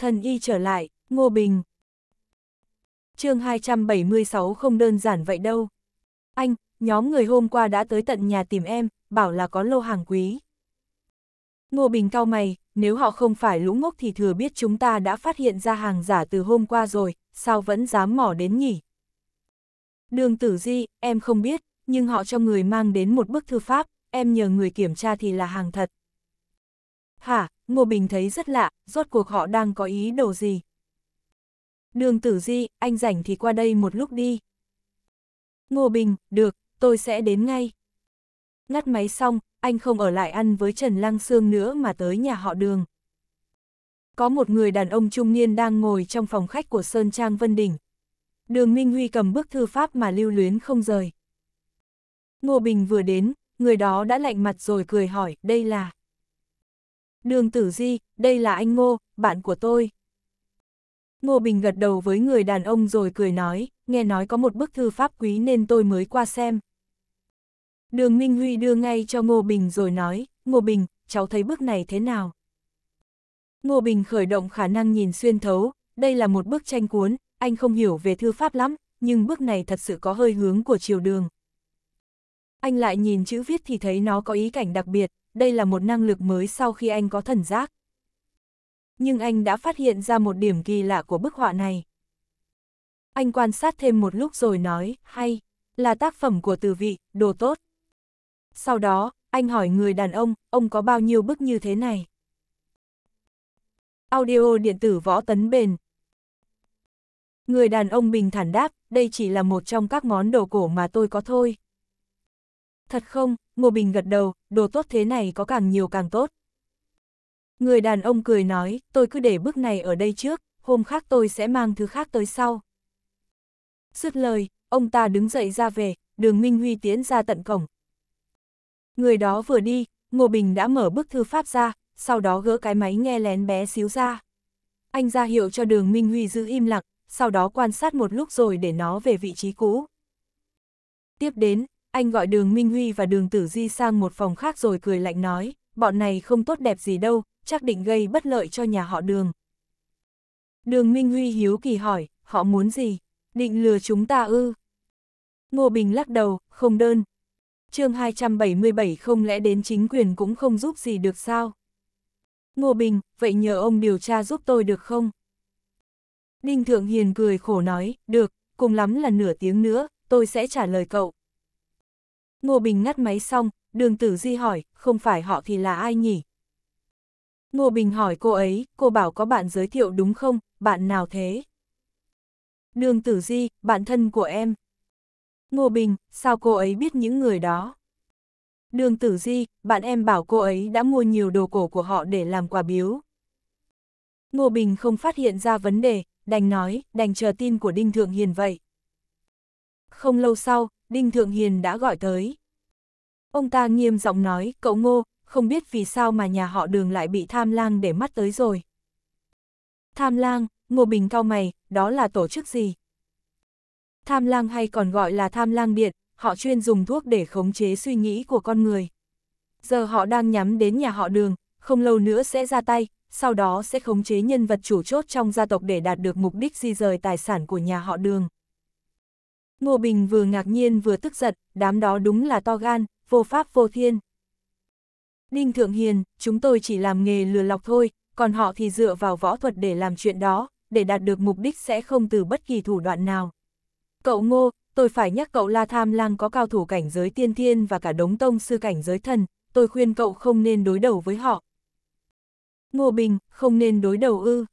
Thần y trở lại, Ngô Bình. chương 276 không đơn giản vậy đâu. Anh, nhóm người hôm qua đã tới tận nhà tìm em, bảo là có lô hàng quý. Ngô Bình cao mày, nếu họ không phải lũ ngốc thì thừa biết chúng ta đã phát hiện ra hàng giả từ hôm qua rồi, sao vẫn dám mỏ đến nhỉ? Đường tử di, em không biết, nhưng họ cho người mang đến một bức thư pháp, em nhờ người kiểm tra thì là hàng thật. Hả, Ngô Bình thấy rất lạ, rốt cuộc họ đang có ý đồ gì. Đường tử di, anh rảnh thì qua đây một lúc đi. Ngô Bình, được, tôi sẽ đến ngay. Ngắt máy xong, anh không ở lại ăn với Trần Lăng Sương nữa mà tới nhà họ đường. Có một người đàn ông trung niên đang ngồi trong phòng khách của Sơn Trang Vân Đỉnh. Đường Minh Huy cầm bức thư pháp mà lưu luyến không rời. Ngô Bình vừa đến, người đó đã lạnh mặt rồi cười hỏi, đây là... Đường tử di, đây là anh Ngô, bạn của tôi. Ngô Bình gật đầu với người đàn ông rồi cười nói, nghe nói có một bức thư pháp quý nên tôi mới qua xem. Đường Minh Huy đưa ngay cho Ngô Bình rồi nói, Ngô Bình, cháu thấy bức này thế nào? Ngô Bình khởi động khả năng nhìn xuyên thấu, đây là một bức tranh cuốn, anh không hiểu về thư pháp lắm, nhưng bức này thật sự có hơi hướng của chiều đường. Anh lại nhìn chữ viết thì thấy nó có ý cảnh đặc biệt, đây là một năng lực mới sau khi anh có thần giác. Nhưng anh đã phát hiện ra một điểm kỳ lạ của bức họa này. Anh quan sát thêm một lúc rồi nói, hay, là tác phẩm của từ vị, đồ tốt. Sau đó, anh hỏi người đàn ông, ông có bao nhiêu bức như thế này? Audio điện tử võ tấn bền. Người đàn ông bình thản đáp, đây chỉ là một trong các món đồ cổ mà tôi có thôi. Thật không, Ngô Bình gật đầu, đồ tốt thế này có càng nhiều càng tốt. Người đàn ông cười nói, tôi cứ để bước này ở đây trước, hôm khác tôi sẽ mang thứ khác tới sau. Dứt lời, ông ta đứng dậy ra về, đường Minh Huy tiến ra tận cổng. Người đó vừa đi, Ngô Bình đã mở bức thư pháp ra, sau đó gỡ cái máy nghe lén bé xíu ra. Anh ra hiệu cho đường Minh Huy giữ im lặng, sau đó quan sát một lúc rồi để nó về vị trí cũ. Tiếp đến, anh gọi đường Minh Huy và đường Tử Di sang một phòng khác rồi cười lạnh nói, bọn này không tốt đẹp gì đâu, chắc định gây bất lợi cho nhà họ đường. Đường Minh Huy hiếu kỳ hỏi, họ muốn gì? Định lừa chúng ta ư? Ngô Bình lắc đầu, không đơn. chương 277 không lẽ đến chính quyền cũng không giúp gì được sao? Ngô Bình, vậy nhờ ông điều tra giúp tôi được không? Đinh Thượng Hiền cười khổ nói, được, cùng lắm là nửa tiếng nữa, tôi sẽ trả lời cậu. Ngô Bình ngắt máy xong, đường tử di hỏi, không phải họ thì là ai nhỉ? Ngô Bình hỏi cô ấy, cô bảo có bạn giới thiệu đúng không, bạn nào thế? Đường tử di, bạn thân của em. Ngô Bình, sao cô ấy biết những người đó? Đường tử di, bạn em bảo cô ấy đã mua nhiều đồ cổ của họ để làm quà biếu. Ngô Bình không phát hiện ra vấn đề, đành nói, đành chờ tin của Đinh Thượng Hiền vậy. Không lâu sau, Đinh Thượng Hiền đã gọi tới. Ông ta nghiêm giọng nói, cậu ngô, không biết vì sao mà nhà họ đường lại bị tham lang để mắt tới rồi. Tham lang, ngô bình cao mày, đó là tổ chức gì? Tham lang hay còn gọi là tham lang điện, họ chuyên dùng thuốc để khống chế suy nghĩ của con người. Giờ họ đang nhắm đến nhà họ đường, không lâu nữa sẽ ra tay, sau đó sẽ khống chế nhân vật chủ chốt trong gia tộc để đạt được mục đích di rời tài sản của nhà họ đường. Ngô Bình vừa ngạc nhiên vừa tức giận, đám đó đúng là to gan, vô pháp vô thiên. Đinh Thượng Hiền, chúng tôi chỉ làm nghề lừa lọc thôi, còn họ thì dựa vào võ thuật để làm chuyện đó, để đạt được mục đích sẽ không từ bất kỳ thủ đoạn nào. Cậu Ngô, tôi phải nhắc cậu La Tham Lang có cao thủ cảnh giới tiên thiên và cả đống tông sư cảnh giới thần, tôi khuyên cậu không nên đối đầu với họ. Ngô Bình, không nên đối đầu ư.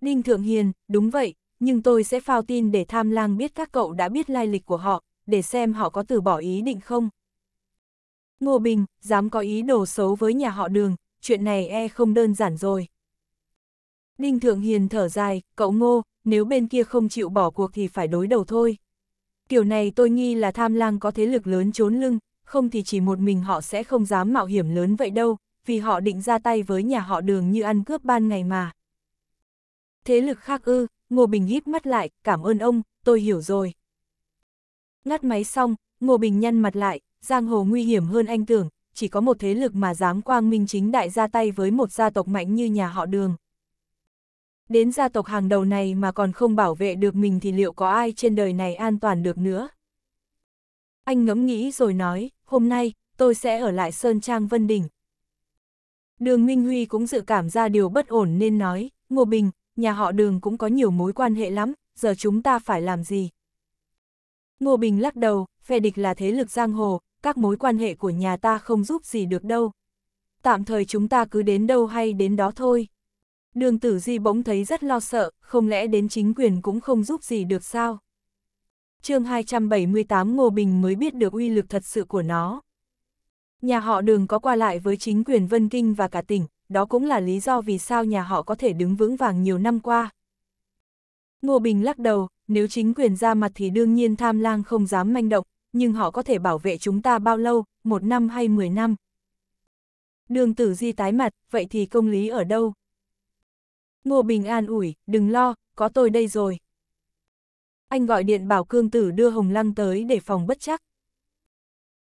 Đinh Thượng Hiền, đúng vậy, nhưng tôi sẽ phao tin để tham lang biết các cậu đã biết lai lịch của họ, để xem họ có từ bỏ ý định không. Ngô Bình, dám có ý đồ xấu với nhà họ đường, chuyện này e không đơn giản rồi. Đinh Thượng Hiền thở dài, cậu Ngô, nếu bên kia không chịu bỏ cuộc thì phải đối đầu thôi. Kiểu này tôi nghi là tham lang có thế lực lớn trốn lưng, không thì chỉ một mình họ sẽ không dám mạo hiểm lớn vậy đâu, vì họ định ra tay với nhà họ đường như ăn cướp ban ngày mà. Thế lực khác ư, Ngô Bình híp mắt lại, cảm ơn ông, tôi hiểu rồi. Ngắt máy xong, Ngô Bình nhăn mặt lại, giang hồ nguy hiểm hơn anh tưởng, chỉ có một thế lực mà dám quang minh chính đại ra tay với một gia tộc mạnh như nhà họ đường. Đến gia tộc hàng đầu này mà còn không bảo vệ được mình thì liệu có ai trên đời này an toàn được nữa? Anh ngẫm nghĩ rồi nói, hôm nay, tôi sẽ ở lại Sơn Trang Vân Đỉnh. Đường Minh Huy cũng dự cảm ra điều bất ổn nên nói, Ngô Bình, nhà họ đường cũng có nhiều mối quan hệ lắm, giờ chúng ta phải làm gì? Ngô Bình lắc đầu, phe địch là thế lực giang hồ, các mối quan hệ của nhà ta không giúp gì được đâu. Tạm thời chúng ta cứ đến đâu hay đến đó thôi. Đường tử di bỗng thấy rất lo sợ, không lẽ đến chính quyền cũng không giúp gì được sao? chương 278 Ngô Bình mới biết được uy lực thật sự của nó. Nhà họ đường có qua lại với chính quyền Vân Kinh và cả tỉnh, đó cũng là lý do vì sao nhà họ có thể đứng vững vàng nhiều năm qua. Ngô Bình lắc đầu, nếu chính quyền ra mặt thì đương nhiên tham lang không dám manh động, nhưng họ có thể bảo vệ chúng ta bao lâu, một năm hay mười năm. Đường tử di tái mặt, vậy thì công lý ở đâu? Ngô Bình an ủi, đừng lo, có tôi đây rồi. Anh gọi điện bảo cương tử đưa Hồng Lăng tới để phòng bất chắc.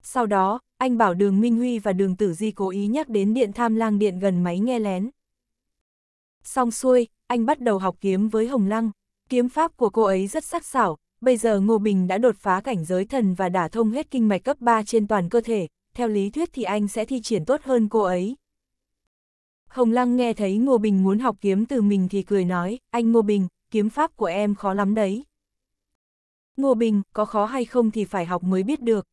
Sau đó, anh bảo đường Minh Huy và đường Tử Di cố ý nhắc đến điện tham lang điện gần máy nghe lén. Xong xuôi, anh bắt đầu học kiếm với Hồng Lăng. Kiếm pháp của cô ấy rất sắc sảo, bây giờ Ngô Bình đã đột phá cảnh giới thần và đả thông hết kinh mạch cấp 3 trên toàn cơ thể, theo lý thuyết thì anh sẽ thi triển tốt hơn cô ấy. Hồng Lăng nghe thấy Ngô Bình muốn học kiếm từ mình thì cười nói, anh Ngô Bình, kiếm pháp của em khó lắm đấy. Ngô Bình, có khó hay không thì phải học mới biết được.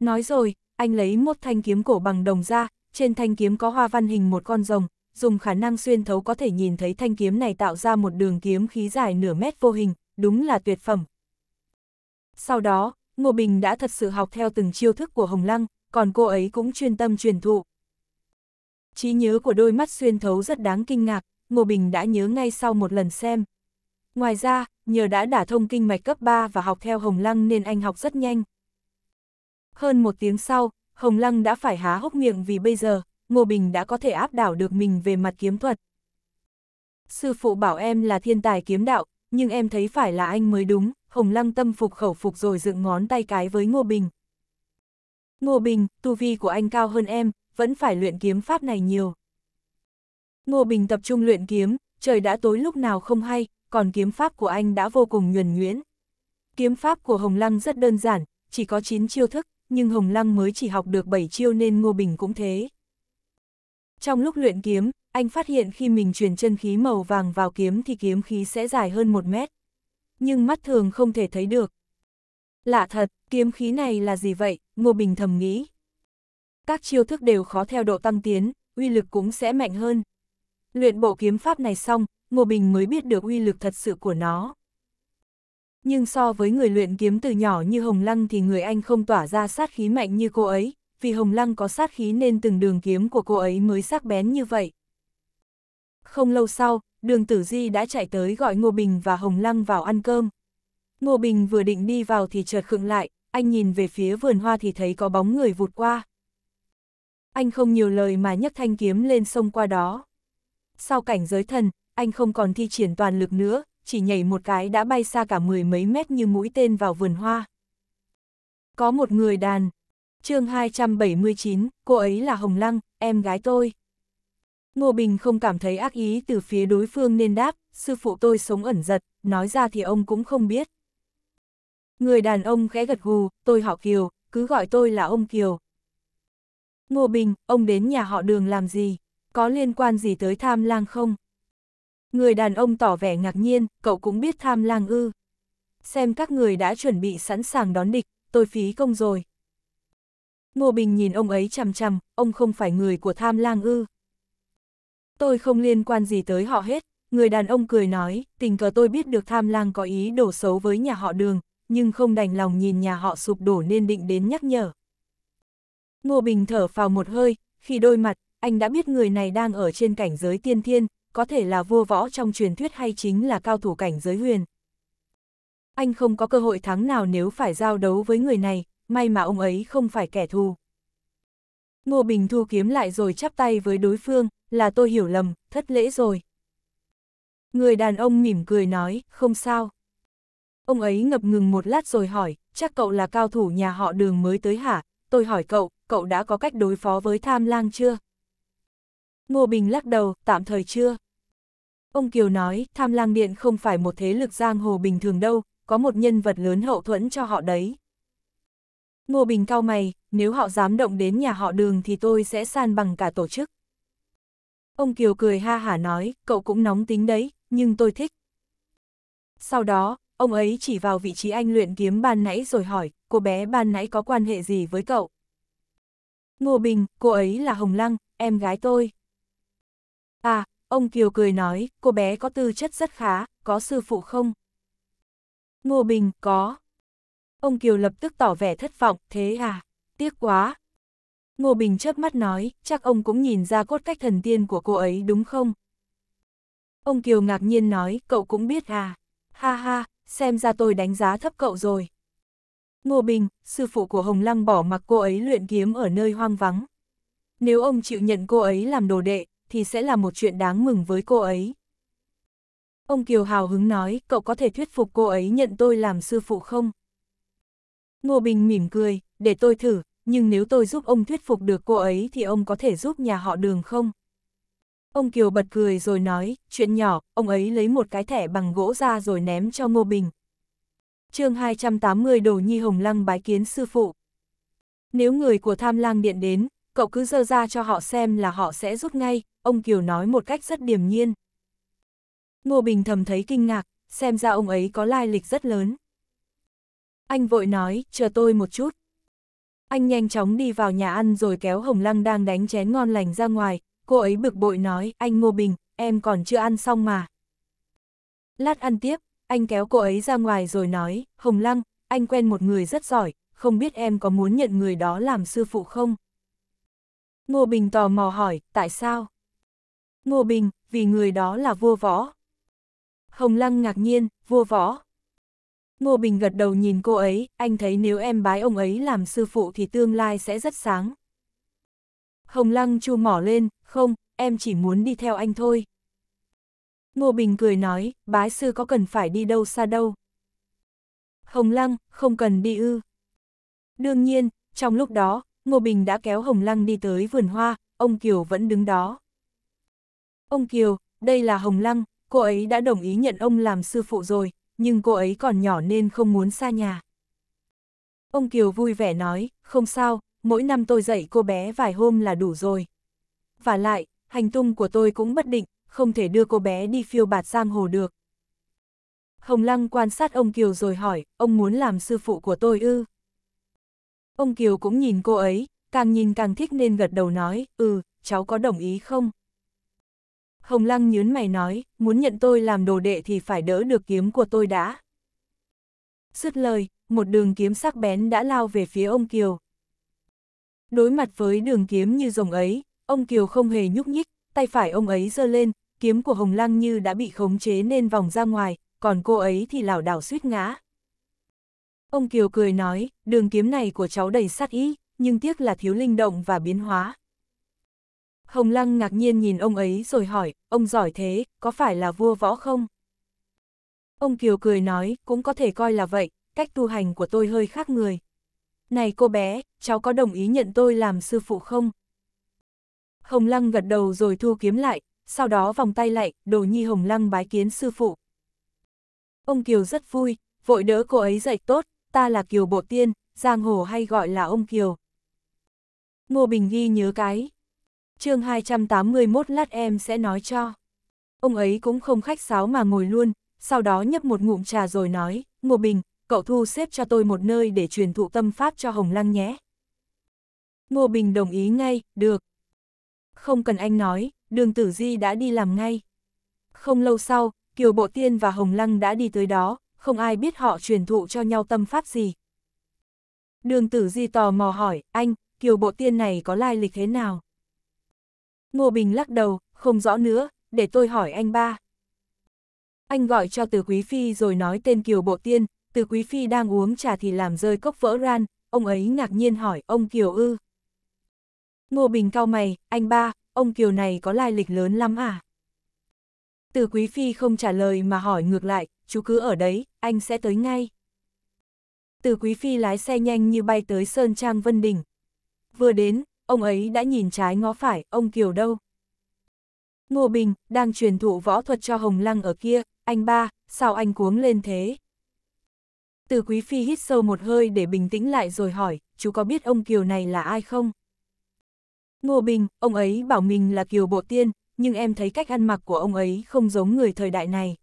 Nói rồi, anh lấy một thanh kiếm cổ bằng đồng ra, trên thanh kiếm có hoa văn hình một con rồng, dùng khả năng xuyên thấu có thể nhìn thấy thanh kiếm này tạo ra một đường kiếm khí dài nửa mét vô hình, đúng là tuyệt phẩm. Sau đó, Ngô Bình đã thật sự học theo từng chiêu thức của Hồng Lăng, còn cô ấy cũng chuyên tâm truyền thụ. Trí nhớ của đôi mắt xuyên thấu rất đáng kinh ngạc, Ngô Bình đã nhớ ngay sau một lần xem. Ngoài ra, nhờ đã đả thông kinh mạch cấp 3 và học theo Hồng Lăng nên anh học rất nhanh. Hơn một tiếng sau, Hồng Lăng đã phải há hốc miệng vì bây giờ, Ngô Bình đã có thể áp đảo được mình về mặt kiếm thuật. Sư phụ bảo em là thiên tài kiếm đạo, nhưng em thấy phải là anh mới đúng, Hồng Lăng tâm phục khẩu phục rồi dựng ngón tay cái với Ngô Bình. Ngô Bình, tu vi của anh cao hơn em, vẫn phải luyện kiếm pháp này nhiều. Ngô Bình tập trung luyện kiếm, trời đã tối lúc nào không hay, còn kiếm pháp của anh đã vô cùng nhuần nhuyễn. Kiếm pháp của Hồng Lăng rất đơn giản, chỉ có 9 chiêu thức, nhưng Hồng Lăng mới chỉ học được 7 chiêu nên Ngô Bình cũng thế. Trong lúc luyện kiếm, anh phát hiện khi mình truyền chân khí màu vàng vào kiếm thì kiếm khí sẽ dài hơn 1 mét. Nhưng mắt thường không thể thấy được. Lạ thật, kiếm khí này là gì vậy, Ngô Bình thầm nghĩ. Các chiêu thức đều khó theo độ tăng tiến, uy lực cũng sẽ mạnh hơn. Luyện bộ kiếm pháp này xong, Ngô Bình mới biết được uy lực thật sự của nó. Nhưng so với người luyện kiếm từ nhỏ như Hồng Lăng thì người anh không tỏa ra sát khí mạnh như cô ấy, vì Hồng Lăng có sát khí nên từng đường kiếm của cô ấy mới sắc bén như vậy. Không lâu sau, đường tử di đã chạy tới gọi Ngô Bình và Hồng Lăng vào ăn cơm. Ngô Bình vừa định đi vào thì chợt khựng lại, anh nhìn về phía vườn hoa thì thấy có bóng người vụt qua. Anh không nhiều lời mà nhấc thanh kiếm lên sông qua đó. Sau cảnh giới thần, anh không còn thi triển toàn lực nữa, chỉ nhảy một cái đã bay xa cả mười mấy mét như mũi tên vào vườn hoa. Có một người đàn. chương 279, cô ấy là Hồng Lăng, em gái tôi. Ngô Bình không cảm thấy ác ý từ phía đối phương nên đáp, sư phụ tôi sống ẩn giật, nói ra thì ông cũng không biết. Người đàn ông khẽ gật gù, tôi họ Kiều, cứ gọi tôi là ông Kiều. Ngô Bình, ông đến nhà họ đường làm gì? Có liên quan gì tới tham lang không? Người đàn ông tỏ vẻ ngạc nhiên, cậu cũng biết tham lang ư. Xem các người đã chuẩn bị sẵn sàng đón địch, tôi phí công rồi. Ngô Bình nhìn ông ấy chằm chằm, ông không phải người của tham lang ư. Tôi không liên quan gì tới họ hết, người đàn ông cười nói, tình cờ tôi biết được tham lang có ý đổ xấu với nhà họ đường, nhưng không đành lòng nhìn nhà họ sụp đổ nên định đến nhắc nhở. Ngô Bình thở vào một hơi, khi đôi mặt, anh đã biết người này đang ở trên cảnh giới tiên thiên, có thể là vua võ trong truyền thuyết hay chính là cao thủ cảnh giới huyền. Anh không có cơ hội thắng nào nếu phải giao đấu với người này, may mà ông ấy không phải kẻ thù. Ngô Bình thu kiếm lại rồi chắp tay với đối phương, là tôi hiểu lầm, thất lễ rồi. Người đàn ông mỉm cười nói, không sao. Ông ấy ngập ngừng một lát rồi hỏi, chắc cậu là cao thủ nhà họ đường mới tới hả? Tôi hỏi cậu, cậu đã có cách đối phó với tham lang chưa? Ngô Bình lắc đầu, tạm thời chưa. Ông Kiều nói, tham lang điện không phải một thế lực giang hồ bình thường đâu, có một nhân vật lớn hậu thuẫn cho họ đấy. Ngô Bình cao mày, nếu họ dám động đến nhà họ đường thì tôi sẽ san bằng cả tổ chức. Ông Kiều cười ha hả nói, cậu cũng nóng tính đấy, nhưng tôi thích. Sau đó, ông ấy chỉ vào vị trí anh luyện kiếm ban nãy rồi hỏi, cô bé ban nãy có quan hệ gì với cậu? Ngô Bình, cô ấy là Hồng Lăng, em gái tôi. À, ông Kiều cười nói, cô bé có tư chất rất khá, có sư phụ không? Ngô Bình, có. Ông Kiều lập tức tỏ vẻ thất vọng, thế à, tiếc quá. Ngô Bình chớp mắt nói, chắc ông cũng nhìn ra cốt cách thần tiên của cô ấy đúng không? Ông Kiều ngạc nhiên nói, cậu cũng biết à. Ha ha, xem ra tôi đánh giá thấp cậu rồi. Ngô Bình, sư phụ của Hồng Lăng bỏ mặc cô ấy luyện kiếm ở nơi hoang vắng. Nếu ông chịu nhận cô ấy làm đồ đệ, thì sẽ là một chuyện đáng mừng với cô ấy. Ông Kiều hào hứng nói, cậu có thể thuyết phục cô ấy nhận tôi làm sư phụ không? Ngô Bình mỉm cười, để tôi thử, nhưng nếu tôi giúp ông thuyết phục được cô ấy thì ông có thể giúp nhà họ đường không? Ông Kiều bật cười rồi nói, chuyện nhỏ, ông ấy lấy một cái thẻ bằng gỗ ra rồi ném cho Ngô Bình. chương 280 Đồ Nhi Hồng Lăng bái kiến sư phụ. Nếu người của Tham Lang Điện đến, cậu cứ dơ ra cho họ xem là họ sẽ rút ngay, ông Kiều nói một cách rất điềm nhiên. Ngô Bình thầm thấy kinh ngạc, xem ra ông ấy có lai lịch rất lớn. Anh vội nói, chờ tôi một chút. Anh nhanh chóng đi vào nhà ăn rồi kéo Hồng Lăng đang đánh chén ngon lành ra ngoài, cô ấy bực bội nói, anh Ngô Bình, em còn chưa ăn xong mà. Lát ăn tiếp, anh kéo cô ấy ra ngoài rồi nói, Hồng Lăng, anh quen một người rất giỏi, không biết em có muốn nhận người đó làm sư phụ không? Ngô Bình tò mò hỏi, tại sao? Ngô Bình, vì người đó là vua võ. Hồng Lăng ngạc nhiên, vua võ. Ngô Bình gật đầu nhìn cô ấy, anh thấy nếu em bái ông ấy làm sư phụ thì tương lai sẽ rất sáng. Hồng Lăng chu mỏ lên, không, em chỉ muốn đi theo anh thôi. Ngô Bình cười nói, bái sư có cần phải đi đâu xa đâu. Hồng Lăng, không cần đi ư. Đương nhiên, trong lúc đó, Ngô Bình đã kéo Hồng Lăng đi tới vườn hoa, ông Kiều vẫn đứng đó. Ông Kiều, đây là Hồng Lăng, cô ấy đã đồng ý nhận ông làm sư phụ rồi, nhưng cô ấy còn nhỏ nên không muốn xa nhà. Ông Kiều vui vẻ nói, không sao, mỗi năm tôi dạy cô bé vài hôm là đủ rồi. Và lại, hành tung của tôi cũng bất định, không thể đưa cô bé đi phiêu bạt sang hồ được. Hồng Lăng quan sát ông Kiều rồi hỏi, ông muốn làm sư phụ của tôi ư? Ông Kiều cũng nhìn cô ấy, càng nhìn càng thích nên gật đầu nói, ừ, cháu có đồng ý không? Hồng Lăng nhớn mày nói, muốn nhận tôi làm đồ đệ thì phải đỡ được kiếm của tôi đã. sứt lời, một đường kiếm sắc bén đã lao về phía ông Kiều. Đối mặt với đường kiếm như rồng ấy, ông Kiều không hề nhúc nhích, tay phải ông ấy giơ lên, kiếm của Hồng Lăng như đã bị khống chế nên vòng ra ngoài, còn cô ấy thì lảo đảo suýt ngã. Ông Kiều cười nói, đường kiếm này của cháu đầy sát ý, nhưng tiếc là thiếu linh động và biến hóa. Hồng Lăng ngạc nhiên nhìn ông ấy rồi hỏi, ông giỏi thế, có phải là vua võ không? Ông Kiều cười nói, cũng có thể coi là vậy, cách tu hành của tôi hơi khác người. Này cô bé, cháu có đồng ý nhận tôi làm sư phụ không? Hồng Lăng gật đầu rồi thu kiếm lại, sau đó vòng tay lại, đồ nhi Hồng Lăng bái kiến sư phụ. Ông Kiều rất vui, vội đỡ cô ấy dậy tốt, ta là Kiều Bộ Tiên, giang hồ hay gọi là ông Kiều. Ngô Bình ghi nhớ cái. chương 281 lát em sẽ nói cho. Ông ấy cũng không khách sáo mà ngồi luôn, sau đó nhấp một ngụm trà rồi nói, Ngô Bình, cậu thu xếp cho tôi một nơi để truyền thụ tâm pháp cho Hồng Lăng nhé. Ngô Bình đồng ý ngay, được. Không cần anh nói, đường tử di đã đi làm ngay. Không lâu sau, Kiều Bộ Tiên và Hồng Lăng đã đi tới đó, không ai biết họ truyền thụ cho nhau tâm pháp gì. Đường tử di tò mò hỏi, anh, kiều bộ tiên này có lai lịch thế nào? Ngô Bình lắc đầu, không rõ nữa, để tôi hỏi anh ba. Anh gọi cho từ quý phi rồi nói tên kiều bộ tiên, từ quý phi đang uống trà thì làm rơi cốc vỡ ran, ông ấy ngạc nhiên hỏi ông kiều ư. Ngô Bình cau mày, anh ba, ông kiều này có lai lịch lớn lắm à? Từ quý phi không trả lời mà hỏi ngược lại, chú cứ ở đấy, anh sẽ tới ngay. Từ Quý Phi lái xe nhanh như bay tới Sơn Trang Vân Đình. Vừa đến, ông ấy đã nhìn trái ngó phải, ông Kiều đâu. Ngô Bình, đang truyền thụ võ thuật cho Hồng Lăng ở kia, anh ba, sao anh cuống lên thế? Từ Quý Phi hít sâu một hơi để bình tĩnh lại rồi hỏi, chú có biết ông Kiều này là ai không? Ngô Bình, ông ấy bảo mình là Kiều Bộ Tiên, nhưng em thấy cách ăn mặc của ông ấy không giống người thời đại này.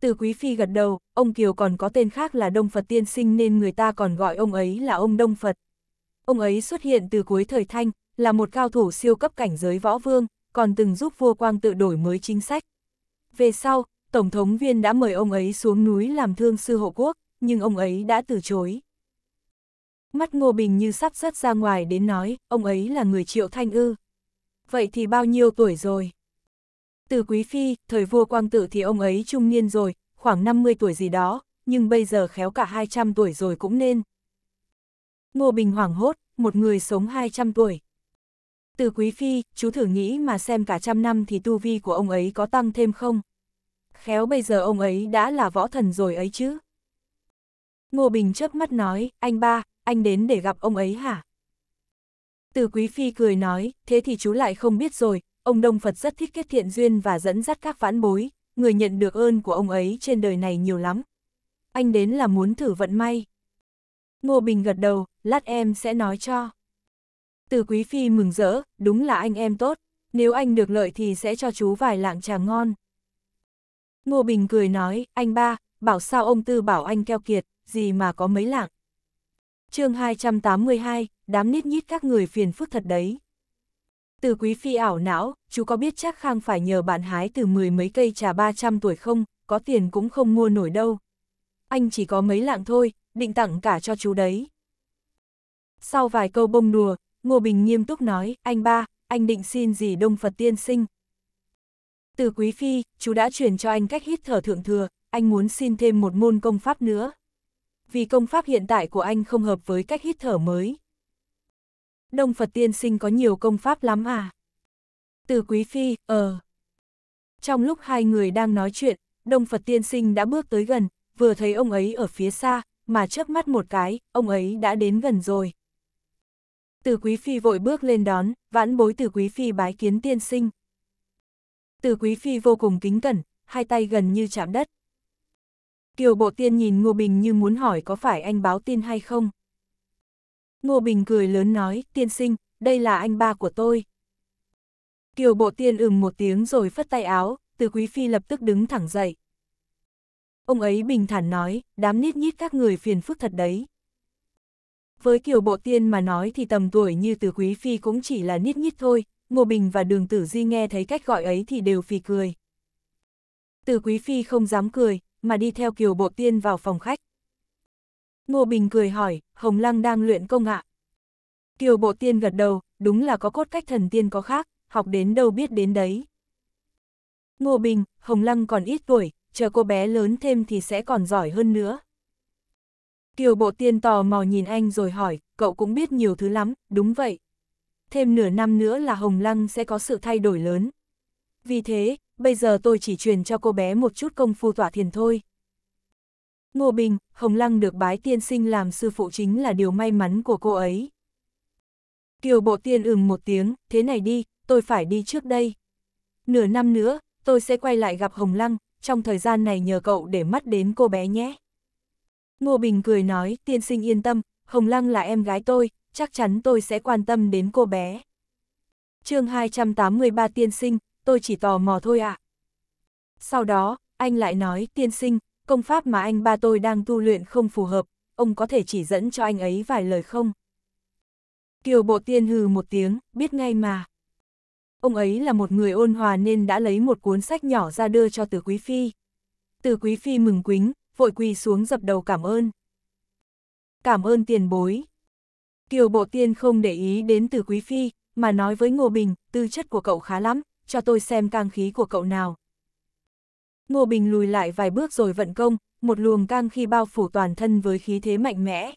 Từ Quý Phi gật đầu, ông Kiều còn có tên khác là Đông Phật Tiên Sinh nên người ta còn gọi ông ấy là ông Đông Phật. Ông ấy xuất hiện từ cuối thời Thanh, là một cao thủ siêu cấp cảnh giới võ vương, còn từng giúp vua Quang tự đổi mới chính sách. Về sau, Tổng thống viên đã mời ông ấy xuống núi làm thương sư hộ quốc, nhưng ông ấy đã từ chối. Mắt Ngô Bình như sắp rớt ra ngoài đến nói, ông ấy là người triệu thanh ư. Vậy thì bao nhiêu tuổi rồi? Từ Quý Phi, thời vua Quang Tự thì ông ấy trung niên rồi, khoảng 50 tuổi gì đó, nhưng bây giờ khéo cả 200 tuổi rồi cũng nên. Ngô Bình hoảng hốt, một người sống 200 tuổi. Từ Quý Phi, chú thử nghĩ mà xem cả trăm năm thì tu vi của ông ấy có tăng thêm không? Khéo bây giờ ông ấy đã là võ thần rồi ấy chứ. Ngô Bình chớp mắt nói, anh ba, anh đến để gặp ông ấy hả? Từ Quý Phi cười nói, thế thì chú lại không biết rồi, ông Đông Phật rất thích kết thiện duyên và dẫn dắt các vãn bối, người nhận được ơn của ông ấy trên đời này nhiều lắm. Anh đến là muốn thử vận may. Ngô Bình gật đầu, lát em sẽ nói cho. Từ Quý Phi mừng rỡ, đúng là anh em tốt, nếu anh được lợi thì sẽ cho chú vài lạng trà ngon. Ngô Bình cười nói, anh ba, bảo sao ông Tư bảo anh keo kiệt, gì mà có mấy lạng. chương 282, đám nít nhít các người phiền phức thật đấy. Từ quý phi ảo não, chú có biết chắc Khang phải nhờ bạn hái từ mười mấy cây trà 300 tuổi không, có tiền cũng không mua nổi đâu. Anh chỉ có mấy lạng thôi, định tặng cả cho chú đấy. Sau vài câu bông đùa, Ngô Bình nghiêm túc nói, anh ba, anh định xin gì Đông Phật tiên sinh. Từ quý phi, chú đã truyền cho anh cách hít thở thượng thừa, anh muốn xin thêm một môn công pháp nữa. Vì công pháp hiện tại của anh không hợp với cách hít thở mới. Đông Phật tiên sinh có nhiều công pháp lắm à? Từ quý phi, ờ. Trong lúc hai người đang nói chuyện, Đông Phật tiên sinh đã bước tới gần, vừa thấy ông ấy ở phía xa, mà chớp mắt một cái, ông ấy đã đến gần rồi. Từ quý phi vội bước lên đón, vãn bối từ quý phi bái kiến tiên sinh. Từ quý phi vô cùng kính cẩn, hai tay gần như chạm đất. Kiều bộ tiên nhìn Ngô Bình như muốn hỏi có phải anh báo tin hay không. Ngô Bình cười lớn nói, tiên sinh, đây là anh ba của tôi. Kiều bộ tiên ừm một tiếng rồi phất tay áo, từ quý phi lập tức đứng thẳng dậy. Ông ấy bình thản nói, đám nít nhít các người phiền phức thật đấy. Với kiều bộ tiên mà nói thì tầm tuổi như từ quý phi cũng chỉ là nít nhít thôi, Ngô Bình và đường tử di nghe thấy cách gọi ấy thì đều phì cười. Từ quý phi không dám cười, mà đi theo kiều bộ tiên vào phòng khách. Ngô Bình cười hỏi, Hồng Lăng đang luyện công ạ. Kiều Bộ Tiên gật đầu, đúng là có cốt cách thần tiên có khác, học đến đâu biết đến đấy. Ngô Bình, Hồng Lăng còn ít tuổi, chờ cô bé lớn thêm thì sẽ còn giỏi hơn nữa. Kiều Bộ Tiên tò mò nhìn anh rồi hỏi, cậu cũng biết nhiều thứ lắm, đúng vậy. Thêm nửa năm nữa là Hồng Lăng sẽ có sự thay đổi lớn. Vì thế, bây giờ tôi chỉ truyền cho cô bé một chút công phu tỏa thiền thôi. Ngô Bình, Hồng Lăng được bái tiên sinh làm sư phụ chính là điều may mắn của cô ấy. Kiều bộ tiên ừng một tiếng, thế này đi, tôi phải đi trước đây. Nửa năm nữa, tôi sẽ quay lại gặp Hồng Lăng, trong thời gian này nhờ cậu để mắt đến cô bé nhé. Ngô Bình cười nói, tiên sinh yên tâm, Hồng Lăng là em gái tôi, chắc chắn tôi sẽ quan tâm đến cô bé. chương 283 tiên sinh, tôi chỉ tò mò thôi ạ. À. Sau đó, anh lại nói, tiên sinh, công pháp mà anh ba tôi đang tu luyện không phù hợp, ông có thể chỉ dẫn cho anh ấy vài lời không? Kiều bộ tiên hừ một tiếng, biết ngay mà. Ông ấy là một người ôn hòa nên đã lấy một cuốn sách nhỏ ra đưa cho từ quý phi. Từ quý phi mừng quính, vội quỳ xuống dập đầu cảm ơn. Cảm ơn tiền bối. Kiều bộ tiên không để ý đến từ quý phi, mà nói với Ngô Bình, tư chất của cậu khá lắm, cho tôi xem cang khí của cậu nào, Ngô Bình lùi lại vài bước rồi vận công, một luồng cang khi bao phủ toàn thân với khí thế mạnh mẽ.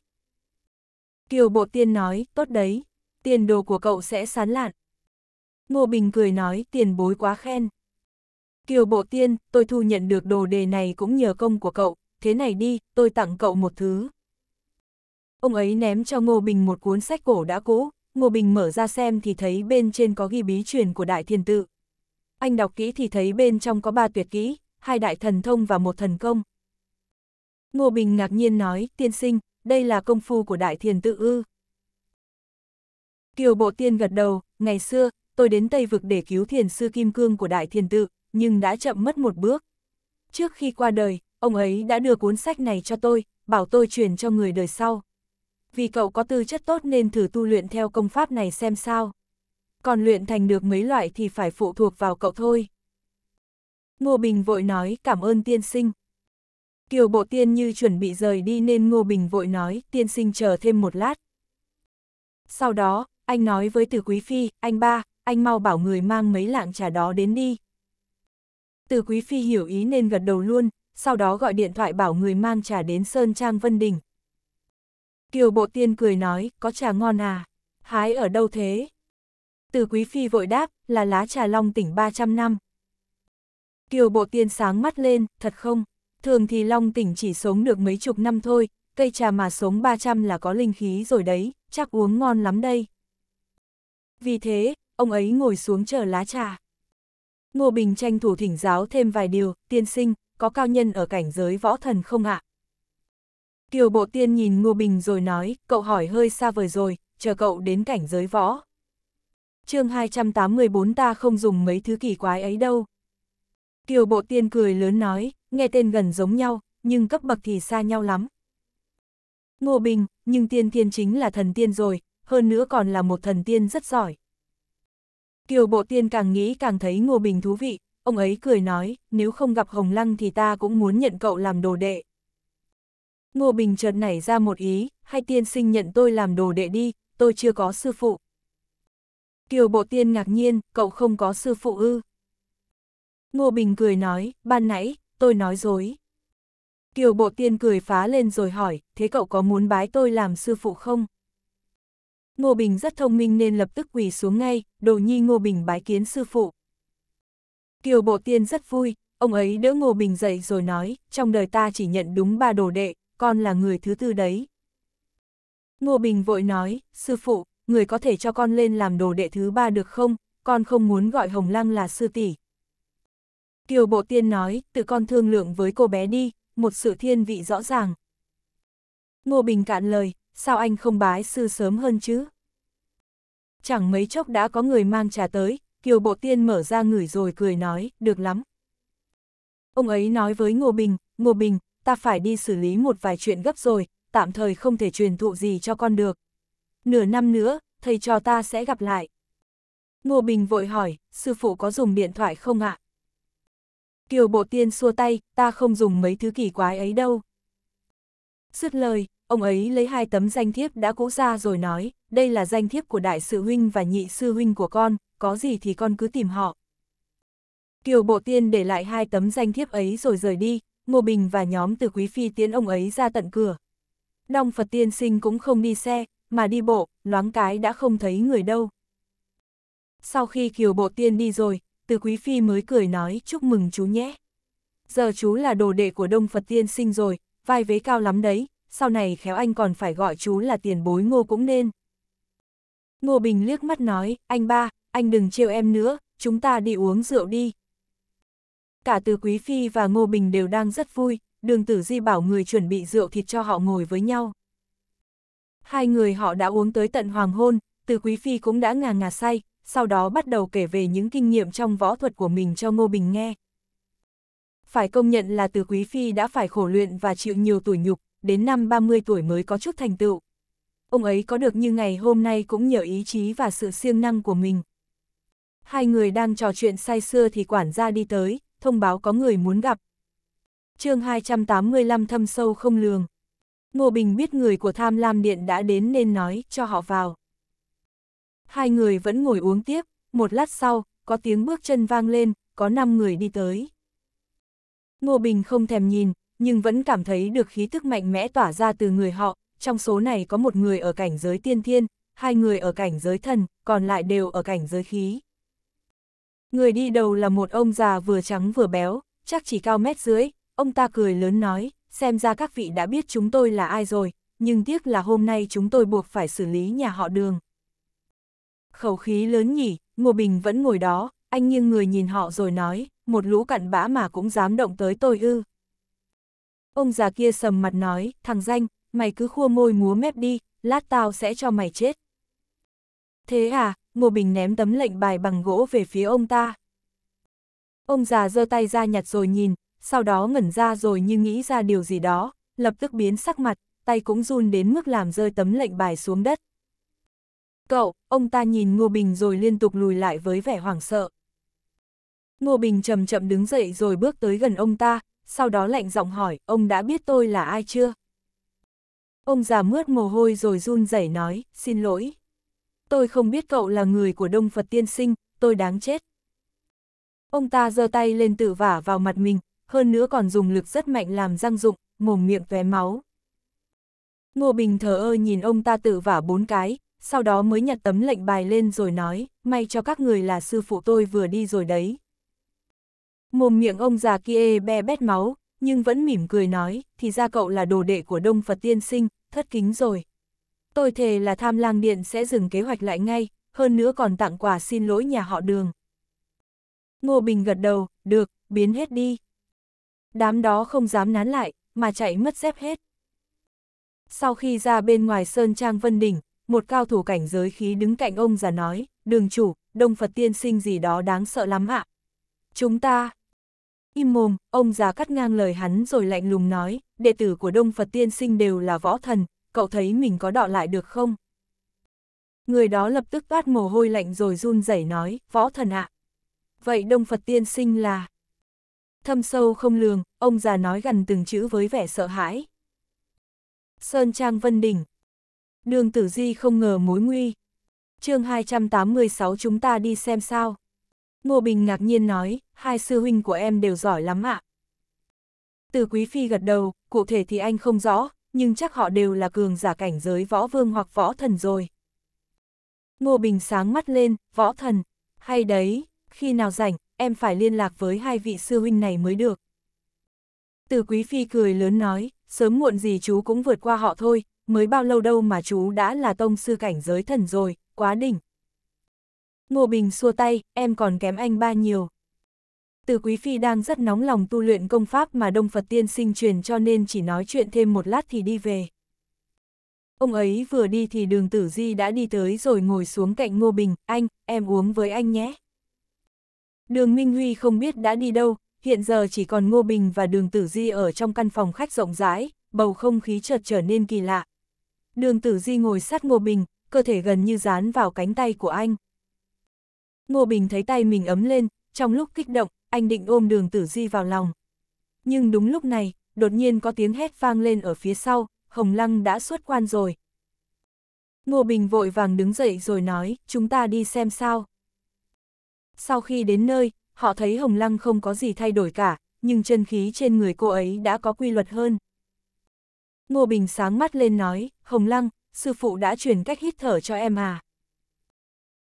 Kiều Bộ Tiên nói, tốt đấy, tiền đồ của cậu sẽ sán lạn. Ngô Bình cười nói, tiền bối quá khen. Kiều Bộ Tiên, tôi thu nhận được đồ đề này cũng nhờ công của cậu, thế này đi, tôi tặng cậu một thứ. Ông ấy ném cho Ngô Bình một cuốn sách cổ đã cũ, Ngô Bình mở ra xem thì thấy bên trên có ghi bí truyền của Đại Thiên Tự. Anh đọc kỹ thì thấy bên trong có ba tuyệt kỹ, hai đại thần thông và một thần công. Ngô Bình ngạc nhiên nói, tiên sinh, đây là công phu của đại thiền tự ư. Kiều Bộ Tiên gật đầu, ngày xưa, tôi đến Tây Vực để cứu thiền sư Kim Cương của đại thiền tự, nhưng đã chậm mất một bước. Trước khi qua đời, ông ấy đã đưa cuốn sách này cho tôi, bảo tôi truyền cho người đời sau. Vì cậu có tư chất tốt nên thử tu luyện theo công pháp này xem sao. Còn luyện thành được mấy loại thì phải phụ thuộc vào cậu thôi. Ngô Bình vội nói cảm ơn tiên sinh. Kiều bộ tiên như chuẩn bị rời đi nên Ngô Bình vội nói tiên sinh chờ thêm một lát. Sau đó, anh nói với từ quý phi, anh ba, anh mau bảo người mang mấy lạng trà đó đến đi. Từ quý phi hiểu ý nên gật đầu luôn, sau đó gọi điện thoại bảo người mang trà đến Sơn Trang Vân Đình. Kiều bộ tiên cười nói, có trà ngon à, hái ở đâu thế? Từ quý phi vội đáp, là lá trà long tỉnh 300 năm. Kiều bộ tiên sáng mắt lên, thật không? Thường thì Long tỉnh chỉ sống được mấy chục năm thôi, cây trà mà sống 300 là có linh khí rồi đấy, chắc uống ngon lắm đây. Vì thế, ông ấy ngồi xuống chờ lá trà. Ngô Bình tranh thủ thỉnh giáo thêm vài điều, tiên sinh, có cao nhân ở cảnh giới võ thần không ạ? Kiều bộ tiên nhìn Ngô Bình rồi nói, cậu hỏi hơi xa vời rồi, chờ cậu đến cảnh giới võ. chương 284 ta không dùng mấy thứ kỳ quái ấy đâu. Kiều Bộ Tiên cười lớn nói, nghe tên gần giống nhau, nhưng cấp bậc thì xa nhau lắm. Ngô Bình, nhưng tiên thiên chính là thần tiên rồi, hơn nữa còn là một thần tiên rất giỏi. Kiều Bộ Tiên càng nghĩ càng thấy Ngô Bình thú vị, ông ấy cười nói, nếu không gặp Hồng Lăng thì ta cũng muốn nhận cậu làm đồ đệ. Ngô Bình chợt nảy ra một ý, hai tiên sinh nhận tôi làm đồ đệ đi, tôi chưa có sư phụ. Kiều Bộ Tiên ngạc nhiên, cậu không có sư phụ ư. Ngô Bình cười nói, ban nãy, tôi nói dối. Kiều Bộ Tiên cười phá lên rồi hỏi, thế cậu có muốn bái tôi làm sư phụ không? Ngô Bình rất thông minh nên lập tức quỳ xuống ngay, đồ nhi Ngô Bình bái kiến sư phụ. Kiều Bộ Tiên rất vui, ông ấy đỡ Ngô Bình dậy rồi nói, trong đời ta chỉ nhận đúng ba đồ đệ, con là người thứ tư đấy. Ngô Bình vội nói, sư phụ, người có thể cho con lên làm đồ đệ thứ ba được không, con không muốn gọi Hồng Lăng là sư tỷ. Kiều Bộ Tiên nói, tự con thương lượng với cô bé đi, một sự thiên vị rõ ràng. Ngô Bình cạn lời, sao anh không bái sư sớm hơn chứ? Chẳng mấy chốc đã có người mang trà tới, Kiều Bộ Tiên mở ra ngửi rồi cười nói, được lắm. Ông ấy nói với Ngô Bình, Ngô Bình, ta phải đi xử lý một vài chuyện gấp rồi, tạm thời không thể truyền thụ gì cho con được. Nửa năm nữa, thầy trò ta sẽ gặp lại. Ngô Bình vội hỏi, sư phụ có dùng điện thoại không ạ? À? Kiều bộ tiên xua tay, ta không dùng mấy thứ kỳ quái ấy đâu. Dứt lời, ông ấy lấy hai tấm danh thiếp đã cũ ra rồi nói, đây là danh thiếp của đại sư huynh và nhị sư huynh của con, có gì thì con cứ tìm họ. Kiều bộ tiên để lại hai tấm danh thiếp ấy rồi rời đi, Ngô Bình và nhóm từ Quý Phi tiến ông ấy ra tận cửa. Nong Phật tiên sinh cũng không đi xe, mà đi bộ, loáng cái đã không thấy người đâu. Sau khi Kiều bộ tiên đi rồi, từ quý phi mới cười nói chúc mừng chú nhé. Giờ chú là đồ đệ của Đông Phật Tiên Sinh rồi, vai vế cao lắm đấy, sau này khéo anh còn phải gọi chú là tiền bối ngô cũng nên. Ngô Bình liếc mắt nói, anh ba, anh đừng trêu em nữa, chúng ta đi uống rượu đi. Cả từ Quý Phi và Ngô Bình đều đang rất vui, đường tử di bảo người chuẩn bị rượu thịt cho họ ngồi với nhau. Hai người họ đã uống tới tận hoàng hôn, từ Quý Phi cũng đã ngà ngà say, sau đó bắt đầu kể về những kinh nghiệm trong võ thuật của mình cho Ngô Bình nghe. Phải công nhận là từ Quý Phi đã phải khổ luyện và chịu nhiều tuổi nhục, đến năm 30 tuổi mới có chút thành tựu. Ông ấy có được như ngày hôm nay cũng nhờ ý chí và sự siêng năng của mình. Hai người đang trò chuyện say sưa thì quản gia đi tới, thông báo có người muốn gặp. chương 285 thâm sâu không lường. Ngô Bình biết người của Tham Lam Điện đã đến nên nói cho họ vào hai người vẫn ngồi uống tiếp, một lát sau, có tiếng bước chân vang lên, có năm người đi tới. Ngô Bình không thèm nhìn, nhưng vẫn cảm thấy được khí tức mạnh mẽ tỏa ra từ người họ, trong số này có một người ở cảnh giới tiên thiên, hai người ở cảnh giới thần, còn lại đều ở cảnh giới khí. Người đi đầu là một ông già vừa trắng vừa béo, chắc chỉ cao mét dưới, ông ta cười lớn nói, xem ra các vị đã biết chúng tôi là ai rồi, nhưng tiếc là hôm nay chúng tôi buộc phải xử lý nhà họ đường. Khẩu khí lớn nhỉ, Ngô Bình vẫn ngồi đó, anh nghiêng người nhìn họ rồi nói, một lũ cặn bã mà cũng dám động tới tôi ư. Ông già kia sầm mặt nói, thằng danh, mày cứ khua môi múa mép đi, lát tao sẽ cho mày chết. Thế à, Ngô Bình ném tấm lệnh bài bằng gỗ về phía ông ta. Ông già giơ tay ra nhặt rồi nhìn, sau đó ngẩn ra rồi như nghĩ ra điều gì đó, lập tức biến sắc mặt, tay cũng run đến mức làm rơi tấm lệnh bài xuống đất cậu, ông ta nhìn Ngô Bình rồi liên tục lùi lại với vẻ hoảng sợ. Ngô Bình chậm chậm đứng dậy rồi bước tới gần ông ta, sau đó lạnh giọng hỏi, ông đã biết tôi là ai chưa? Ông già mướt mồ hôi rồi run rẩy nói, xin lỗi. Tôi không biết cậu là người của Đông Phật Tiên Sinh, tôi đáng chết. Ông ta giơ tay lên tự vả vào mặt mình, hơn nữa còn dùng lực rất mạnh làm răng rụng, mồm miệng tóe máu. Ngô Bình thờ ơ nhìn ông ta tự vả bốn cái, sau đó mới nhặt tấm lệnh bài lên rồi nói, may cho các người là sư phụ tôi vừa đi rồi đấy. Mồm miệng ông già kia be bét máu, nhưng vẫn mỉm cười nói, thì ra cậu là đồ đệ của Đông Phật Tiên Sinh, thất kính rồi. Tôi thề là tham lang điện sẽ dừng kế hoạch lại ngay, hơn nữa còn tặng quà xin lỗi nhà họ đường. Ngô Bình gật đầu, được, biến hết đi. Đám đó không dám nán lại, mà chạy mất dép hết. Sau khi ra bên ngoài Sơn Trang Vân Đỉnh, một cao thủ cảnh giới khí đứng cạnh ông già nói, đường chủ, đông Phật tiên sinh gì đó đáng sợ lắm ạ. Chúng ta... Im mồm, ông già cắt ngang lời hắn rồi lạnh lùng nói, đệ tử của đông Phật tiên sinh đều là võ thần, cậu thấy mình có đọ lại được không? Người đó lập tức toát mồ hôi lạnh rồi run rẩy nói, võ thần ạ. Vậy đông Phật tiên sinh là... Thâm sâu không lường, ông già nói gần từng chữ với vẻ sợ hãi. Sơn Trang Vân Đỉnh, đường tử di không ngờ mối nguy. chương 286 chúng ta đi xem sao. Ngô Bình ngạc nhiên nói, hai sư huynh của em đều giỏi lắm ạ. Từ Quý Phi gật đầu, cụ thể thì anh không rõ, nhưng chắc họ đều là cường giả cảnh giới võ vương hoặc võ thần rồi. Ngô Bình sáng mắt lên, võ thần, hay đấy, khi nào rảnh, em phải liên lạc với hai vị sư huynh này mới được. Từ Quý Phi cười lớn nói, sớm muộn gì chú cũng vượt qua họ thôi, mới bao lâu đâu mà chú đã là tông sư cảnh giới thần rồi, quá đỉnh. Ngô Bình xua tay, em còn kém anh ba nhiều. Từ Quý Phi đang rất nóng lòng tu luyện công pháp mà Đông Phật Tiên sinh truyền cho nên chỉ nói chuyện thêm một lát thì đi về. Ông ấy vừa đi thì đường tử di đã đi tới rồi ngồi xuống cạnh Ngô Bình, anh, em uống với anh nhé. Đường Minh Huy không biết đã đi đâu, hiện giờ chỉ còn Ngô Bình và đường tử di ở trong căn phòng khách rộng rãi, bầu không khí chợt trở nên kỳ lạ đường tử di ngồi sát Ngô Bình, cơ thể gần như dán vào cánh tay của anh. Ngô Bình thấy tay mình ấm lên, trong lúc kích động, anh định ôm đường tử di vào lòng. Nhưng đúng lúc này, đột nhiên có tiếng hét vang lên ở phía sau, Hồng Lăng đã xuất quan rồi. Ngô Bình vội vàng đứng dậy rồi nói, chúng ta đi xem sao. Sau khi đến nơi, họ thấy Hồng Lăng không có gì thay đổi cả, nhưng chân khí trên người cô ấy đã có quy luật hơn. Ngô Bình sáng mắt lên nói, Hồng Lăng, sư phụ đã truyền cách hít thở cho em à.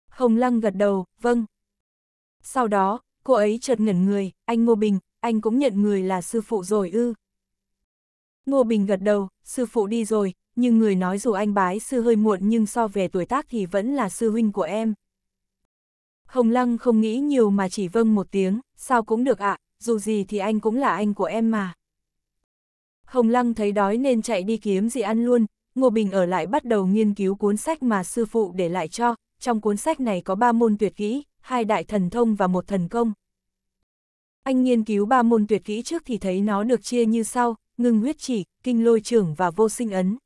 Hồng Lăng gật đầu, vâng. Sau đó, cô ấy chợt ngẩn người, anh Ngô Bình, anh cũng nhận người là sư phụ rồi ư. Ngô Bình gật đầu, sư phụ đi rồi, nhưng người nói dù anh bái sư hơi muộn nhưng so về tuổi tác thì vẫn là sư huynh của em. Hồng Lăng không nghĩ nhiều mà chỉ vâng một tiếng, sao cũng được ạ, à, dù gì thì anh cũng là anh của em mà. Hồng Lăng thấy đói nên chạy đi kiếm gì ăn luôn, Ngô Bình ở lại bắt đầu nghiên cứu cuốn sách mà sư phụ để lại cho, trong cuốn sách này có ba môn tuyệt kỹ, hai đại thần thông và một thần công. Anh nghiên cứu ba môn tuyệt kỹ trước thì thấy nó được chia như sau, ngưng huyết chỉ, kinh lôi trưởng và vô sinh ấn.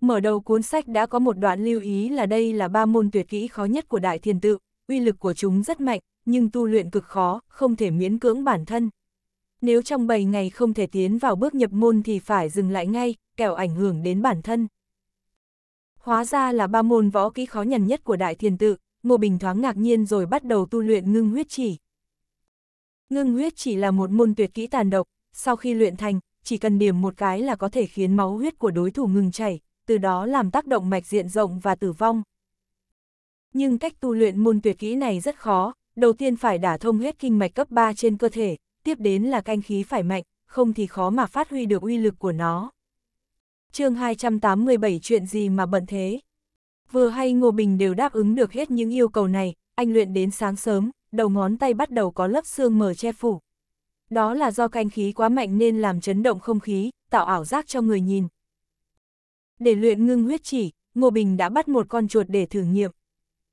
Mở đầu cuốn sách đã có một đoạn lưu ý là đây là ba môn tuyệt kỹ khó nhất của đại thiền tự, uy lực của chúng rất mạnh, nhưng tu luyện cực khó, không thể miễn cưỡng bản thân nếu trong 7 ngày không thể tiến vào bước nhập môn thì phải dừng lại ngay, kẻo ảnh hưởng đến bản thân. Hóa ra là ba môn võ kỹ khó nhằn nhất của đại thiền tự, Ngô Bình thoáng ngạc nhiên rồi bắt đầu tu luyện ngưng huyết chỉ. Ngưng huyết chỉ là một môn tuyệt kỹ tàn độc, sau khi luyện thành, chỉ cần điểm một cái là có thể khiến máu huyết của đối thủ ngừng chảy, từ đó làm tác động mạch diện rộng và tử vong. Nhưng cách tu luyện môn tuyệt kỹ này rất khó, đầu tiên phải đả thông huyết kinh mạch cấp 3 trên cơ thể, tiếp đến là canh khí phải mạnh, không thì khó mà phát huy được uy lực của nó. chương 287 chuyện gì mà bận thế? Vừa hay Ngô Bình đều đáp ứng được hết những yêu cầu này, anh luyện đến sáng sớm, đầu ngón tay bắt đầu có lớp xương mở che phủ. Đó là do canh khí quá mạnh nên làm chấn động không khí, tạo ảo giác cho người nhìn. Để luyện ngưng huyết chỉ, Ngô Bình đã bắt một con chuột để thử nghiệm.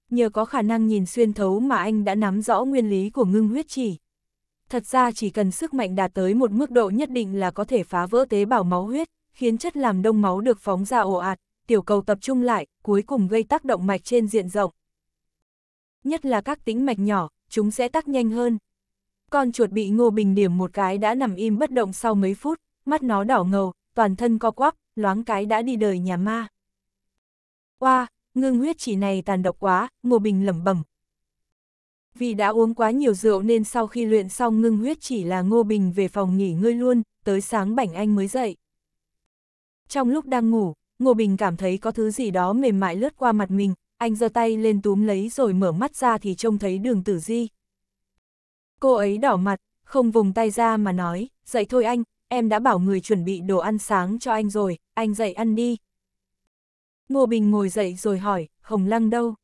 Nhờ có khả năng nhìn xuyên thấu mà anh đã nắm rõ nguyên lý của ngưng huyết chỉ. Thật ra chỉ cần sức mạnh đạt tới một mức độ nhất định là có thể phá vỡ tế bào máu huyết, khiến chất làm đông máu được phóng ra ồ ạt, tiểu cầu tập trung lại, cuối cùng gây tác động mạch trên diện rộng. Nhất là các tĩnh mạch nhỏ, chúng sẽ tắc nhanh hơn. Con chuột bị Ngô Bình điểm một cái đã nằm im bất động sau mấy phút, mắt nó đỏ ngầu, toàn thân co quắp, loáng cái đã đi đời nhà ma. Oa, wow, ngưng huyết chỉ này tàn độc quá, Ngô Bình lẩm bẩm, vì đã uống quá nhiều rượu nên sau khi luyện xong ngưng huyết chỉ là Ngô Bình về phòng nghỉ ngơi luôn, tới sáng Bảnh Anh mới dậy. Trong lúc đang ngủ, Ngô Bình cảm thấy có thứ gì đó mềm mại lướt qua mặt mình, anh giơ tay lên túm lấy rồi mở mắt ra thì trông thấy đường tử di. Cô ấy đỏ mặt, không vùng tay ra mà nói, dậy thôi anh, em đã bảo người chuẩn bị đồ ăn sáng cho anh rồi, anh dậy ăn đi. Ngô Bình ngồi dậy rồi hỏi, Hồng Lăng đâu?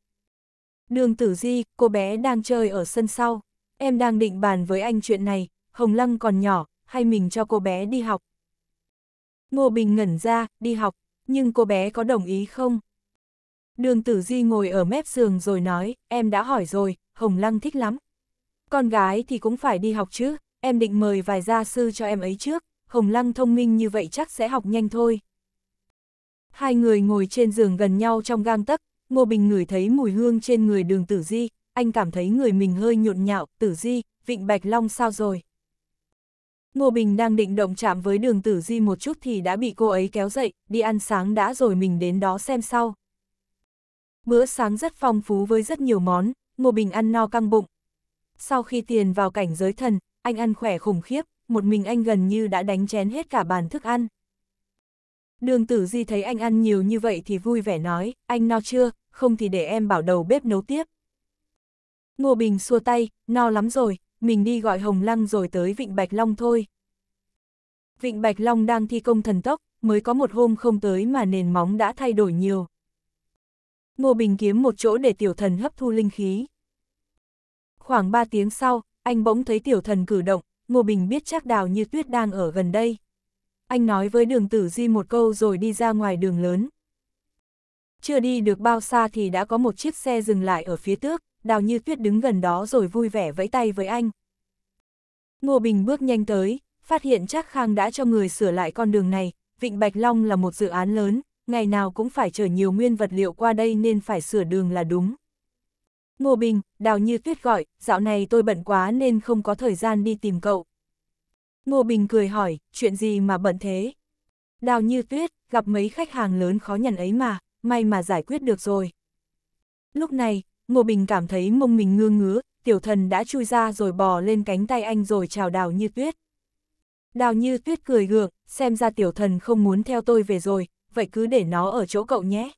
Đường tử di, cô bé đang chơi ở sân sau. Em đang định bàn với anh chuyện này, Hồng Lăng còn nhỏ, hay mình cho cô bé đi học. Ngô Bình ngẩn ra, đi học, nhưng cô bé có đồng ý không? Đường tử di ngồi ở mép giường rồi nói, em đã hỏi rồi, Hồng Lăng thích lắm. Con gái thì cũng phải đi học chứ, em định mời vài gia sư cho em ấy trước, Hồng Lăng thông minh như vậy chắc sẽ học nhanh thôi. Hai người ngồi trên giường gần nhau trong gang tấc, Ngô Bình ngửi thấy mùi hương trên người đường tử di, anh cảm thấy người mình hơi nhộn nhạo, tử di, vịnh Bạch Long sao rồi. Ngô Bình đang định động chạm với đường tử di một chút thì đã bị cô ấy kéo dậy, đi ăn sáng đã rồi mình đến đó xem sau. Bữa sáng rất phong phú với rất nhiều món, Ngô Bình ăn no căng bụng. Sau khi tiền vào cảnh giới thần, anh ăn khỏe khủng khiếp, một mình anh gần như đã đánh chén hết cả bàn thức ăn. Đường tử di thấy anh ăn nhiều như vậy thì vui vẻ nói, anh no chưa, không thì để em bảo đầu bếp nấu tiếp. Ngô Bình xua tay, no lắm rồi, mình đi gọi Hồng Lăng rồi tới Vịnh Bạch Long thôi. Vịnh Bạch Long đang thi công thần tốc, mới có một hôm không tới mà nền móng đã thay đổi nhiều. Ngô Bình kiếm một chỗ để tiểu thần hấp thu linh khí. Khoảng 3 tiếng sau, anh bỗng thấy tiểu thần cử động, Ngô Bình biết chắc đào như tuyết đang ở gần đây anh nói với đường tử di một câu rồi đi ra ngoài đường lớn. Chưa đi được bao xa thì đã có một chiếc xe dừng lại ở phía trước. đào như tuyết đứng gần đó rồi vui vẻ vẫy tay với anh. Ngô Bình bước nhanh tới, phát hiện chắc Khang đã cho người sửa lại con đường này, Vịnh Bạch Long là một dự án lớn, ngày nào cũng phải chở nhiều nguyên vật liệu qua đây nên phải sửa đường là đúng. Ngô Bình, Đào Như Tuyết gọi, dạo này tôi bận quá nên không có thời gian đi tìm cậu. Ngô Bình cười hỏi, chuyện gì mà bận thế? Đào như tuyết, gặp mấy khách hàng lớn khó nhận ấy mà, may mà giải quyết được rồi. Lúc này, Ngô Bình cảm thấy mông mình ngơ ngứa, tiểu thần đã chui ra rồi bò lên cánh tay anh rồi chào đào như tuyết. Đào như tuyết cười gượng, xem ra tiểu thần không muốn theo tôi về rồi, vậy cứ để nó ở chỗ cậu nhé.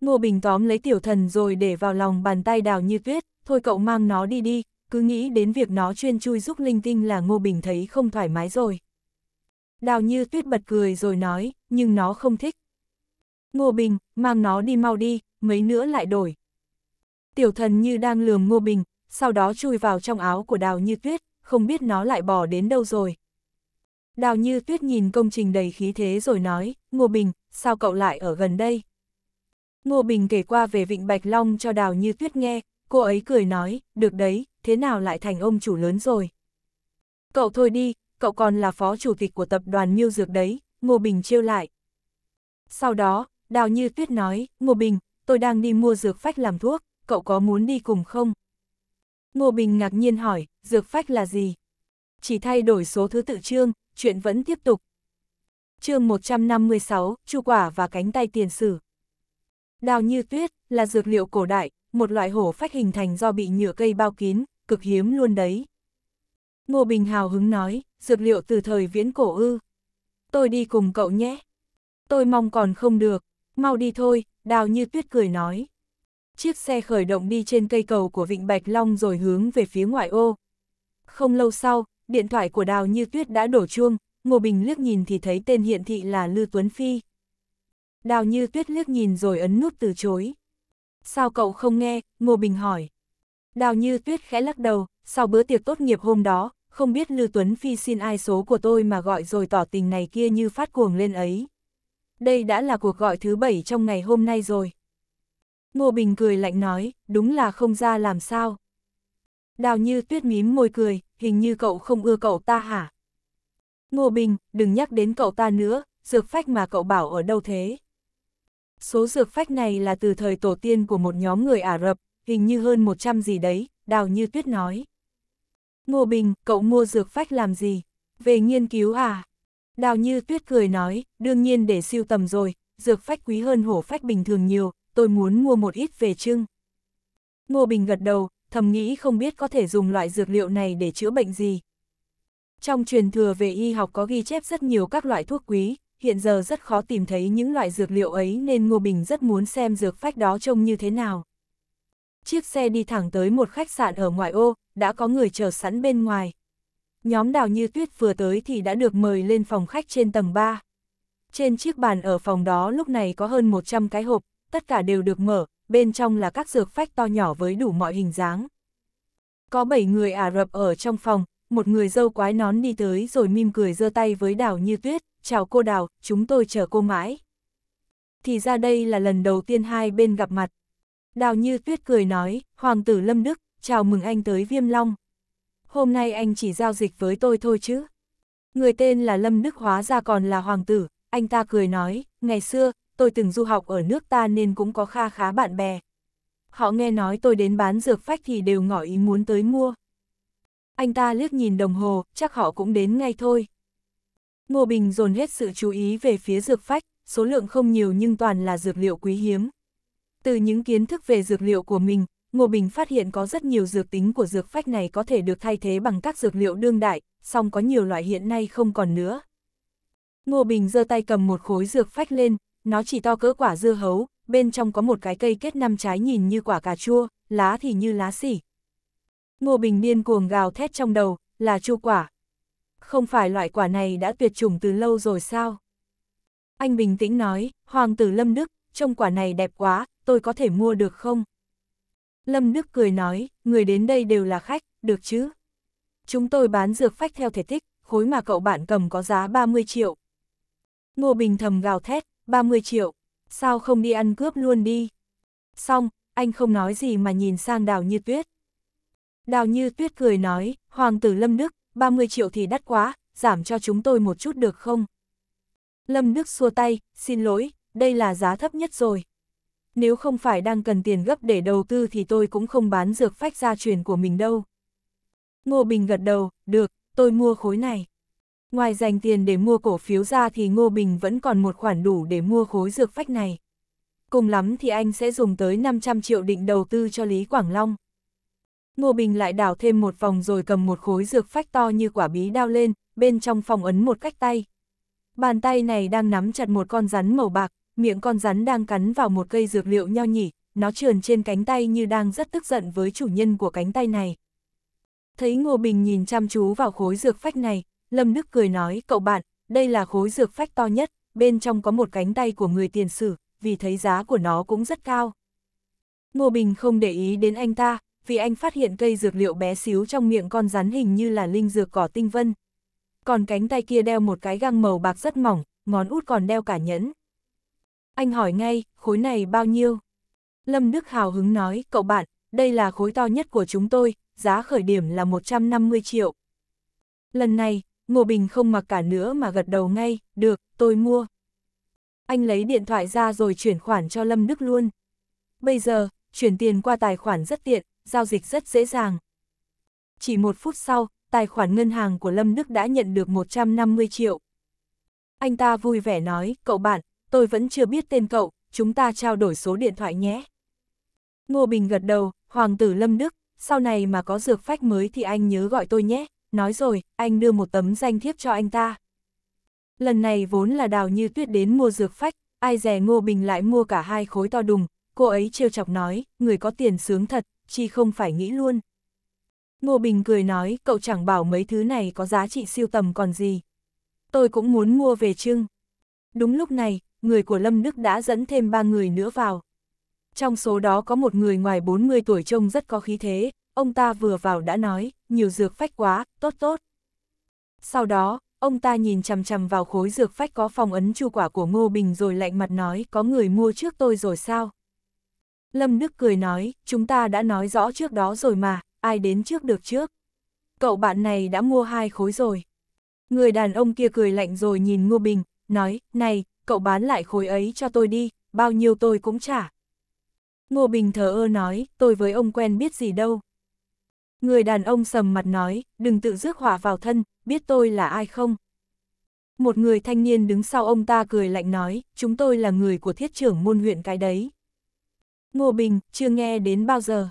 Ngô Bình tóm lấy tiểu thần rồi để vào lòng bàn tay đào như tuyết, thôi cậu mang nó đi đi, cứ nghĩ đến việc nó chuyên chui giúp linh tinh là Ngô Bình thấy không thoải mái rồi. Đào như tuyết bật cười rồi nói, nhưng nó không thích. Ngô Bình, mang nó đi mau đi, mấy nữa lại đổi. Tiểu thần như đang lườm Ngô Bình, sau đó chui vào trong áo của đào như tuyết, không biết nó lại bỏ đến đâu rồi. Đào như tuyết nhìn công trình đầy khí thế rồi nói, Ngô Bình, sao cậu lại ở gần đây? Ngô Bình kể qua về Vịnh Bạch Long cho đào như tuyết nghe, cô ấy cười nói, được đấy, thế nào lại thành ông chủ lớn rồi? Cậu thôi đi, cậu còn là phó chủ tịch của tập đoàn Miêu Dược đấy, Ngô Bình trêu lại. Sau đó, Đào Như Tuyết nói, Ngô Bình, tôi đang đi mua dược phách làm thuốc, cậu có muốn đi cùng không? Ngô Bình ngạc nhiên hỏi, dược phách là gì? Chỉ thay đổi số thứ tự chương, chuyện vẫn tiếp tục. chương 156, chu quả và cánh tay tiền sử. Đào như tuyết là dược liệu cổ đại, một loại hổ phách hình thành do bị nhựa cây bao kín, cực hiếm luôn đấy. Ngô Bình hào hứng nói, dược liệu từ thời viễn cổ ư. Tôi đi cùng cậu nhé. Tôi mong còn không được, mau đi thôi, đào như tuyết cười nói. Chiếc xe khởi động đi trên cây cầu của Vịnh Bạch Long rồi hướng về phía ngoại ô. Không lâu sau, điện thoại của đào như tuyết đã đổ chuông, Ngô Bình liếc nhìn thì thấy tên hiện thị là Lư Tuấn Phi. Đào như tuyết liếc nhìn rồi ấn nút từ chối. Sao cậu không nghe, Ngô Bình hỏi. Đào như tuyết khẽ lắc đầu, sau bữa tiệc tốt nghiệp hôm đó, không biết Lưu Tuấn Phi xin ai số của tôi mà gọi rồi tỏ tình này kia như phát cuồng lên ấy. Đây đã là cuộc gọi thứ bảy trong ngày hôm nay rồi. Ngô Bình cười lạnh nói, đúng là không ra làm sao. Đào như tuyết mím môi cười, hình như cậu không ưa cậu ta hả? Ngô Bình, đừng nhắc đến cậu ta nữa, dược phách mà cậu bảo ở đâu thế? Số dược phách này là từ thời tổ tiên của một nhóm người Ả Rập, hình như hơn 100 gì đấy, đào như tuyết nói. Ngô Bình, cậu mua dược phách làm gì? Về nghiên cứu à? Đào như tuyết cười nói, đương nhiên để siêu tầm rồi, dược phách quý hơn hổ phách bình thường nhiều, tôi muốn mua một ít về trưng. Ngô Bình gật đầu, thầm nghĩ không biết có thể dùng loại dược liệu này để chữa bệnh gì. Trong truyền thừa về y học có ghi chép rất nhiều các loại thuốc quý, hiện giờ rất khó tìm thấy những loại dược liệu ấy nên Ngô Bình rất muốn xem dược phách đó trông như thế nào. Chiếc xe đi thẳng tới một khách sạn ở ngoại ô, đã có người chờ sẵn bên ngoài. Nhóm đào như tuyết vừa tới thì đã được mời lên phòng khách trên tầng 3. Trên chiếc bàn ở phòng đó lúc này có hơn 100 cái hộp, tất cả đều được mở, bên trong là các dược phách to nhỏ với đủ mọi hình dáng. Có 7 người Ả Rập ở trong phòng, một người dâu quái nón đi tới rồi mim cười giơ tay với đào như tuyết, chào cô đào, chúng tôi chờ cô mãi. Thì ra đây là lần đầu tiên hai bên gặp mặt. Đào như tuyết cười nói, Hoàng tử Lâm Đức, chào mừng anh tới Viêm Long. Hôm nay anh chỉ giao dịch với tôi thôi chứ. Người tên là Lâm Đức hóa ra còn là Hoàng tử, anh ta cười nói, ngày xưa, tôi từng du học ở nước ta nên cũng có kha khá bạn bè. Họ nghe nói tôi đến bán dược phách thì đều ngỏ ý muốn tới mua. Anh ta liếc nhìn đồng hồ, chắc họ cũng đến ngay thôi. Ngô Bình dồn hết sự chú ý về phía dược phách, số lượng không nhiều nhưng toàn là dược liệu quý hiếm. Từ những kiến thức về dược liệu của mình, Ngô Bình phát hiện có rất nhiều dược tính của dược phách này có thể được thay thế bằng các dược liệu đương đại, song có nhiều loại hiện nay không còn nữa. Ngô Bình giơ tay cầm một khối dược phách lên, nó chỉ to cỡ quả dưa hấu, bên trong có một cái cây kết năm trái nhìn như quả cà chua, lá thì như lá xỉ. Ngô Bình điên cuồng gào thét trong đầu, là chu quả. Không phải loại quả này đã tuyệt chủng từ lâu rồi sao? Anh bình tĩnh nói, Hoàng tử Lâm Đức, trông quả này đẹp quá, tôi có thể mua được không? Lâm Đức cười nói, người đến đây đều là khách, được chứ? Chúng tôi bán dược phách theo thể tích, khối mà cậu bạn cầm có giá 30 triệu. Ngô Bình thầm gào thét, 30 triệu, sao không đi ăn cướp luôn đi? Xong, anh không nói gì mà nhìn sang Đào Như Tuyết. Đào Như Tuyết cười nói, Hoàng tử Lâm Đức, 30 triệu thì đắt quá, giảm cho chúng tôi một chút được không? Lâm Đức xua tay, xin lỗi, đây là giá thấp nhất rồi nếu không phải đang cần tiền gấp để đầu tư thì tôi cũng không bán dược phách gia truyền của mình đâu. Ngô Bình gật đầu, được, tôi mua khối này. Ngoài dành tiền để mua cổ phiếu ra thì Ngô Bình vẫn còn một khoản đủ để mua khối dược phách này. Cùng lắm thì anh sẽ dùng tới 500 triệu định đầu tư cho Lý Quảng Long. Ngô Bình lại đảo thêm một vòng rồi cầm một khối dược phách to như quả bí đao lên, bên trong phòng ấn một cách tay. Bàn tay này đang nắm chặt một con rắn màu bạc, miệng con rắn đang cắn vào một cây dược liệu nho nhỉ, nó trườn trên cánh tay như đang rất tức giận với chủ nhân của cánh tay này. Thấy Ngô Bình nhìn chăm chú vào khối dược phách này, Lâm Đức cười nói, cậu bạn, đây là khối dược phách to nhất, bên trong có một cánh tay của người tiền sử, vì thấy giá của nó cũng rất cao. Ngô Bình không để ý đến anh ta, vì anh phát hiện cây dược liệu bé xíu trong miệng con rắn hình như là linh dược cỏ tinh vân. Còn cánh tay kia đeo một cái găng màu bạc rất mỏng, ngón út còn đeo cả nhẫn. Anh hỏi ngay, khối này bao nhiêu? Lâm Đức hào hứng nói, cậu bạn, đây là khối to nhất của chúng tôi, giá khởi điểm là 150 triệu. Lần này, Ngô Bình không mặc cả nữa mà gật đầu ngay, được, tôi mua. Anh lấy điện thoại ra rồi chuyển khoản cho Lâm Đức luôn. Bây giờ, chuyển tiền qua tài khoản rất tiện, giao dịch rất dễ dàng. Chỉ một phút sau, tài khoản ngân hàng của Lâm Đức đã nhận được 150 triệu. Anh ta vui vẻ nói, cậu bạn, tôi vẫn chưa biết tên cậu, chúng ta trao đổi số điện thoại nhé. Ngô Bình gật đầu, Hoàng tử Lâm Đức, sau này mà có dược phách mới thì anh nhớ gọi tôi nhé, nói rồi, anh đưa một tấm danh thiếp cho anh ta. Lần này vốn là đào như tuyết đến mua dược phách, ai dè Ngô Bình lại mua cả hai khối to đùng, cô ấy trêu chọc nói, người có tiền sướng thật, chi không phải nghĩ luôn. Ngô Bình cười nói, cậu chẳng bảo mấy thứ này có giá trị siêu tầm còn gì. Tôi cũng muốn mua về trưng. Đúng lúc này, người của Lâm Đức đã dẫn thêm ba người nữa vào. Trong số đó có một người ngoài 40 tuổi trông rất có khí thế, ông ta vừa vào đã nói, nhiều dược phách quá, tốt tốt. Sau đó, ông ta nhìn chằm chằm vào khối dược phách có phong ấn chu quả của Ngô Bình rồi lạnh mặt nói, có người mua trước tôi rồi sao? Lâm Đức cười nói, chúng ta đã nói rõ trước đó rồi mà, ai đến trước được trước. Cậu bạn này đã mua hai khối rồi. Người đàn ông kia cười lạnh rồi nhìn Ngô Bình, nói, này, cậu bán lại khối ấy cho tôi đi, bao nhiêu tôi cũng trả. Ngô Bình thờ ơ nói, tôi với ông quen biết gì đâu. Người đàn ông sầm mặt nói, đừng tự rước hỏa vào thân, biết tôi là ai không? Một người thanh niên đứng sau ông ta cười lạnh nói, chúng tôi là người của thiết trưởng môn huyện cái đấy. Ngô Bình, chưa nghe đến bao giờ.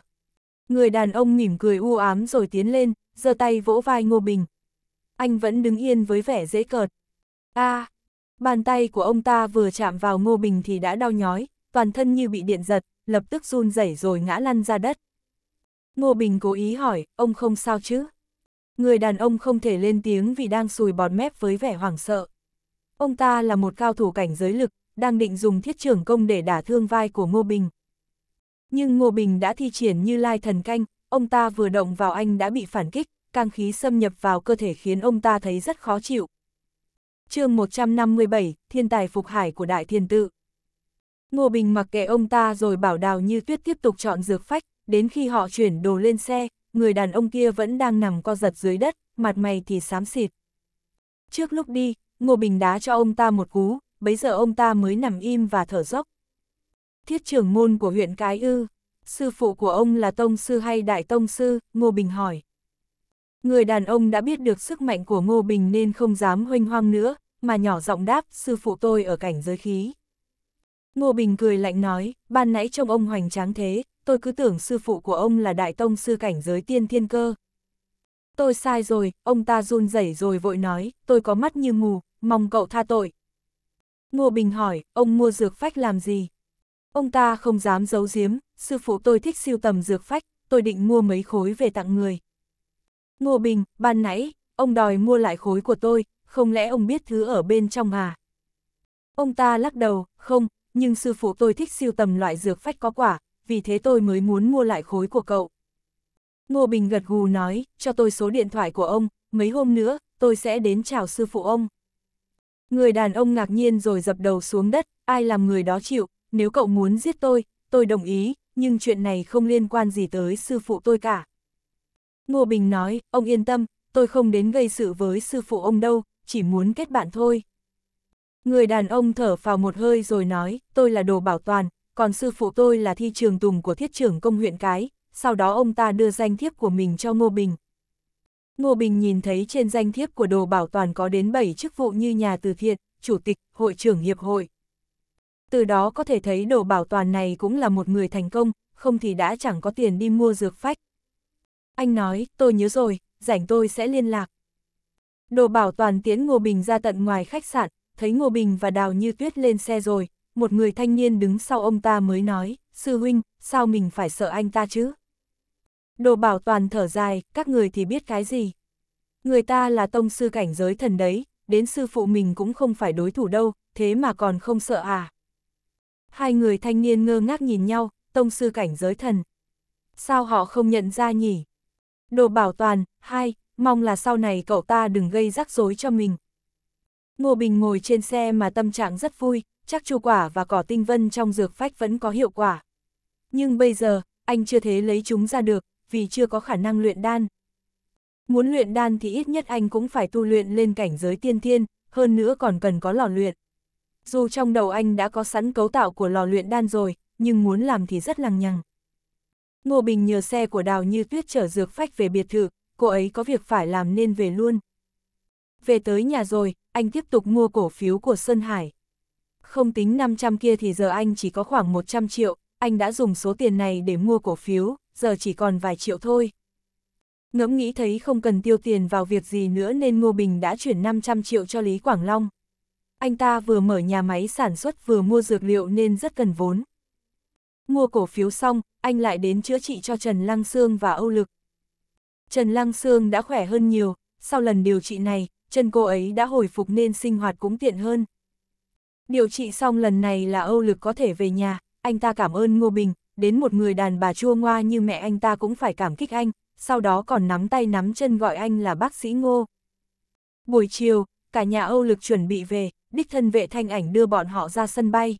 Người đàn ông mỉm cười u ám rồi tiến lên, giơ tay vỗ vai Ngô Bình. Anh vẫn đứng yên với vẻ dễ cợt. a à, Bàn tay của ông ta vừa chạm vào Ngô Bình thì đã đau nhói, toàn thân như bị điện giật, lập tức run rẩy rồi ngã lăn ra đất. Ngô Bình cố ý hỏi, ông không sao chứ? Người đàn ông không thể lên tiếng vì đang sùi bọt mép với vẻ hoảng sợ. Ông ta là một cao thủ cảnh giới lực, đang định dùng thiết trưởng công để đả thương vai của Ngô Bình. Nhưng Ngô Bình đã thi triển như lai thần canh, ông ta vừa động vào anh đã bị phản kích, căng khí xâm nhập vào cơ thể khiến ông ta thấy rất khó chịu, chương 157, thiên tài phục hải của đại thiên tự. Ngô Bình mặc kệ ông ta rồi bảo đào như tuyết tiếp tục chọn dược phách, đến khi họ chuyển đồ lên xe, người đàn ông kia vẫn đang nằm co giật dưới đất, mặt mày thì xám xịt. Trước lúc đi, Ngô Bình đá cho ông ta một cú, bấy giờ ông ta mới nằm im và thở dốc. Thiết trưởng môn của huyện Cái Ư, sư phụ của ông là Tông Sư hay Đại Tông Sư, Ngô Bình hỏi. Người đàn ông đã biết được sức mạnh của Ngô Bình nên không dám hoanh hoang nữa, mà nhỏ giọng đáp, sư phụ tôi ở cảnh giới khí. Ngô Bình cười lạnh nói, ban nãy trông ông hoành tráng thế, tôi cứ tưởng sư phụ của ông là đại tông sư cảnh giới tiên thiên cơ. Tôi sai rồi, ông ta run rẩy rồi vội nói, tôi có mắt như mù, mong cậu tha tội. Ngô Bình hỏi, ông mua dược phách làm gì? Ông ta không dám giấu giếm, sư phụ tôi thích siêu tầm dược phách, tôi định mua mấy khối về tặng người. Ngô Bình, ban nãy, ông đòi mua lại khối của tôi, không lẽ ông biết thứ ở bên trong à? Ông ta lắc đầu, không, nhưng sư phụ tôi thích siêu tầm loại dược phách có quả, vì thế tôi mới muốn mua lại khối của cậu. Ngô Bình gật gù nói, cho tôi số điện thoại của ông, mấy hôm nữa, tôi sẽ đến chào sư phụ ông. Người đàn ông ngạc nhiên rồi dập đầu xuống đất, ai làm người đó chịu, nếu cậu muốn giết tôi, tôi đồng ý, nhưng chuyện này không liên quan gì tới sư phụ tôi cả. Ngô Bình nói, ông yên tâm, tôi không đến gây sự với sư phụ ông đâu, chỉ muốn kết bạn thôi. Người đàn ông thở vào một hơi rồi nói, tôi là đồ bảo toàn, còn sư phụ tôi là thi trường tùng của thiết trưởng công huyện cái, sau đó ông ta đưa danh thiếp của mình cho Ngô Bình. Ngô Bình nhìn thấy trên danh thiếp của đồ bảo toàn có đến 7 chức vụ như nhà từ thiện, chủ tịch, hội trưởng hiệp hội. Từ đó có thể thấy đồ bảo toàn này cũng là một người thành công, không thì đã chẳng có tiền đi mua dược phách, anh nói, tôi nhớ rồi, rảnh tôi sẽ liên lạc. Đồ bảo toàn tiến Ngô Bình ra tận ngoài khách sạn, thấy Ngô Bình và Đào Như Tuyết lên xe rồi, một người thanh niên đứng sau ông ta mới nói, sư huynh, sao mình phải sợ anh ta chứ? Đồ bảo toàn thở dài, các người thì biết cái gì? Người ta là tông sư cảnh giới thần đấy, đến sư phụ mình cũng không phải đối thủ đâu, thế mà còn không sợ à? Hai người thanh niên ngơ ngác nhìn nhau, tông sư cảnh giới thần. Sao họ không nhận ra nhỉ? đồ bảo toàn, hai, mong là sau này cậu ta đừng gây rắc rối cho mình. Ngô Bình ngồi trên xe mà tâm trạng rất vui, chắc chu quả và cỏ tinh vân trong dược phách vẫn có hiệu quả. Nhưng bây giờ, anh chưa thế lấy chúng ra được, vì chưa có khả năng luyện đan. Muốn luyện đan thì ít nhất anh cũng phải tu luyện lên cảnh giới tiên thiên, hơn nữa còn cần có lò luyện. Dù trong đầu anh đã có sẵn cấu tạo của lò luyện đan rồi, nhưng muốn làm thì rất lằng nhằng. Ngô Bình nhờ xe của Đào Như Tuyết chở dược phách về biệt thự, cô ấy có việc phải làm nên về luôn. Về tới nhà rồi, anh tiếp tục mua cổ phiếu của Sơn Hải. Không tính 500 kia thì giờ anh chỉ có khoảng 100 triệu, anh đã dùng số tiền này để mua cổ phiếu, giờ chỉ còn vài triệu thôi. Ngẫm nghĩ thấy không cần tiêu tiền vào việc gì nữa nên Ngô Bình đã chuyển 500 triệu cho Lý Quảng Long. Anh ta vừa mở nhà máy sản xuất vừa mua dược liệu nên rất cần vốn. Mua cổ phiếu xong, anh lại đến chữa trị cho Trần Lăng Sương và Âu Lực. Trần Lăng Sương đã khỏe hơn nhiều, sau lần điều trị này, chân cô ấy đã hồi phục nên sinh hoạt cũng tiện hơn. Điều trị xong lần này là Âu Lực có thể về nhà, anh ta cảm ơn Ngô Bình, đến một người đàn bà chua ngoa như mẹ anh ta cũng phải cảm kích anh, sau đó còn nắm tay nắm chân gọi anh là bác sĩ Ngô. Buổi chiều, cả nhà Âu Lực chuẩn bị về, đích thân vệ thanh ảnh đưa bọn họ ra sân bay.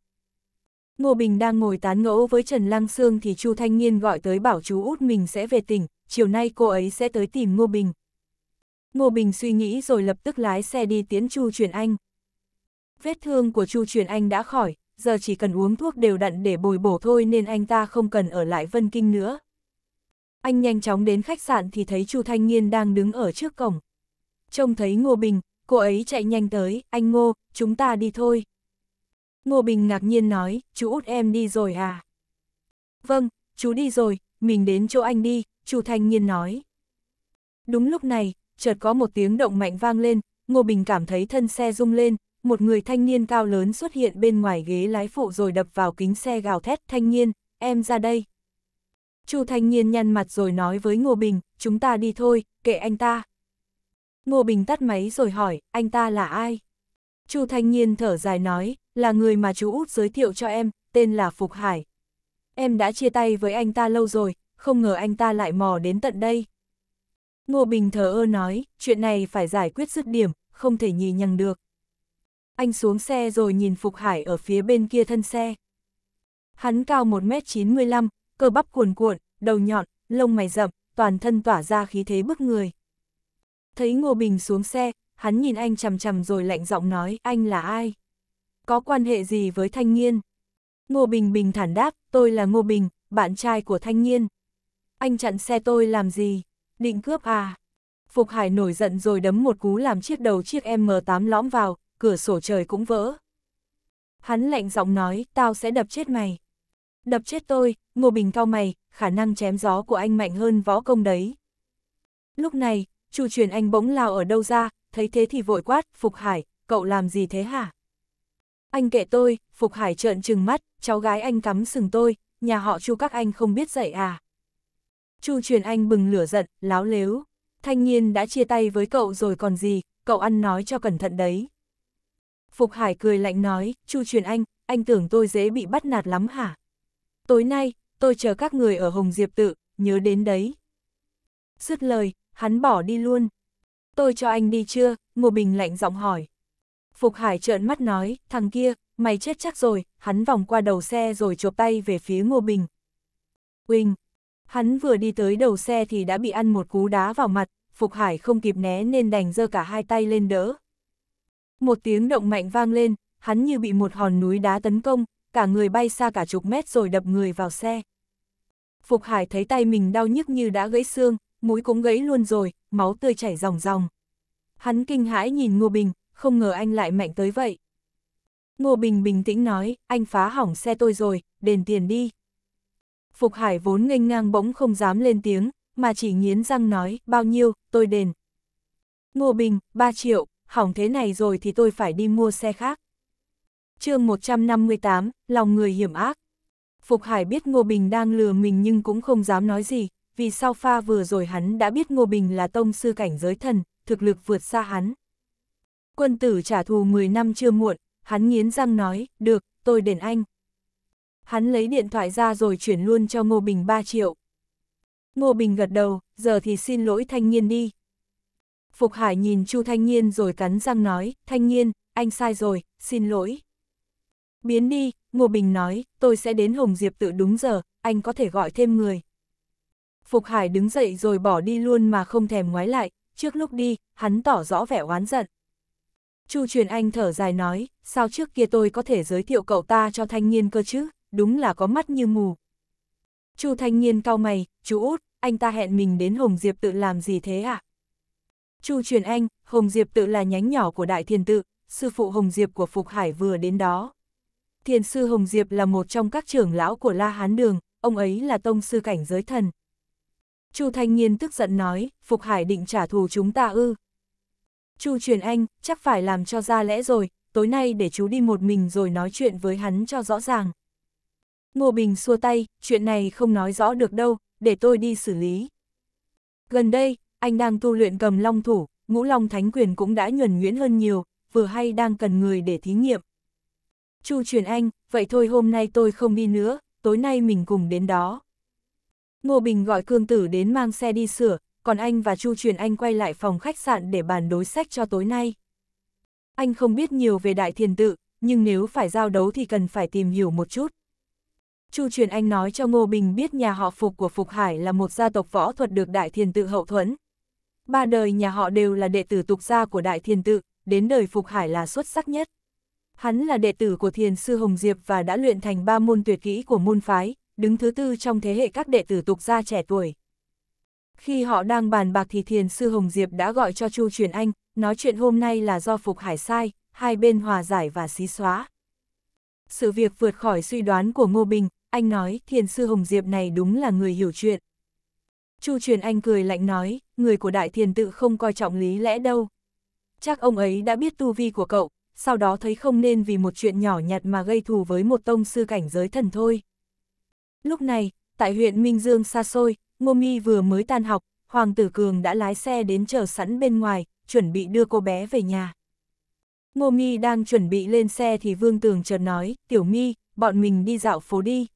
Ngô Bình đang ngồi tán ngẫu với Trần Lăng Sương thì Chu Thanh Nghiên gọi tới bảo chú út mình sẽ về tỉnh, chiều nay cô ấy sẽ tới tìm Ngô Bình. Ngô Bình suy nghĩ rồi lập tức lái xe đi tiến Chu Truyền Anh. Vết thương của Chu Truyền Anh đã khỏi, giờ chỉ cần uống thuốc đều đặn để bồi bổ thôi nên anh ta không cần ở lại Vân Kinh nữa. Anh nhanh chóng đến khách sạn thì thấy Chu Thanh Nghiên đang đứng ở trước cổng. Trông thấy Ngô Bình, cô ấy chạy nhanh tới, anh Ngô, chúng ta đi thôi. Ngô Bình ngạc nhiên nói, chú út em đi rồi à? Vâng, chú đi rồi, mình đến chỗ anh đi, Chú Thanh Nhiên nói. Đúng lúc này, chợt có một tiếng động mạnh vang lên, Ngô Bình cảm thấy thân xe rung lên, một người thanh niên cao lớn xuất hiện bên ngoài ghế lái phụ rồi đập vào kính xe gào thét thanh niên, em ra đây. Chú thanh niên nhăn mặt rồi nói với Ngô Bình, chúng ta đi thôi, kệ anh ta. Ngô Bình tắt máy rồi hỏi, anh ta là ai? Chu thanh niên thở dài nói, là người mà chú út giới thiệu cho em, tên là Phục Hải. Em đã chia tay với anh ta lâu rồi, không ngờ anh ta lại mò đến tận đây. Ngô Bình thờ ơ nói, chuyện này phải giải quyết dứt điểm, không thể nhì nhằng được. Anh xuống xe rồi nhìn Phục Hải ở phía bên kia thân xe. Hắn cao 1m95, cơ bắp cuồn cuộn, đầu nhọn, lông mày rậm, toàn thân tỏa ra khí thế bức người. Thấy Ngô Bình xuống xe, hắn nhìn anh chằm chằm rồi lạnh giọng nói, anh là ai? có quan hệ gì với Thanh Nghiên? Ngô Bình bình thản đáp, tôi là Ngô Bình, bạn trai của Thanh Nghiên. Anh chặn xe tôi làm gì? Định cướp à? Phục Hải nổi giận rồi đấm một cú làm chiếc đầu chiếc M8 lõm vào, cửa sổ trời cũng vỡ. Hắn lạnh giọng nói, tao sẽ đập chết mày. Đập chết tôi, Ngô Bình cao mày, khả năng chém gió của anh mạnh hơn võ công đấy. Lúc này, chu truyền anh bỗng lao ở đâu ra, thấy thế thì vội quát, Phục Hải, cậu làm gì thế hả? Anh kể tôi, Phục Hải trợn trừng mắt, cháu gái anh cắm sừng tôi, nhà họ Chu các anh không biết dạy à. Chu truyền anh bừng lửa giận, láo lếu. Thanh niên đã chia tay với cậu rồi còn gì, cậu ăn nói cho cẩn thận đấy. Phục Hải cười lạnh nói, Chu truyền anh, anh tưởng tôi dễ bị bắt nạt lắm hả? Tối nay, tôi chờ các người ở Hồng Diệp tự, nhớ đến đấy. Dứt lời, hắn bỏ đi luôn. Tôi cho anh đi chưa? Ngô Bình lạnh giọng hỏi. Phục Hải trợn mắt nói, thằng kia, mày chết chắc rồi, hắn vòng qua đầu xe rồi chộp tay về phía Ngô Bình. Quỳnh, hắn vừa đi tới đầu xe thì đã bị ăn một cú đá vào mặt, Phục Hải không kịp né nên đành giơ cả hai tay lên đỡ. Một tiếng động mạnh vang lên, hắn như bị một hòn núi đá tấn công, cả người bay xa cả chục mét rồi đập người vào xe. Phục Hải thấy tay mình đau nhức như đã gãy xương, mũi cũng gãy luôn rồi, máu tươi chảy ròng ròng. Hắn kinh hãi nhìn Ngô Bình, không ngờ anh lại mạnh tới vậy. Ngô Bình bình tĩnh nói, anh phá hỏng xe tôi rồi, đền tiền đi. Phục Hải vốn nghênh ngang bỗng không dám lên tiếng, mà chỉ nghiến răng nói, bao nhiêu, tôi đền. Ngô Bình, 3 triệu, hỏng thế này rồi thì tôi phải đi mua xe khác. chương 158, lòng người hiểm ác. Phục Hải biết Ngô Bình đang lừa mình nhưng cũng không dám nói gì, vì sau pha vừa rồi hắn đã biết Ngô Bình là tông sư cảnh giới thần, thực lực vượt xa hắn quân tử trả thù 10 năm chưa muộn, hắn nghiến răng nói, được, tôi đền anh. Hắn lấy điện thoại ra rồi chuyển luôn cho Ngô Bình 3 triệu. Ngô Bình gật đầu, giờ thì xin lỗi thanh niên đi. Phục Hải nhìn Chu Thanh Niên rồi cắn răng nói, Thanh Niên, anh sai rồi, xin lỗi. Biến đi, Ngô Bình nói, tôi sẽ đến Hồng Diệp tự đúng giờ, anh có thể gọi thêm người. Phục Hải đứng dậy rồi bỏ đi luôn mà không thèm ngoái lại, trước lúc đi, hắn tỏ rõ vẻ oán giận. Chu Truyền Anh thở dài nói, sao trước kia tôi có thể giới thiệu cậu ta cho thanh niên cơ chứ, đúng là có mắt như mù. Chu thanh niên cau mày, chú út, anh ta hẹn mình đến Hồng Diệp tự làm gì thế ạ? À? Chu Truyền Anh, Hồng Diệp tự là nhánh nhỏ của Đại Thiên tự, sư phụ Hồng Diệp của Phục Hải vừa đến đó. Thiền sư Hồng Diệp là một trong các trưởng lão của La Hán Đường, ông ấy là tông sư cảnh giới thần. Chu Thanh Niên tức giận nói, Phục Hải định trả thù chúng ta ư, Chu Truyền Anh, chắc phải làm cho ra lẽ rồi, tối nay để chú đi một mình rồi nói chuyện với hắn cho rõ ràng. Ngô Bình xua tay, chuyện này không nói rõ được đâu, để tôi đi xử lý. Gần đây, anh đang tu luyện cầm long thủ, ngũ long thánh quyền cũng đã nhuần nhuyễn hơn nhiều, vừa hay đang cần người để thí nghiệm. Chu Truyền Anh, vậy thôi hôm nay tôi không đi nữa, tối nay mình cùng đến đó. Ngô Bình gọi cương tử đến mang xe đi sửa, còn anh và Chu Truyền Anh quay lại phòng khách sạn để bàn đối sách cho tối nay. Anh không biết nhiều về đại thiền tự, nhưng nếu phải giao đấu thì cần phải tìm hiểu một chút. Chu Truyền Anh nói cho Ngô Bình biết nhà họ Phục của Phục Hải là một gia tộc võ thuật được Đại Thiền Tự hậu thuẫn. Ba đời nhà họ đều là đệ tử tục gia của Đại Thiền Tự, đến đời Phục Hải là xuất sắc nhất. Hắn là đệ tử của Thiền Sư Hồng Diệp và đã luyện thành ba môn tuyệt kỹ của môn phái, đứng thứ tư trong thế hệ các đệ tử tục gia trẻ tuổi. Khi họ đang bàn bạc thì Thiền Sư Hồng Diệp đã gọi cho Chu Truyền Anh, nói chuyện hôm nay là do Phục Hải sai, hai bên hòa giải và xí xóa. Sự việc vượt khỏi suy đoán của Ngô Bình, anh nói Thiền Sư Hồng Diệp này đúng là người hiểu chuyện. Chu Truyền Anh cười lạnh nói, người của Đại Thiền Tự không coi trọng lý lẽ đâu. Chắc ông ấy đã biết tu vi của cậu, sau đó thấy không nên vì một chuyện nhỏ nhặt mà gây thù với một tông sư cảnh giới thần thôi. Lúc này, tại huyện Minh Dương xa xôi, Ngô Mi vừa mới tan học, Hoàng tử Cường đã lái xe đến chờ sẵn bên ngoài, chuẩn bị đưa cô bé về nhà. Ngô Mi đang chuẩn bị lên xe thì Vương Tường chợt nói, Tiểu Mi, bọn mình đi dạo phố đi.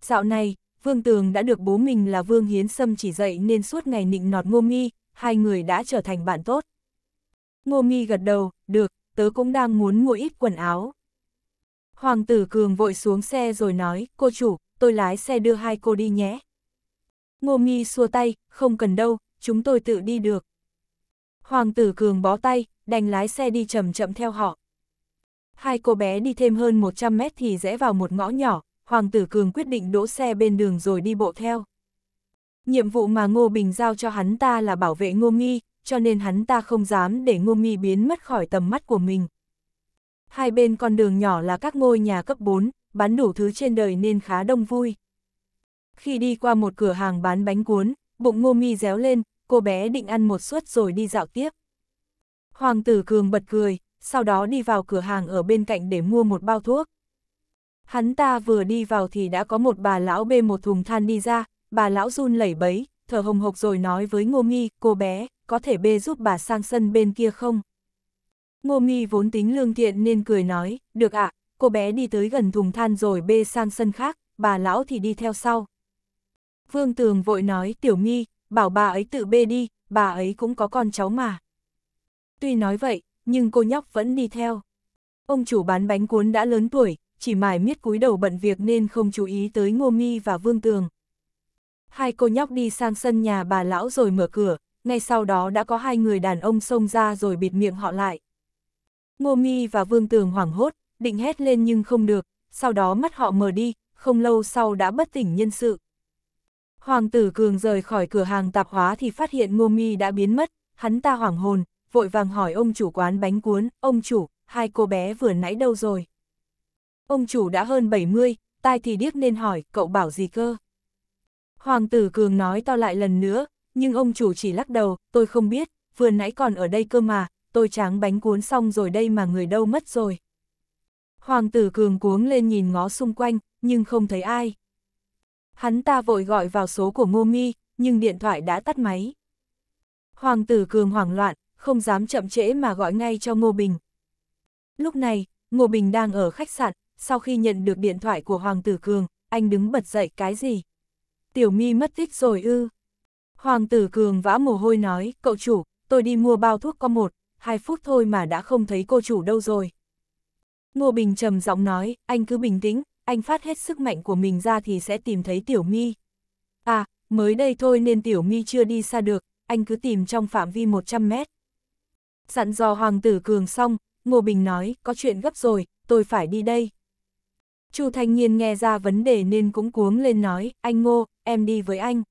Dạo này, Vương Tường đã được bố mình là Vương Hiến Sâm chỉ dạy nên suốt ngày nịnh nọt Ngô Mi, hai người đã trở thành bạn tốt. Ngô Mi gật đầu, được, tớ cũng đang muốn mua ít quần áo. Hoàng tử Cường vội xuống xe rồi nói, cô chủ, tôi lái xe đưa hai cô đi nhé. Ngô Mi xua tay, không cần đâu, chúng tôi tự đi được. Hoàng tử cường bó tay, đành lái xe đi chậm chậm theo họ. Hai cô bé đi thêm hơn 100 mét thì rẽ vào một ngõ nhỏ, Hoàng tử cường quyết định đỗ xe bên đường rồi đi bộ theo. Nhiệm vụ mà Ngô Bình giao cho hắn ta là bảo vệ Ngô Mi, cho nên hắn ta không dám để Ngô Mi biến mất khỏi tầm mắt của mình. Hai bên con đường nhỏ là các ngôi nhà cấp 4, bán đủ thứ trên đời nên khá đông vui khi đi qua một cửa hàng bán bánh cuốn, bụng ngô mi réo lên, cô bé định ăn một suất rồi đi dạo tiếp. Hoàng tử cường bật cười, sau đó đi vào cửa hàng ở bên cạnh để mua một bao thuốc. Hắn ta vừa đi vào thì đã có một bà lão bê một thùng than đi ra, bà lão run lẩy bẩy, thở hồng hộc rồi nói với Ngô Mi, cô bé, có thể bê giúp bà sang sân bên kia không? Ngô Mi vốn tính lương thiện nên cười nói, được ạ, à, cô bé đi tới gần thùng than rồi bê sang sân khác, bà lão thì đi theo sau. Vương Tường vội nói Tiểu Nghi, bảo bà ấy tự bê đi, bà ấy cũng có con cháu mà. Tuy nói vậy, nhưng cô nhóc vẫn đi theo. Ông chủ bán bánh cuốn đã lớn tuổi, chỉ mải miết cúi đầu bận việc nên không chú ý tới Ngô Mi và Vương Tường. Hai cô nhóc đi sang sân nhà bà lão rồi mở cửa, ngay sau đó đã có hai người đàn ông xông ra rồi bịt miệng họ lại. Ngô Mi và Vương Tường hoảng hốt, định hét lên nhưng không được, sau đó mắt họ mở đi, không lâu sau đã bất tỉnh nhân sự. Hoàng tử cường rời khỏi cửa hàng tạp hóa thì phát hiện ngô mi đã biến mất, hắn ta hoảng hồn, vội vàng hỏi ông chủ quán bánh cuốn, ông chủ, hai cô bé vừa nãy đâu rồi? Ông chủ đã hơn 70, tai thì điếc nên hỏi, cậu bảo gì cơ? Hoàng tử cường nói to lại lần nữa, nhưng ông chủ chỉ lắc đầu, tôi không biết, vừa nãy còn ở đây cơ mà, tôi tráng bánh cuốn xong rồi đây mà người đâu mất rồi. Hoàng tử cường cuống lên nhìn ngó xung quanh, nhưng không thấy ai. Hắn ta vội gọi vào số của Ngô Mi nhưng điện thoại đã tắt máy. Hoàng tử Cường hoảng loạn, không dám chậm trễ mà gọi ngay cho Ngô Bình. Lúc này, Ngô Bình đang ở khách sạn, sau khi nhận được điện thoại của Hoàng tử Cường, anh đứng bật dậy cái gì? Tiểu mi mất tích rồi ư. Hoàng tử Cường vã mồ hôi nói, cậu chủ, tôi đi mua bao thuốc có một, hai phút thôi mà đã không thấy cô chủ đâu rồi. Ngô Bình trầm giọng nói, anh cứ bình tĩnh, anh phát hết sức mạnh của mình ra thì sẽ tìm thấy Tiểu Mi. À, mới đây thôi nên Tiểu Mi chưa đi xa được, anh cứ tìm trong phạm vi 100 mét. Dặn dò Hoàng tử Cường xong, Ngô Bình nói, có chuyện gấp rồi, tôi phải đi đây. Chu Thanh Nhiên nghe ra vấn đề nên cũng cuống lên nói, anh Ngô, em đi với anh.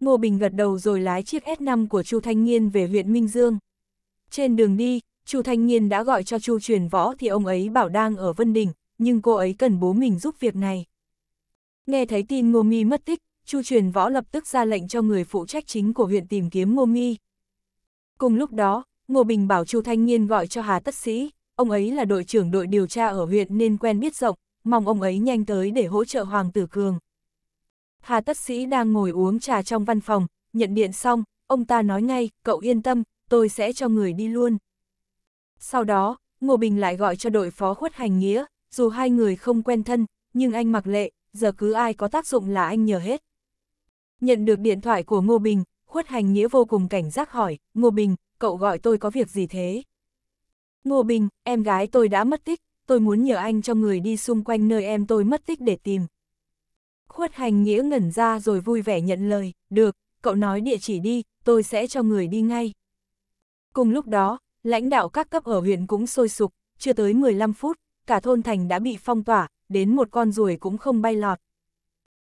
Ngô Bình gật đầu rồi lái chiếc S5 của Chu Thanh Nhiên về huyện Minh Dương. Trên đường đi, Chu Thanh Nhiên đã gọi cho Chu truyền võ thì ông ấy bảo đang ở Vân Đình, nhưng cô ấy cần bố mình giúp việc này. Nghe thấy tin Ngô Mi mất tích, Chu truyền võ lập tức ra lệnh cho người phụ trách chính của huyện tìm kiếm Ngô Mi. Cùng lúc đó, Ngô Bình bảo Chu Thanh Nhiên gọi cho Hà Tất Sĩ, ông ấy là đội trưởng đội điều tra ở huyện nên quen biết rộng, mong ông ấy nhanh tới để hỗ trợ Hoàng Tử Cường. Hà Tất Sĩ đang ngồi uống trà trong văn phòng, nhận điện xong, ông ta nói ngay, cậu yên tâm, tôi sẽ cho người đi luôn. Sau đó, Ngô Bình lại gọi cho đội phó khuất hành nghĩa, dù hai người không quen thân, nhưng anh mặc lệ, giờ cứ ai có tác dụng là anh nhờ hết. Nhận được điện thoại của Ngô Bình, khuất hành nghĩa vô cùng cảnh giác hỏi, Ngô Bình, cậu gọi tôi có việc gì thế? Ngô Bình, em gái tôi đã mất tích, tôi muốn nhờ anh cho người đi xung quanh nơi em tôi mất tích để tìm. Khuất hành nghĩa ngẩn ra rồi vui vẻ nhận lời, được, cậu nói địa chỉ đi, tôi sẽ cho người đi ngay. Cùng lúc đó, lãnh đạo các cấp ở huyện cũng sôi sục, chưa tới 15 phút, cả thôn thành đã bị phong tỏa, đến một con ruồi cũng không bay lọt.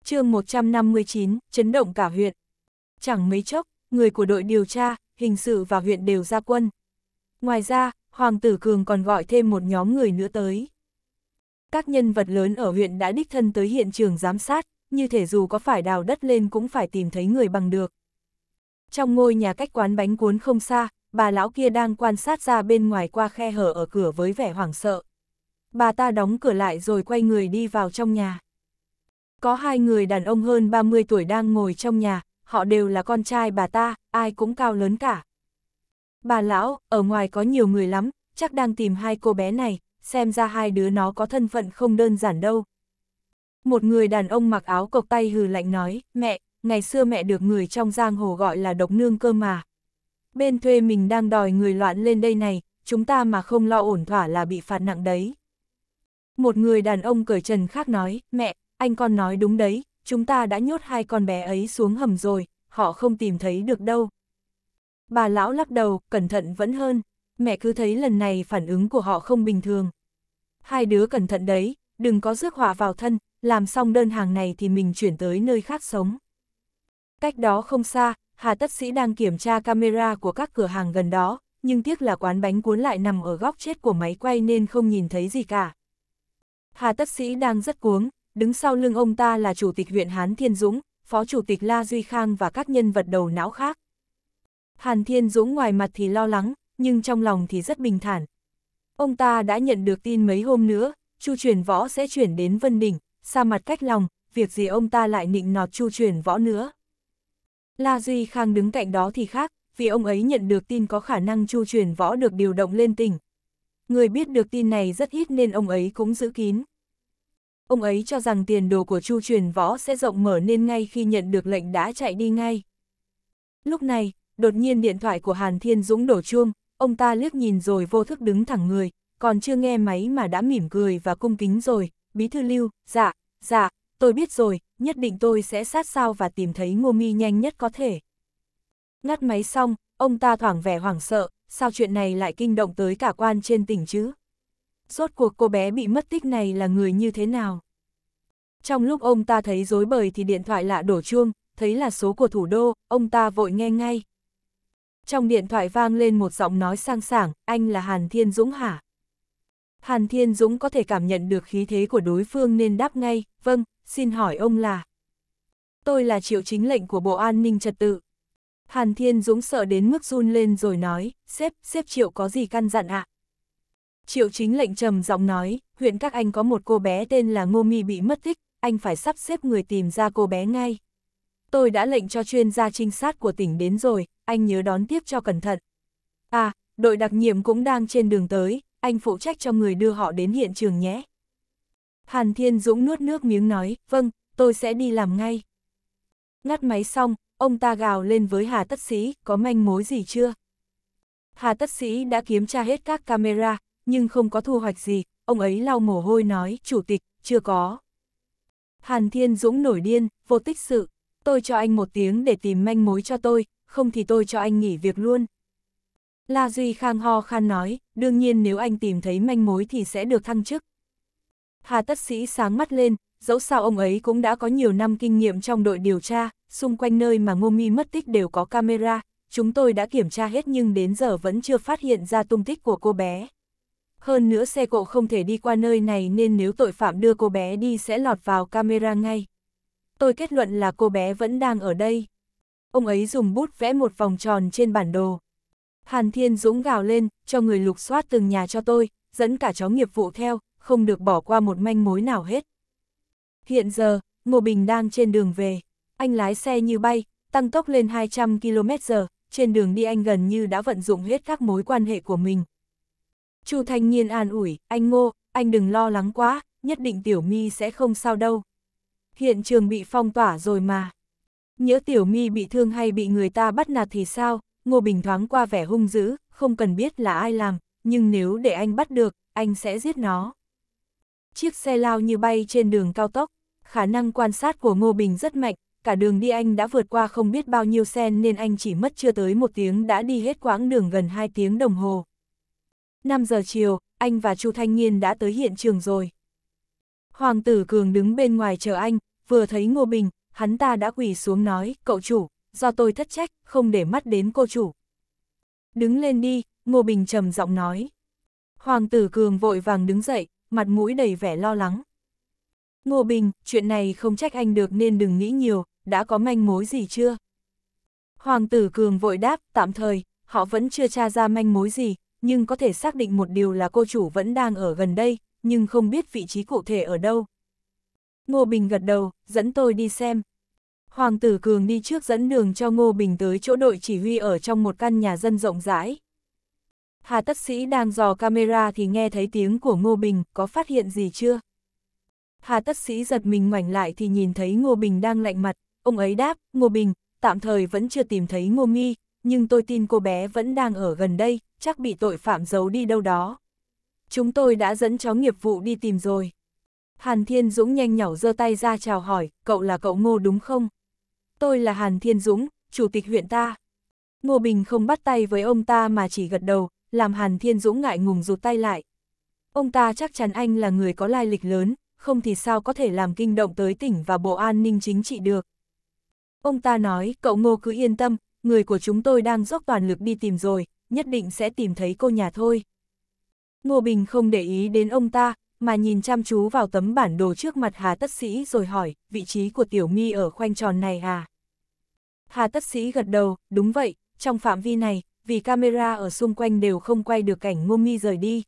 chương 159, chấn động cả huyện. Chẳng mấy chốc, người của đội điều tra, hình sự và huyện đều ra quân. Ngoài ra, Hoàng tử Cường còn gọi thêm một nhóm người nữa tới. Các nhân vật lớn ở huyện đã đích thân tới hiện trường giám sát, như thể dù có phải đào đất lên cũng phải tìm thấy người bằng được. Trong ngôi nhà cách quán bánh cuốn không xa, bà lão kia đang quan sát ra bên ngoài qua khe hở ở cửa với vẻ hoảng sợ bà ta đóng cửa lại rồi quay người đi vào trong nhà. Có hai người đàn ông hơn 30 tuổi đang ngồi trong nhà, họ đều là con trai bà ta, ai cũng cao lớn cả. Bà lão, ở ngoài có nhiều người lắm, chắc đang tìm hai cô bé này, xem ra hai đứa nó có thân phận không đơn giản đâu. Một người đàn ông mặc áo cộc tay hừ lạnh nói, mẹ, ngày xưa mẹ được người trong giang hồ gọi là độc nương cơ mà. Bên thuê mình đang đòi người loạn lên đây này, chúng ta mà không lo ổn thỏa là bị phạt nặng đấy. Một người đàn ông cởi trần khác nói, mẹ, anh con nói đúng đấy, chúng ta đã nhốt hai con bé ấy xuống hầm rồi, họ không tìm thấy được đâu. Bà lão lắc đầu, cẩn thận vẫn hơn, mẹ cứ thấy lần này phản ứng của họ không bình thường. Hai đứa cẩn thận đấy, đừng có rước họa vào thân, làm xong đơn hàng này thì mình chuyển tới nơi khác sống. Cách đó không xa, Hà Tất Sĩ đang kiểm tra camera của các cửa hàng gần đó, nhưng tiếc là quán bánh cuốn lại nằm ở góc chết của máy quay nên không nhìn thấy gì cả. Hà Tất Sĩ đang rất cuống, đứng sau lưng ông ta là Chủ tịch huyện Hán Thiên Dũng, Phó Chủ tịch La Duy Khang và các nhân vật đầu não khác. Hàn Thiên Dũng ngoài mặt thì lo lắng, nhưng trong lòng thì rất bình thản. Ông ta đã nhận được tin mấy hôm nữa, Chu Truyền Võ sẽ chuyển đến Vân Đỉnh, xa mặt cách lòng, việc gì ông ta lại nịnh nọt Chu Truyền Võ nữa. La Duy Khang đứng cạnh đó thì khác, vì ông ấy nhận được tin có khả năng Chu Truyền Võ được điều động lên tỉnh, người biết được tin này rất ít nên ông ấy cũng giữ kín. Ông ấy cho rằng tiền đồ của Chu truyền võ sẽ rộng mở nên ngay khi nhận được lệnh đã chạy đi ngay. Lúc này, đột nhiên điện thoại của Hàn Thiên Dũng đổ chuông, ông ta liếc nhìn rồi vô thức đứng thẳng người, còn chưa nghe máy mà đã mỉm cười và cung kính rồi, bí thư lưu, dạ, dạ, tôi biết rồi, nhất định tôi sẽ sát sao và tìm thấy ngô mi nhanh nhất có thể. Ngắt máy xong, ông ta thoảng vẻ hoảng sợ, sao chuyện này lại kinh động tới cả quan trên tỉnh chứ? Rốt cuộc cô bé bị mất tích này là người như thế nào? Trong lúc ông ta thấy dối bời thì điện thoại lạ đổ chuông, thấy là số của thủ đô, ông ta vội nghe ngay. Trong điện thoại vang lên một giọng nói sang sảng, anh là Hàn Thiên Dũng hả? Hàn Thiên Dũng có thể cảm nhận được khí thế của đối phương nên đáp ngay, vâng, xin hỏi ông là. Tôi là triệu chính lệnh của Bộ An ninh Trật tự. Hàn Thiên Dũng sợ đến mức run lên rồi nói, xếp, xếp Triệu có gì căn dặn ạ? Triệu chính lệnh trầm giọng nói, huyện các anh có một cô bé tên là Ngô Mi bị mất tích, anh phải sắp xếp người tìm ra cô bé ngay. Tôi đã lệnh cho chuyên gia trinh sát của tỉnh đến rồi, anh nhớ đón tiếp cho cẩn thận. À, đội đặc nhiệm cũng đang trên đường tới, anh phụ trách cho người đưa họ đến hiện trường nhé. Hàn Thiên Dũng nuốt nước miếng nói, vâng, tôi sẽ đi làm ngay. Ngắt máy xong, ông ta gào lên với Hà Tất Sĩ, có manh mối gì chưa? Hà Tất Sĩ đã kiểm tra hết các camera, nhưng không có thu hoạch gì, ông ấy lau mồ hôi nói, chủ tịch, chưa có. Hàn Thiên Dũng nổi điên, vô tích sự, tôi cho anh một tiếng để tìm manh mối cho tôi, không thì tôi cho anh nghỉ việc luôn. La Duy Khang ho khan nói, đương nhiên nếu anh tìm thấy manh mối thì sẽ được thăng chức. Hà Tất Sĩ sáng mắt lên, dẫu sao ông ấy cũng đã có nhiều năm kinh nghiệm trong đội điều tra, xung quanh nơi mà Ngô Mi mất tích đều có camera, chúng tôi đã kiểm tra hết nhưng đến giờ vẫn chưa phát hiện ra tung tích của cô bé. Hơn nữa xe cộ không thể đi qua nơi này nên nếu tội phạm đưa cô bé đi sẽ lọt vào camera ngay. Tôi kết luận là cô bé vẫn đang ở đây. Ông ấy dùng bút vẽ một vòng tròn trên bản đồ. Hàn Thiên Dũng gào lên, cho người lục soát từng nhà cho tôi, dẫn cả chó nghiệp vụ theo, không được bỏ qua một manh mối nào hết. Hiện giờ, Ngô Bình đang trên đường về. Anh lái xe như bay, tăng tốc lên 200 km/h, trên đường đi anh gần như đã vận dụng hết các mối quan hệ của mình. Chu Thanh Nhiên an ủi, anh Ngô, anh đừng lo lắng quá, nhất định Tiểu My sẽ không sao đâu. Hiện trường bị phong tỏa rồi mà. Nhớ Tiểu My bị thương hay bị người ta bắt nạt thì sao? Ngô Bình thoáng qua vẻ hung dữ, không cần biết là ai làm, nhưng nếu để anh bắt được, anh sẽ giết nó. Chiếc xe lao như bay trên đường cao tốc, khả năng quan sát của Ngô Bình rất mạnh, cả đường đi anh đã vượt qua không biết bao nhiêu sen nên anh chỉ mất chưa tới một tiếng đã đi hết quãng đường gần 2 tiếng đồng hồ. 5 giờ chiều, anh và Chu Thanh nhiên đã tới hiện trường rồi. Hoàng tử Cường đứng bên ngoài chờ anh, vừa thấy Ngô Bình, hắn ta đã quỳ xuống nói, cậu chủ, do tôi thất trách, không để mắt đến cô chủ. Đứng lên đi, Ngô Bình trầm giọng nói. Hoàng tử Cường vội vàng đứng dậy, mặt mũi đầy vẻ lo lắng. Ngô Bình, chuyện này không trách anh được nên đừng nghĩ nhiều, đã có manh mối gì chưa? Hoàng tử Cường vội đáp, tạm thời, họ vẫn chưa tra ra manh mối gì, nhưng có thể xác định một điều là cô chủ vẫn đang ở gần đây, nhưng không biết vị trí cụ thể ở đâu. Ngô Bình gật đầu, dẫn tôi đi xem. Hoàng tử Cường đi trước dẫn đường cho Ngô Bình tới chỗ đội chỉ huy ở trong một căn nhà dân rộng rãi. Hà tất sĩ đang dò camera thì nghe thấy tiếng của Ngô Bình, có phát hiện gì chưa? Hà tất sĩ giật mình ngoảnh lại thì nhìn thấy Ngô Bình đang lạnh mặt, ông ấy đáp, Ngô Bình, tạm thời vẫn chưa tìm thấy Ngô Nghi, nhưng tôi tin cô bé vẫn đang ở gần đây, chắc bị tội phạm giấu đi đâu đó. Chúng tôi đã dẫn chó nghiệp vụ đi tìm rồi. Hàn Thiên Dũng nhanh nhỏ giơ tay ra chào hỏi, cậu là cậu Ngô đúng không? Tôi là Hàn Thiên Dũng, chủ tịch huyện ta. Ngô Bình không bắt tay với ông ta mà chỉ gật đầu, làm Hàn Thiên Dũng ngại ngùng rụt tay lại. Ông ta chắc chắn anh là người có lai lịch lớn, không thì sao có thể làm kinh động tới tỉnh và bộ an ninh chính trị được. Ông ta nói, cậu ngô cứ yên tâm, người của chúng tôi đang dốc toàn lực đi tìm rồi, nhất định sẽ tìm thấy cô nhà thôi. Ngô Bình không để ý đến ông ta, mà nhìn chăm chú vào tấm bản đồ trước mặt Hà Tất Sĩ rồi hỏi, vị trí của Tiểu My ở khoanh tròn này à? Hà Tất Sĩ gật đầu, đúng vậy, trong phạm vi này, vì camera ở xung quanh đều không quay được cảnh Ngô Mi rời đi.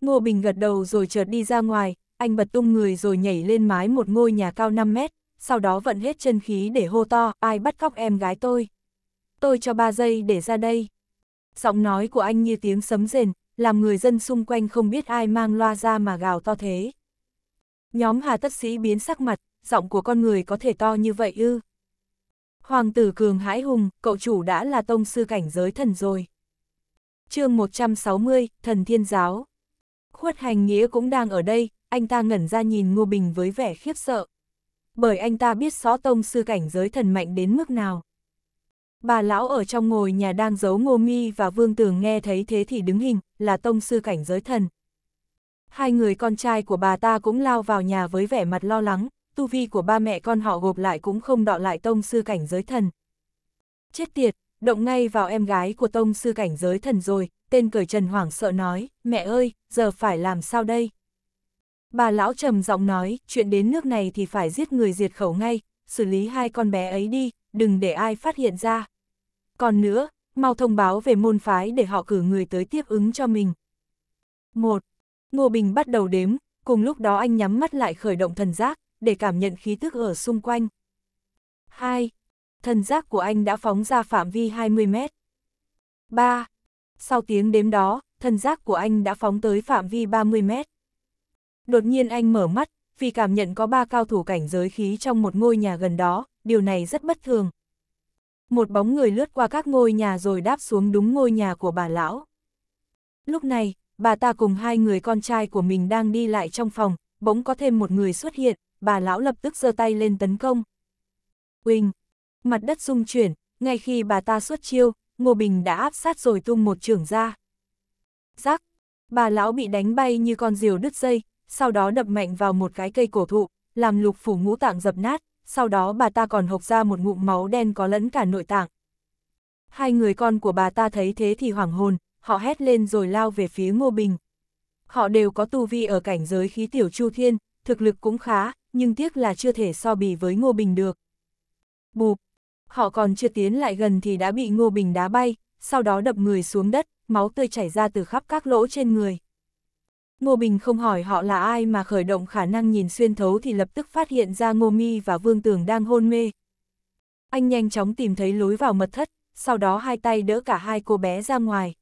Ngô Bình gật đầu rồi chợt đi ra ngoài, anh bật tung người rồi nhảy lên mái một ngôi nhà cao 5 mét, sau đó vận hết chân khí để hô to, ai bắt cóc em gái tôi. Tôi cho ba giây để ra đây. Giọng nói của anh như tiếng sấm rền, làm người dân xung quanh không biết ai mang loa ra mà gào to thế. Nhóm hà tất sĩ biến sắc mặt, giọng của con người có thể to như vậy ư. Hoàng tử Cường Hãi Hùng, cậu chủ đã là tông sư cảnh giới thần rồi. chương 160, Thần Thiên Giáo. Khuất Hành Nghĩa cũng đang ở đây, anh ta ngẩn ra nhìn Ngô Bình với vẻ khiếp sợ bởi anh ta biết rõ tông sư cảnh giới thần mạnh đến mức nào. Bà lão ở trong ngồi nhà đang giấu ngô mi và vương tường nghe thấy thế thì đứng hình, là tông sư cảnh giới thần. Hai người con trai của bà ta cũng lao vào nhà với vẻ mặt lo lắng, tu vi của ba mẹ con họ gộp lại cũng không đọ lại tông sư cảnh giới thần. Chết tiệt, động ngay vào em gái của tông sư cảnh giới thần rồi, tên cởi trần hoảng sợ nói, mẹ ơi, giờ phải làm sao đây? Bà lão trầm giọng nói, chuyện đến nước này thì phải giết người diệt khẩu ngay, xử lý hai con bé ấy đi, đừng để ai phát hiện ra. Còn nữa, mau thông báo về môn phái để họ cử người tới tiếp ứng cho mình. 1. Ngô Bình bắt đầu đếm, cùng lúc đó anh nhắm mắt lại khởi động thần giác, để cảm nhận khí tức ở xung quanh. 2. Thần giác của anh đã phóng ra phạm vi 20 mét. 3. Sau tiếng đếm đó, thần giác của anh đã phóng tới phạm vi 30 mét đột nhiên anh mở mắt, vì cảm nhận có ba cao thủ cảnh giới khí trong một ngôi nhà gần đó, điều này rất bất thường. Một bóng người lướt qua các ngôi nhà rồi đáp xuống đúng ngôi nhà của bà lão. Lúc này, bà ta cùng hai người con trai của mình đang đi lại trong phòng, bỗng có thêm một người xuất hiện, bà lão lập tức giơ tay lên tấn công. Quỳnh! Mặt đất rung chuyển, ngay khi bà ta xuất chiêu, Ngô Bình đã áp sát rồi tung một trường ra. Giác! Bà lão bị đánh bay như con diều đứt dây, sau đó đập mạnh vào một cái cây cổ thụ, làm lục phủ ngũ tạng dập nát, sau đó bà ta còn hộc ra một ngụm máu đen có lẫn cả nội tạng. Hai người con của bà ta thấy thế thì hoảng hồn, họ hét lên rồi lao về phía Ngô Bình. Họ đều có tu vi ở cảnh giới khí tiểu chu thiên, thực lực cũng khá, nhưng tiếc là chưa thể so bì với Ngô Bình được. Bụp, họ còn chưa tiến lại gần thì đã bị Ngô Bình đá bay, sau đó đập người xuống đất, máu tươi chảy ra từ khắp các lỗ trên người. Ngô Bình không hỏi họ là ai mà khởi động khả năng nhìn xuyên thấu thì lập tức phát hiện ra Ngô Mi và Vương Tường đang hôn mê. Anh nhanh chóng tìm thấy lối vào mật thất, sau đó hai tay đỡ cả hai cô bé ra ngoài.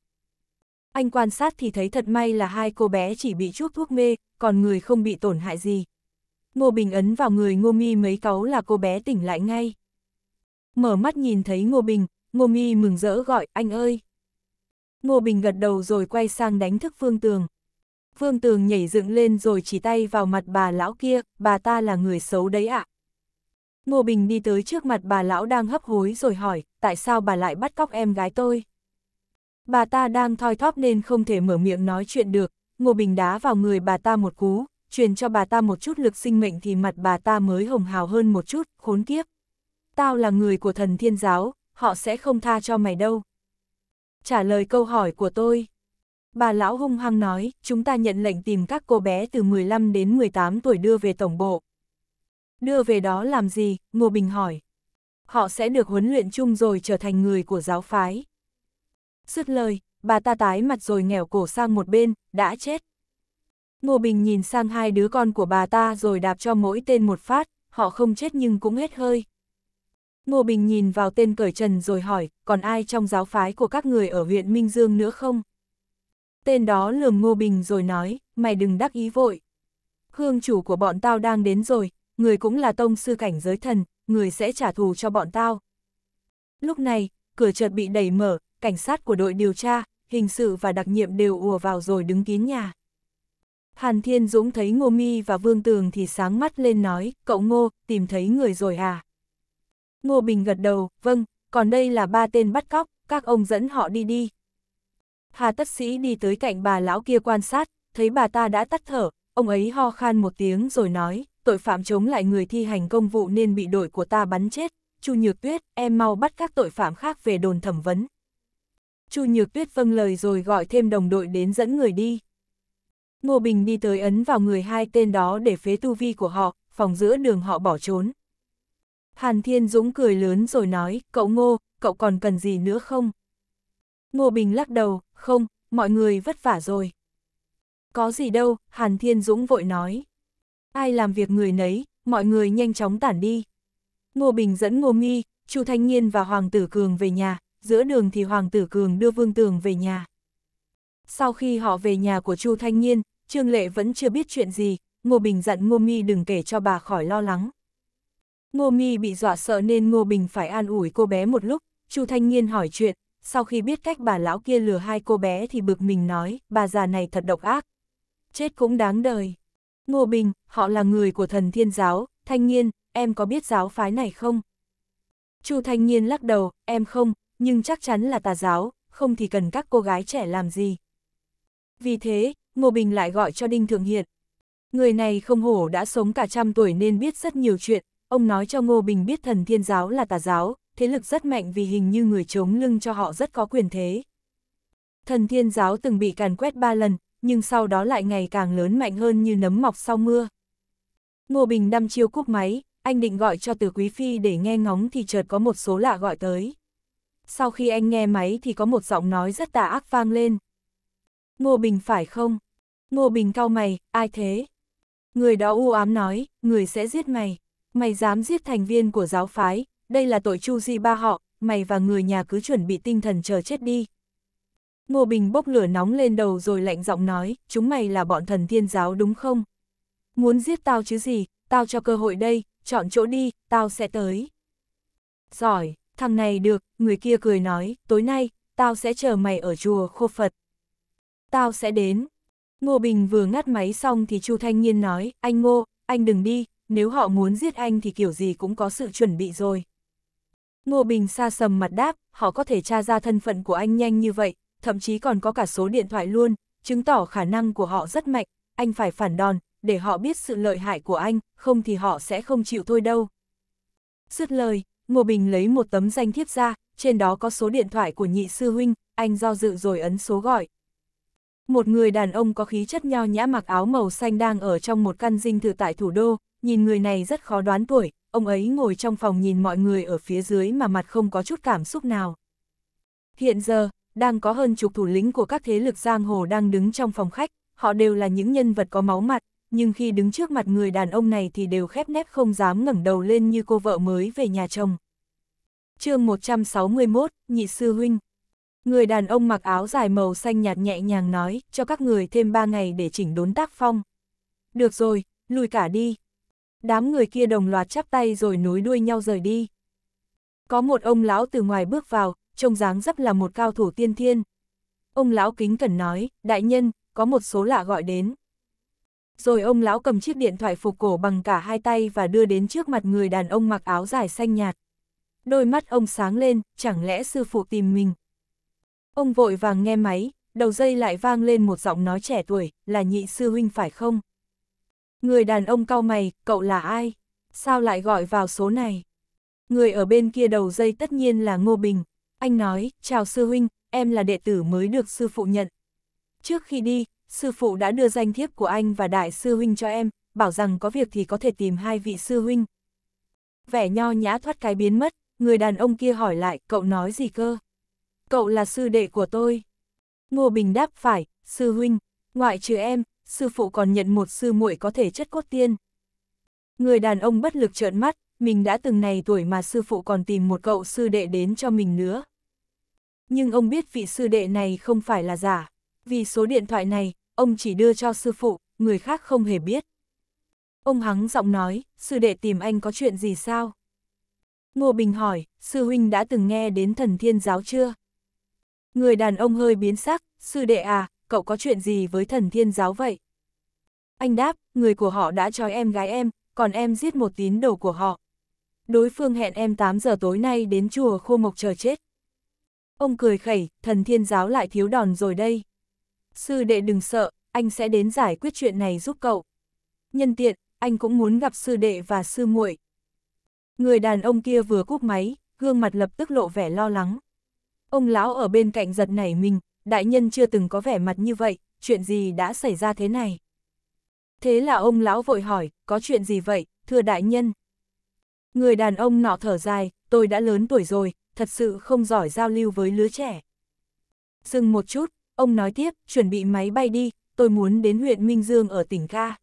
Anh quan sát thì thấy thật may là hai cô bé chỉ bị chuốc thuốc mê, còn người không bị tổn hại gì. Ngô Bình ấn vào người Ngô Mi mấy cáu là cô bé tỉnh lại ngay. Mở mắt nhìn thấy Ngô Bình, Ngô Mi mừng rỡ gọi anh ơi. Ngô Bình gật đầu rồi quay sang đánh thức Vương Tường. Vương Tường nhảy dựng lên rồi chỉ tay vào mặt bà lão kia, bà ta là người xấu đấy ạ. Ngô Bình đi tới trước mặt bà lão đang hấp hối rồi hỏi, tại sao bà lại bắt cóc em gái tôi? Bà ta đang thoi thóp nên không thể mở miệng nói chuyện được, Ngô Bình đá vào người bà ta một cú, truyền cho bà ta một chút lực sinh mệnh thì mặt bà ta mới hồng hào hơn một chút, khốn kiếp. Tao là người của thần thiên giáo, họ sẽ không tha cho mày đâu. Trả lời câu hỏi của tôi, Bà lão hung hăng nói, chúng ta nhận lệnh tìm các cô bé từ 15 đến 18 tuổi đưa về tổng bộ. Đưa về đó làm gì? Ngô Bình hỏi. Họ sẽ được huấn luyện chung rồi trở thành người của giáo phái. Dứt lời, bà ta tái mặt rồi nghèo cổ sang một bên, đã chết. Ngô Bình nhìn sang hai đứa con của bà ta rồi đạp cho mỗi tên một phát, họ không chết nhưng cũng hết hơi. Ngô Bình nhìn vào tên cởi trần rồi hỏi, còn ai trong giáo phái của các người ở huyện Minh Dương nữa không? Tên đó lườm Ngô Bình rồi nói, mày đừng đắc ý vội. Hương chủ của bọn tao đang đến rồi, người cũng là tông sư cảnh giới thần, người sẽ trả thù cho bọn tao. Lúc này, cửa chợt bị đẩy mở, cảnh sát của đội điều tra, hình sự và đặc nhiệm đều ùa vào rồi đứng kín nhà. Hàn Thiên Dũng thấy Ngô Mi và Vương Tường thì sáng mắt lên nói, cậu Ngô, tìm thấy người rồi à? Ngô Bình gật đầu, vâng, còn đây là ba tên bắt cóc, các ông dẫn họ đi đi, Hà tất sĩ đi tới cạnh bà lão kia quan sát, thấy bà ta đã tắt thở, ông ấy ho khan một tiếng rồi nói, tội phạm chống lại người thi hành công vụ nên bị đội của ta bắn chết, Chu Nhược Tuyết, em mau bắt các tội phạm khác về đồn thẩm vấn. Chu Nhược Tuyết vâng lời rồi gọi thêm đồng đội đến dẫn người đi. Ngô Bình đi tới ấn vào người hai tên đó để phế tu vi của họ, phòng giữa đường họ bỏ trốn. Hàn Thiên Dũng cười lớn rồi nói, cậu Ngô, cậu còn cần gì nữa không? Ngô Bình lắc đầu, không, mọi người vất vả rồi. Có gì đâu, Hàn Thiên Dũng vội nói. Ai làm việc người nấy, mọi người nhanh chóng tản đi. Ngô Bình dẫn Ngô Nghi, Chu Thanh Nhiên và Hoàng Tử Cường về nhà, giữa đường thì Hoàng Tử Cường đưa Vương Tường về nhà. Sau khi họ về nhà của Chu Thanh Nhiên, Trương Lệ vẫn chưa biết chuyện gì, Ngô Bình dặn Ngô Mi đừng kể cho bà khỏi lo lắng. Ngô Mi bị dọa sợ nên Ngô Bình phải an ủi cô bé một lúc, Chu Thanh Nhiên hỏi chuyện, sau khi biết cách bà lão kia lừa hai cô bé thì bực mình nói, bà già này thật độc ác. Chết cũng đáng đời. Ngô Bình, họ là người của thần thiên giáo, thanh niên, em có biết giáo phái này không? Chu thanh niên lắc đầu, em không, nhưng chắc chắn là tà giáo, không thì cần các cô gái trẻ làm gì. Vì thế, Ngô Bình lại gọi cho Đinh Thượng Hiệt. Người này không hổ đã sống cả trăm tuổi nên biết rất nhiều chuyện, ông nói cho Ngô Bình biết thần thiên giáo là tà giáo, thế lực rất mạnh vì hình như người chống lưng cho họ rất có quyền thế. Thần thiên giáo từng bị càn quét ba lần, nhưng sau đó lại ngày càng lớn mạnh hơn như nấm mọc sau mưa. Ngô Bình đâm chiêu cúp máy, anh định gọi cho từ Quý Phi để nghe ngóng thì chợt có một số lạ gọi tới. Sau khi anh nghe máy thì có một giọng nói rất tà ác vang lên. Ngô Bình phải không? Ngô Bình cao mày, ai thế? Người đó u ám nói, người sẽ giết mày. Mày dám giết thành viên của giáo phái, đây là tội chu di ba họ, mày và người nhà cứ chuẩn bị tinh thần chờ chết đi. Ngô Bình bốc lửa nóng lên đầu rồi lạnh giọng nói, chúng mày là bọn thần tiên giáo đúng không? Muốn giết tao chứ gì, tao cho cơ hội đây, chọn chỗ đi, tao sẽ tới. Giỏi, thằng này được, người kia cười nói, tối nay, tao sẽ chờ mày ở chùa khô Phật. Tao sẽ đến. Ngô Bình vừa ngắt máy xong thì Chu Thanh Nhiên nói, anh Ngô, anh đừng đi, nếu họ muốn giết anh thì kiểu gì cũng có sự chuẩn bị rồi. Ngô Bình xa sầm mặt đáp, họ có thể tra ra thân phận của anh nhanh như vậy, thậm chí còn có cả số điện thoại luôn, chứng tỏ khả năng của họ rất mạnh, anh phải phản đòn, để họ biết sự lợi hại của anh, không thì họ sẽ không chịu thôi đâu. Dứt lời, Ngô Bình lấy một tấm danh thiếp ra, trên đó có số điện thoại của nhị sư huynh, anh do dự rồi ấn số gọi. Một người đàn ông có khí chất nho nhã mặc áo màu xanh đang ở trong một căn dinh thự tại thủ đô, nhìn người này rất khó đoán tuổi, ông ấy ngồi trong phòng nhìn mọi người ở phía dưới mà mặt không có chút cảm xúc nào. Hiện giờ, đang có hơn chục thủ lĩnh của các thế lực giang hồ đang đứng trong phòng khách, họ đều là những nhân vật có máu mặt, nhưng khi đứng trước mặt người đàn ông này thì đều khép nép không dám ngẩng đầu lên như cô vợ mới về nhà chồng. chương 161, Nhị Sư Huynh Người đàn ông mặc áo dài màu xanh nhạt nhẹ nhàng nói, cho các người thêm 3 ngày để chỉnh đốn tác phong. Được rồi, lùi cả đi, đám người kia đồng loạt chắp tay rồi nối đuôi nhau rời đi. Có một ông lão từ ngoài bước vào, trông dáng dấp là một cao thủ tiên thiên. Ông lão kính cẩn nói, đại nhân, có một số lạ gọi đến. Rồi ông lão cầm chiếc điện thoại phục cổ bằng cả hai tay và đưa đến trước mặt người đàn ông mặc áo dài xanh nhạt. Đôi mắt ông sáng lên, chẳng lẽ sư phụ tìm mình. Ông vội vàng nghe máy, đầu dây lại vang lên một giọng nói trẻ tuổi, là nhị sư huynh phải không? Người đàn ông cau mày, cậu là ai? Sao lại gọi vào số này? Người ở bên kia đầu dây tất nhiên là Ngô Bình. Anh nói, chào sư huynh, em là đệ tử mới được sư phụ nhận. Trước khi đi, sư phụ đã đưa danh thiếp của anh và đại sư huynh cho em, bảo rằng có việc thì có thể tìm hai vị sư huynh. Vẻ nho nhã thoát cái biến mất, người đàn ông kia hỏi lại, cậu nói gì cơ? Cậu là sư đệ của tôi. Ngô Bình đáp phải, sư huynh, ngoại trừ em, sư phụ còn nhận một sư muội có thể chất cốt tiên. Người đàn ông bất lực trợn mắt, mình đã từng này tuổi mà sư phụ còn tìm một cậu sư đệ đến cho mình nữa. Nhưng ông biết vị sư đệ này không phải là giả, vì số điện thoại này, ông chỉ đưa cho sư phụ, người khác không hề biết. Ông hắng giọng nói, sư đệ tìm anh có chuyện gì sao? Ngô Bình hỏi, sư huynh đã từng nghe đến thần thiên giáo chưa? Người đàn ông hơi biến sắc, sư đệ à, cậu có chuyện gì với thần thiên giáo vậy? Anh đáp, người của họ đã trói em gái em, còn em giết một tín đồ của họ. Đối phương hẹn em 8 giờ tối nay đến chùa khô mộc chờ chết. Ông cười khẩy, thần thiên giáo lại thiếu đòn rồi đây. Sư đệ đừng sợ, anh sẽ đến giải quyết chuyện này giúp cậu. Nhân tiện, anh cũng muốn gặp sư đệ và sư muội. Người đàn ông kia vừa cúp máy, gương mặt lập tức lộ vẻ lo lắng. Ông lão ở bên cạnh giật nảy mình, đại nhân chưa từng có vẻ mặt như vậy, chuyện gì đã xảy ra thế này? Thế là ông lão vội hỏi, có chuyện gì vậy, thưa đại nhân? Người đàn ông nọ thở dài, tôi đã lớn tuổi rồi, thật sự không giỏi giao lưu với lứa trẻ. Dừng một chút, ông nói tiếp, chuẩn bị máy bay đi, tôi muốn đến huyện Minh Dương ở tỉnh Ca.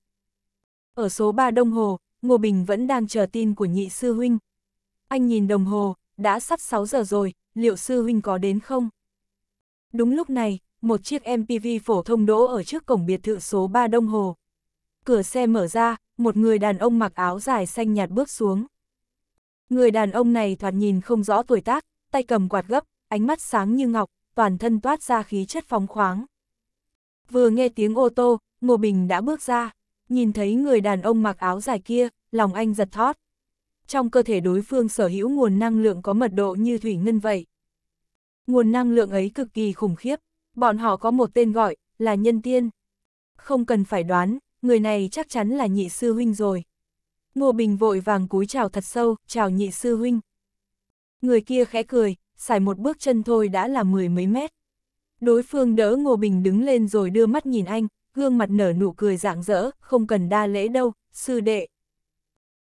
Ở số 3 đồng Hồ, Ngô Bình vẫn đang chờ tin của nhị sư huynh. Anh nhìn đồng hồ, đã sắp 6 giờ rồi, liệu sư huynh có đến không? Đúng lúc này, một chiếc MPV phổ thông đỗ ở trước cổng biệt thự số 3 Đông Hồ. Cửa xe mở ra, một người đàn ông mặc áo dài xanh nhạt bước xuống. Người đàn ông này thoạt nhìn không rõ tuổi tác, tay cầm quạt gấp, ánh mắt sáng như ngọc, toàn thân toát ra khí chất phóng khoáng. Vừa nghe tiếng ô tô, Ngô Bình đã bước ra, nhìn thấy người đàn ông mặc áo dài kia, lòng anh giật thót. Trong cơ thể đối phương sở hữu nguồn năng lượng có mật độ như thủy ngân vậy. Nguồn năng lượng ấy cực kỳ khủng khiếp, bọn họ có một tên gọi, là nhân tiên. Không cần phải đoán, người này chắc chắn là nhị sư huynh rồi. Ngô Bình vội vàng cúi chào thật sâu, chào nhị sư huynh. Người kia khẽ cười, xài một bước chân thôi đã là mười mấy mét. Đối phương đỡ Ngô Bình đứng lên rồi đưa mắt nhìn anh, gương mặt nở nụ cười rạng rỡ, không cần đa lễ đâu, sư đệ.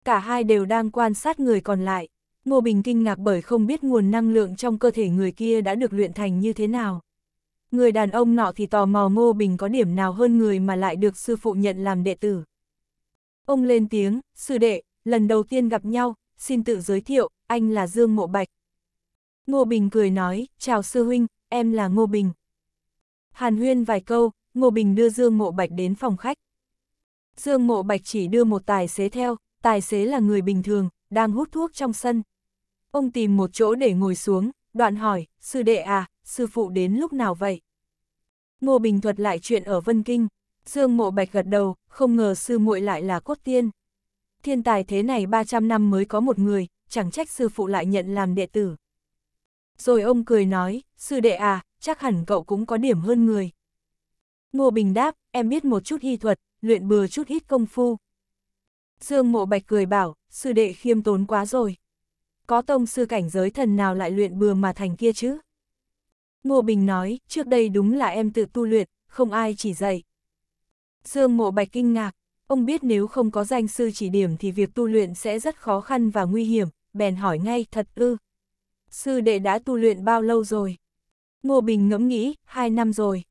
Cả hai đều đang quan sát người còn lại. Ngô Bình kinh ngạc bởi không biết nguồn năng lượng trong cơ thể người kia đã được luyện thành như thế nào. Người đàn ông nọ thì tò mò Ngô Bình có điểm nào hơn người mà lại được sư phụ nhận làm đệ tử. Ông lên tiếng, sư đệ, lần đầu tiên gặp nhau, xin tự giới thiệu, anh là Dương Mộ Bạch. Ngô Bình cười nói, chào sư huynh, em là Ngô Bình. Hàn huyên vài câu, Ngô Bình đưa Dương Mộ Bạch đến phòng khách. Dương Mộ Bạch chỉ đưa một tài xế theo, tài xế là người bình thường, đang hút thuốc trong sân. Ông tìm một chỗ để ngồi xuống, đoạn hỏi, sư đệ à, sư phụ đến lúc nào vậy? Ngô Bình thuật lại chuyện ở Vân Kinh, Dương Mộ Bạch gật đầu, không ngờ sư muội lại là cốt tiên. Thiên tài thế này 300 năm mới có một người, chẳng trách sư phụ lại nhận làm đệ tử. Rồi ông cười nói, sư đệ à, chắc hẳn cậu cũng có điểm hơn người. Ngô Bình đáp, em biết một chút y thuật, luyện bừa chút hít công phu. Dương Mộ Bạch cười bảo, sư đệ khiêm tốn quá rồi có tông sư cảnh giới thần nào lại luyện bừa mà thành kia chứ? Ngô Bình nói, trước đây đúng là em tự tu luyện, không ai chỉ dạy. Dương Mộ Bạch kinh ngạc, ông biết nếu không có danh sư chỉ điểm thì việc tu luyện sẽ rất khó khăn và nguy hiểm, bèn hỏi ngay, thật ư? Sư đệ đã tu luyện bao lâu rồi? Ngô Bình ngẫm nghĩ, hai năm rồi.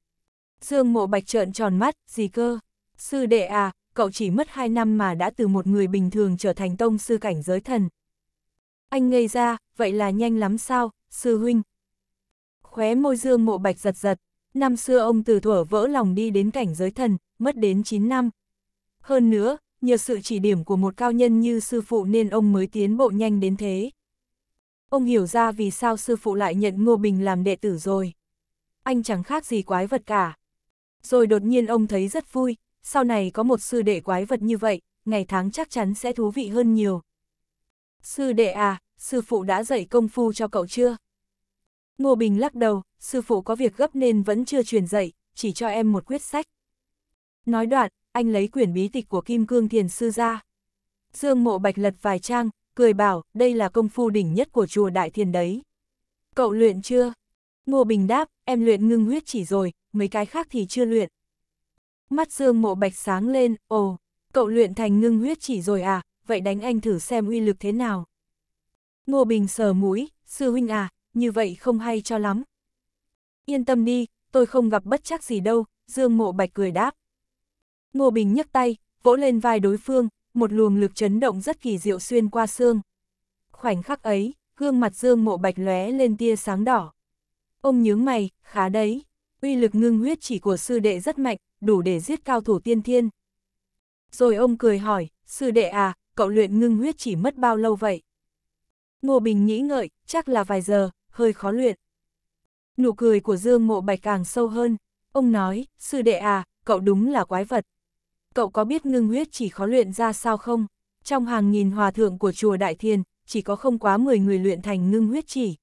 Dương Mộ Bạch trợn tròn mắt, gì cơ? Sư đệ à, cậu chỉ mất hai năm mà đã từ một người bình thường trở thành tông sư cảnh giới thần, anh ngây ra, vậy là nhanh lắm sao, sư huynh. Khóe môi dương mộ bạch giật giật, năm xưa ông từ thuở vỡ lòng đi đến cảnh giới thần, mất đến 9 năm. Hơn nữa, nhờ sự chỉ điểm của một cao nhân như sư phụ nên ông mới tiến bộ nhanh đến thế. Ông hiểu ra vì sao sư phụ lại nhận Ngô Bình làm đệ tử rồi. Anh chẳng khác gì quái vật cả. Rồi đột nhiên ông thấy rất vui, sau này có một sư đệ quái vật như vậy, ngày tháng chắc chắn sẽ thú vị hơn nhiều. Sư đệ à, sư phụ đã dạy công phu cho cậu chưa? Ngô Bình lắc đầu, sư phụ có việc gấp nên vẫn chưa truyền dạy, chỉ cho em một quyết sách. Nói đoạn, anh lấy quyển bí tịch của Kim Cương Thiền Sư ra. Dương Mộ Bạch lật vài trang, cười bảo, đây là công phu đỉnh nhất của chùa Đại Thiền đấy. Cậu luyện chưa? Ngô Bình đáp, em luyện ngưng huyết chỉ rồi, mấy cái khác thì chưa luyện. Mắt Dương Mộ Bạch sáng lên, ồ, cậu luyện thành ngưng huyết chỉ rồi à, vậy đánh anh thử xem uy lực thế nào. Ngô Bình sờ mũi, sư huynh à, như vậy không hay cho lắm. Yên tâm đi, tôi không gặp bất chắc gì đâu, Dương Mộ Bạch cười đáp. Ngô Bình nhấc tay, vỗ lên vai đối phương, một luồng lực chấn động rất kỳ diệu xuyên qua xương. Khoảnh khắc ấy, gương mặt Dương Mộ Bạch lóe lên tia sáng đỏ. Ông nhướng mày, khá đấy, uy lực ngưng huyết chỉ của sư đệ rất mạnh, đủ để giết cao thủ tiên thiên. Rồi ông cười hỏi, sư đệ à, cậu luyện ngưng huyết chỉ mất bao lâu vậy? Ngô Bình nghĩ ngợi, chắc là vài giờ, hơi khó luyện. Nụ cười của Dương Mộ Bạch càng sâu hơn, ông nói, sư đệ à, cậu đúng là quái vật. Cậu có biết ngưng huyết chỉ khó luyện ra sao không? Trong hàng nghìn hòa thượng của chùa Đại Thiên, chỉ có không quá 10 người luyện thành ngưng huyết chỉ.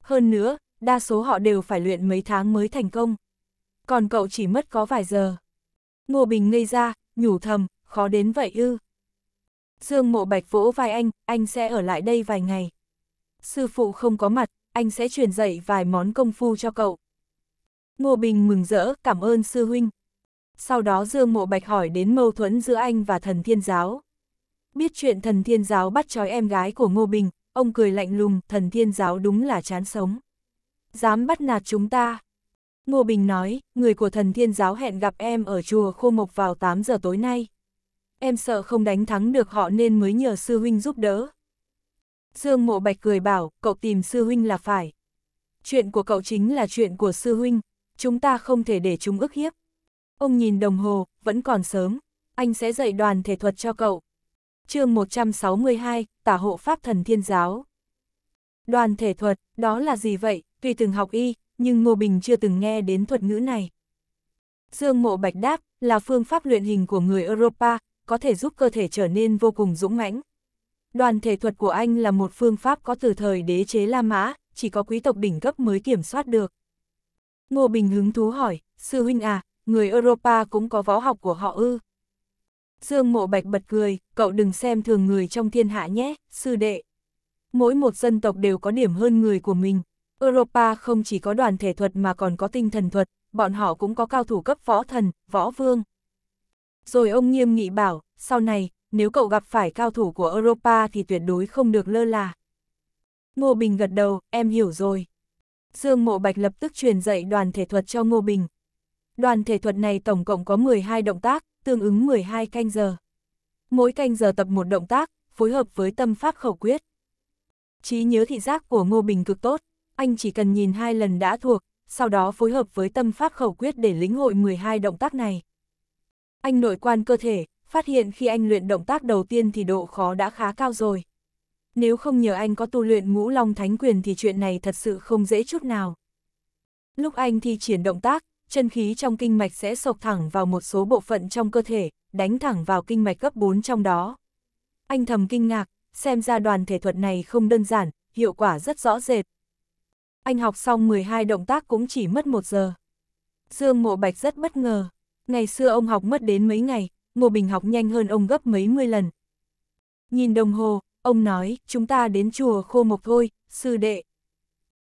Hơn nữa, đa số họ đều phải luyện mấy tháng mới thành công. Còn cậu chỉ mất có vài giờ. Ngô Bình ngây ra, nhủ thầm, khó đến vậy ư. Dương Mộ Bạch vỗ vai anh, anh sẽ ở lại đây vài ngày. Sư phụ không có mặt, anh sẽ truyền dạy vài món công phu cho cậu. Ngô Bình mừng rỡ, cảm ơn sư huynh. Sau đó Dương Mộ Bạch hỏi đến mâu thuẫn giữa anh và thần thiên giáo. Biết chuyện thần thiên giáo bắt trói em gái của Ngô Bình, ông cười lạnh lùng, thần thiên giáo đúng là chán sống. Dám bắt nạt chúng ta. Ngô Bình nói, người của thần thiên giáo hẹn gặp em ở chùa Khô Mộc vào 8 giờ tối nay em sợ không đánh thắng được họ nên mới nhờ sư huynh giúp đỡ. Dương Mộ Bạch cười bảo, cậu tìm sư huynh là phải. Chuyện của cậu chính là chuyện của sư huynh, chúng ta không thể để chúng ức hiếp. Ông nhìn đồng hồ, vẫn còn sớm, anh sẽ dạy đoàn thể thuật cho cậu. chương 162, tả hộ Pháp Thần Thiên Giáo. Đoàn thể thuật, đó là gì vậy, tuy từng học y, nhưng Ngô Bình chưa từng nghe đến thuật ngữ này. Dương Mộ Bạch đáp, là phương pháp luyện hình của người Europa, có thể giúp cơ thể trở nên vô cùng dũng mãnh. Đoàn thể thuật của anh là một phương pháp có từ thời đế chế La Mã, chỉ có quý tộc đỉnh cấp mới kiểm soát được. Ngô Bình hứng thú hỏi, sư huynh à, người Europa cũng có võ học của họ ư. Dương Mộ Bạch bật cười, cậu đừng xem thường người trong thiên hạ nhé, sư đệ. Mỗi một dân tộc đều có điểm hơn người của mình. Europa không chỉ có đoàn thể thuật mà còn có tinh thần thuật, bọn họ cũng có cao thủ cấp võ thần, võ vương. Rồi ông nghiêm nghị bảo, sau này, nếu cậu gặp phải cao thủ của Europa thì tuyệt đối không được lơ là. Ngô Bình gật đầu, em hiểu rồi. Dương Mộ Bạch lập tức truyền dạy đoàn thể thuật cho Ngô Bình. Đoàn thể thuật này tổng cộng có 12 động tác, tương ứng 12 canh giờ. Mỗi canh giờ tập một động tác, phối hợp với tâm pháp khẩu quyết. Trí nhớ thị giác của Ngô Bình cực tốt, anh chỉ cần nhìn hai lần đã thuộc, sau đó phối hợp với tâm pháp khẩu quyết để lĩnh hội 12 động tác này. Anh nội quan cơ thể, phát hiện khi anh luyện động tác đầu tiên thì độ khó đã khá cao rồi. Nếu không nhờ anh có tu luyện ngũ long thánh quyền thì chuyện này thật sự không dễ chút nào. Lúc anh thi triển động tác, chân khí trong kinh mạch sẽ sộc thẳng vào một số bộ phận trong cơ thể, đánh thẳng vào kinh mạch cấp 4 trong đó. Anh thầm kinh ngạc, xem ra đoàn thể thuật này không đơn giản, hiệu quả rất rõ rệt. Anh học xong 12 động tác cũng chỉ mất một giờ. Dương Mộ Bạch rất bất ngờ, Ngày xưa ông học mất đến mấy ngày, Ngô Bình học nhanh hơn ông gấp mấy mươi lần. Nhìn đồng hồ, ông nói, chúng ta đến chùa khô mộc thôi, sư đệ.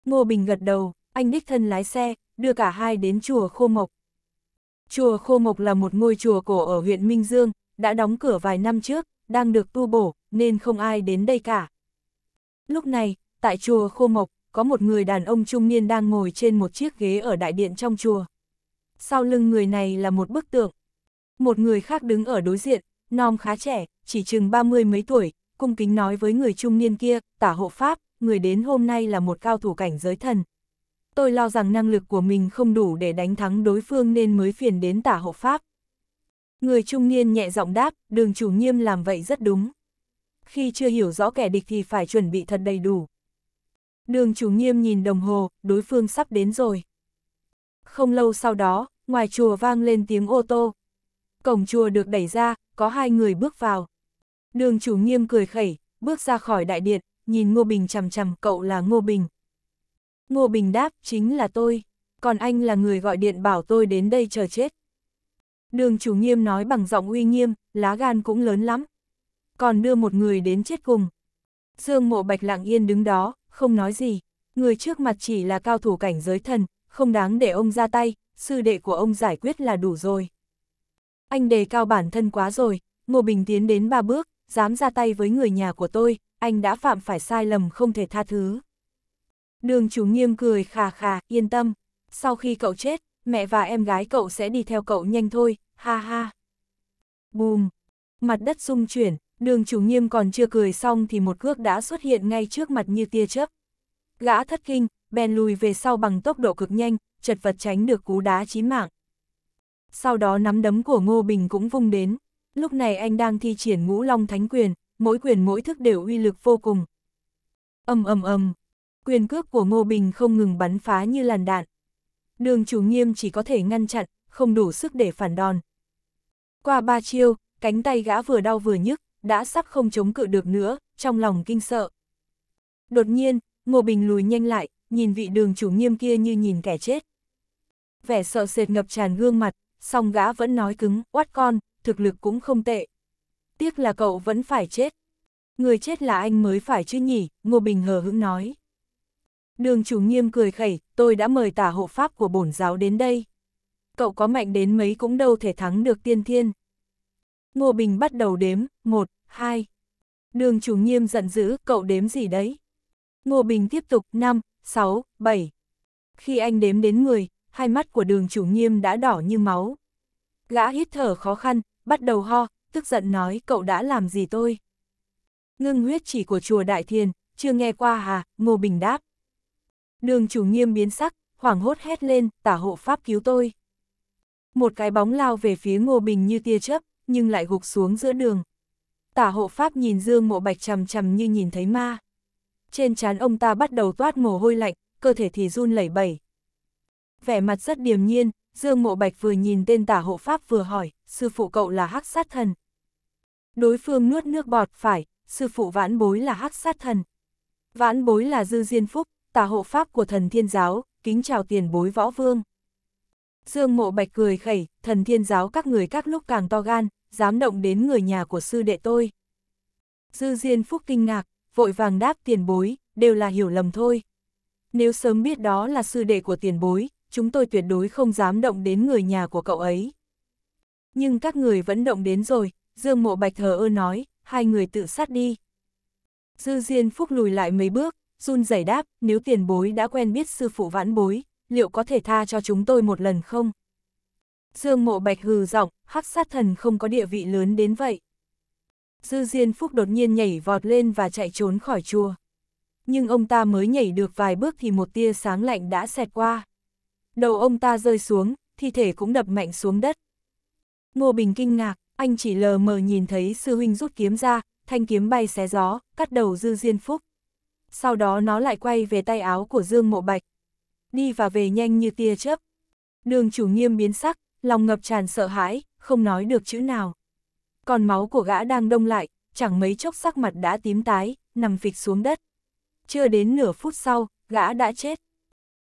Ngô Bình gật đầu, anh đích thân lái xe, đưa cả hai đến chùa khô mộc. Chùa khô mộc là một ngôi chùa cổ ở huyện Minh Dương, đã đóng cửa vài năm trước, đang được tu bổ, nên không ai đến đây cả. Lúc này, tại chùa khô mộc, có một người đàn ông trung niên đang ngồi trên một chiếc ghế ở đại điện trong chùa sau lưng người này là một bức tượng. Một người khác đứng ở đối diện, non khá trẻ, chỉ chừng ba mươi mấy tuổi, cung kính nói với người trung niên kia, tả hộ pháp, người đến hôm nay là một cao thủ cảnh giới thần. Tôi lo rằng năng lực của mình không đủ để đánh thắng đối phương nên mới phiền đến tả hộ pháp. Người trung niên nhẹ giọng đáp, đường chủ nghiêm làm vậy rất đúng. Khi chưa hiểu rõ kẻ địch thì phải chuẩn bị thật đầy đủ. Đường chủ nghiêm nhìn đồng hồ, đối phương sắp đến rồi. Không lâu sau đó, ngoài chùa vang lên tiếng ô tô. Cổng chùa được đẩy ra, có hai người bước vào. Đường chủ nghiêm cười khẩy, bước ra khỏi đại điện, nhìn Ngô Bình chằm chằm cậu là Ngô Bình. Ngô Bình đáp chính là tôi, còn anh là người gọi điện bảo tôi đến đây chờ chết. Đường chủ nghiêm nói bằng giọng uy nghiêm, lá gan cũng lớn lắm. Còn đưa một người đến chết cùng. Dương mộ bạch lặng yên đứng đó, không nói gì. Người trước mặt chỉ là cao thủ cảnh giới thần, không đáng để ông ra tay, sư đệ của ông giải quyết là đủ rồi. Anh đề cao bản thân quá rồi, Ngô Bình tiến đến ba bước, dám ra tay với người nhà của tôi, anh đã phạm phải sai lầm không thể tha thứ. Đường chủ nghiêm cười khà khà, yên tâm, sau khi cậu chết, mẹ và em gái cậu sẽ đi theo cậu nhanh thôi, ha ha. Bùm, mặt đất rung chuyển, đường chủ nghiêm còn chưa cười xong thì một cước đã xuất hiện ngay trước mặt như tia chớp. Gã thất kinh, bèn lùi về sau bằng tốc độ cực nhanh, chật vật tránh được cú đá chí mạng. Sau đó nắm đấm của Ngô Bình cũng vung đến, lúc này anh đang thi triển ngũ long thánh quyền, mỗi quyền mỗi thức đều uy lực vô cùng. ầm ầm ầm, quyền cước của Ngô Bình không ngừng bắn phá như làn đạn. Đường chủ nghiêm chỉ có thể ngăn chặn, không đủ sức để phản đòn. Qua ba chiêu, cánh tay gã vừa đau vừa nhức, đã sắp không chống cự được nữa, trong lòng kinh sợ. Đột nhiên, Ngô Bình lùi nhanh lại, nhìn vị đường chủ nghiêm kia như nhìn kẻ chết. Vẻ sợ sệt ngập tràn gương mặt, song gã vẫn nói cứng, oát con, thực lực cũng không tệ. Tiếc là cậu vẫn phải chết. Người chết là anh mới phải chứ nhỉ, Ngô Bình hờ hững nói. Đường chủ nghiêm cười khẩy, tôi đã mời tả hộ pháp của bổn giáo đến đây. Cậu có mạnh đến mấy cũng đâu thể thắng được tiên thiên. Ngô Bình bắt đầu đếm, một, hai. Đường chủ nghiêm giận dữ, cậu đếm gì đấy? Ngô Bình tiếp tục, năm, 6, 7. Khi anh đếm đến 10, hai mắt của đường chủ nghiêm đã đỏ như máu. Gã hít thở khó khăn, bắt đầu ho, tức giận nói cậu đã làm gì tôi. Ngưng huyết chỉ của chùa Đại Thiên chưa nghe qua hà, Ngô Bình đáp. Đường chủ nghiêm biến sắc, hoảng hốt hét lên, tả hộ pháp cứu tôi. Một cái bóng lao về phía Ngô Bình như tia chớp, nhưng lại gục xuống giữa đường. Tả hộ pháp nhìn Dương Mộ Bạch trầm trầm như nhìn thấy ma trên trán ông ta bắt đầu toát mồ hôi lạnh, cơ thể thì run lẩy bẩy. Vẻ mặt rất điềm nhiên, Dương Mộ Bạch vừa nhìn tên tả hộ pháp vừa hỏi, sư phụ cậu là hắc sát thần. Đối phương nuốt nước bọt, phải, sư phụ vãn bối là hắc sát thần. Vãn bối là dư diên phúc, tả hộ pháp của thần thiên giáo, kính chào tiền bối võ vương. Dương Mộ Bạch cười khẩy, thần thiên giáo các người các lúc càng to gan, dám động đến người nhà của sư đệ tôi. Dư Diên Phúc kinh ngạc, vội vàng đáp tiền bối, đều là hiểu lầm thôi. Nếu sớm biết đó là sư đệ của tiền bối, chúng tôi tuyệt đối không dám động đến người nhà của cậu ấy. Nhưng các người vẫn động đến rồi, Dương Mộ Bạch thờ ơ nói, hai người tự sát đi. Dư Diên Phúc lùi lại mấy bước, run rẩy đáp, nếu tiền bối đã quen biết sư phụ vãn bối, liệu có thể tha cho chúng tôi một lần không? Dương Mộ Bạch hừ giọng, hắc sát thần không có địa vị lớn đến vậy. Dư Diên Phúc đột nhiên nhảy vọt lên và chạy trốn khỏi chùa. Nhưng ông ta mới nhảy được vài bước thì một tia sáng lạnh đã xẹt qua. Đầu ông ta rơi xuống, thi thể cũng đập mạnh xuống đất. Ngô Bình kinh ngạc, anh chỉ lờ mờ nhìn thấy sư huynh rút kiếm ra, thanh kiếm bay xé gió, cắt đầu Dư Diên Phúc. Sau đó nó lại quay về tay áo của Dương Mộ Bạch. Đi và về nhanh như tia chớp. Đường chủ nghiêm biến sắc, lòng ngập tràn sợ hãi, không nói được chữ nào còn máu của gã đang đông lại, chẳng mấy chốc sắc mặt đã tím tái, nằm phịch xuống đất. Chưa đến nửa phút sau, gã đã chết.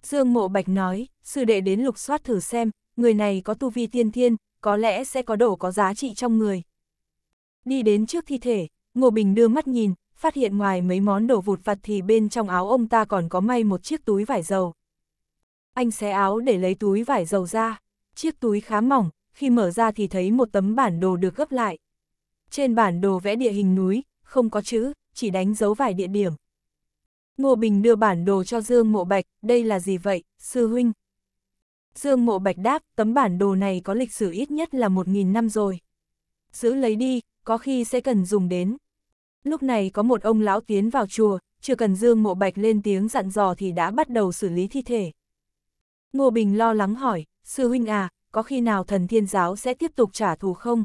Dương Mộ Bạch nói, sư đệ đến lục soát thử xem, người này có tu vi tiên thiên, có lẽ sẽ có đồ có giá trị trong người. Đi đến trước thi thể, Ngô Bình đưa mắt nhìn, phát hiện ngoài mấy món đồ vụt vặt thì bên trong áo ông ta còn có may một chiếc túi vải dầu. Anh xé áo để lấy túi vải dầu ra, chiếc túi khá mỏng, khi mở ra thì thấy một tấm bản đồ được gấp lại. Trên bản đồ vẽ địa hình núi, không có chữ, chỉ đánh dấu vài địa điểm. Ngô Bình đưa bản đồ cho Dương Mộ Bạch, đây là gì vậy, sư huynh? Dương Mộ Bạch đáp, tấm bản đồ này có lịch sử ít nhất là 1.000 năm rồi. Giữ lấy đi, có khi sẽ cần dùng đến. Lúc này có một ông lão tiến vào chùa, chưa cần Dương Mộ Bạch lên tiếng dặn dò thì đã bắt đầu xử lý thi thể. Ngô Bình lo lắng hỏi, sư huynh à, có khi nào thần thiên giáo sẽ tiếp tục trả thù không?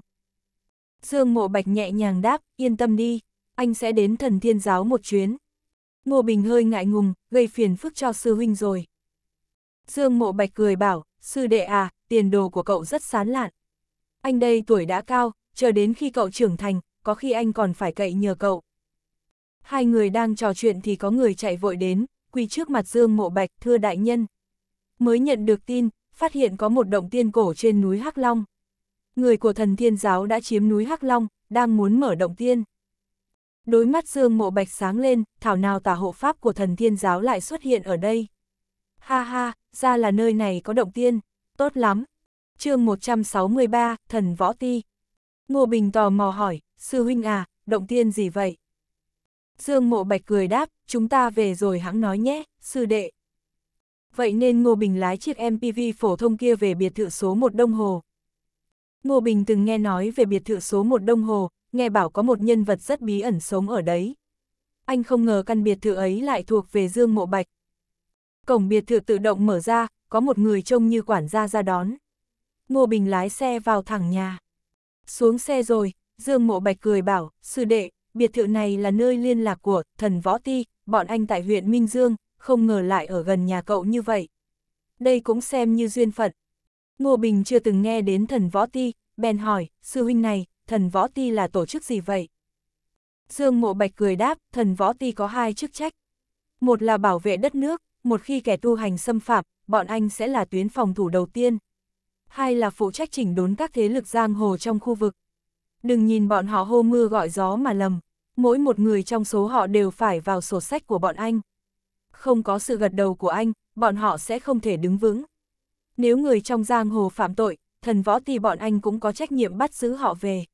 Dương Mộ Bạch nhẹ nhàng đáp, yên tâm đi, anh sẽ đến thần thiên giáo một chuyến. Ngô Bình hơi ngại ngùng, gây phiền phức cho sư huynh rồi. Dương Mộ Bạch cười bảo, sư đệ à, tiền đồ của cậu rất sán lạn. Anh đây tuổi đã cao, chờ đến khi cậu trưởng thành, có khi anh còn phải cậy nhờ cậu. Hai người đang trò chuyện thì có người chạy vội đến, quỳ trước mặt Dương Mộ Bạch thưa đại nhân. Mới nhận được tin, phát hiện có một động tiên cổ trên núi Hắc Long người của thần thiên giáo đã chiếm núi Hắc Long, đang muốn mở động tiên. Đối mắt Dương Mộ Bạch sáng lên, thảo nào tà hộ pháp của thần thiên giáo lại xuất hiện ở đây. Ha ha, ra là nơi này có động tiên, tốt lắm. chương 163, thần võ ti. Ngô Bình tò mò hỏi, sư huynh à, động tiên gì vậy? Dương Mộ Bạch cười đáp, chúng ta về rồi hãng nói nhé, sư đệ. Vậy nên Ngô Bình lái chiếc MPV phổ thông kia về biệt thự số 1 Đông Hồ, Ngô Bình từng nghe nói về biệt thự số một Đông Hồ, nghe bảo có một nhân vật rất bí ẩn sống ở đấy. Anh không ngờ căn biệt thự ấy lại thuộc về Dương Mộ Bạch. Cổng biệt thự tự động mở ra, có một người trông như quản gia ra đón. Ngô Bình lái xe vào thẳng nhà. Xuống xe rồi, Dương Mộ Bạch cười bảo, sư đệ, biệt thự này là nơi liên lạc của thần Võ Ti, bọn anh tại huyện Minh Dương, không ngờ lại ở gần nhà cậu như vậy. Đây cũng xem như duyên phận, Ngô Bình chưa từng nghe đến thần võ ti, bèn hỏi, sư huynh này, thần võ ti là tổ chức gì vậy? Dương Mộ Bạch cười đáp, thần võ ti có hai chức trách. Một là bảo vệ đất nước, một khi kẻ tu hành xâm phạm, bọn anh sẽ là tuyến phòng thủ đầu tiên. Hai là phụ trách chỉnh đốn các thế lực giang hồ trong khu vực. Đừng nhìn bọn họ hô mưa gọi gió mà lầm, mỗi một người trong số họ đều phải vào sổ sách của bọn anh. Không có sự gật đầu của anh, bọn họ sẽ không thể đứng vững. Nếu người trong giang hồ phạm tội, thần võ ti bọn anh cũng có trách nhiệm bắt giữ họ về.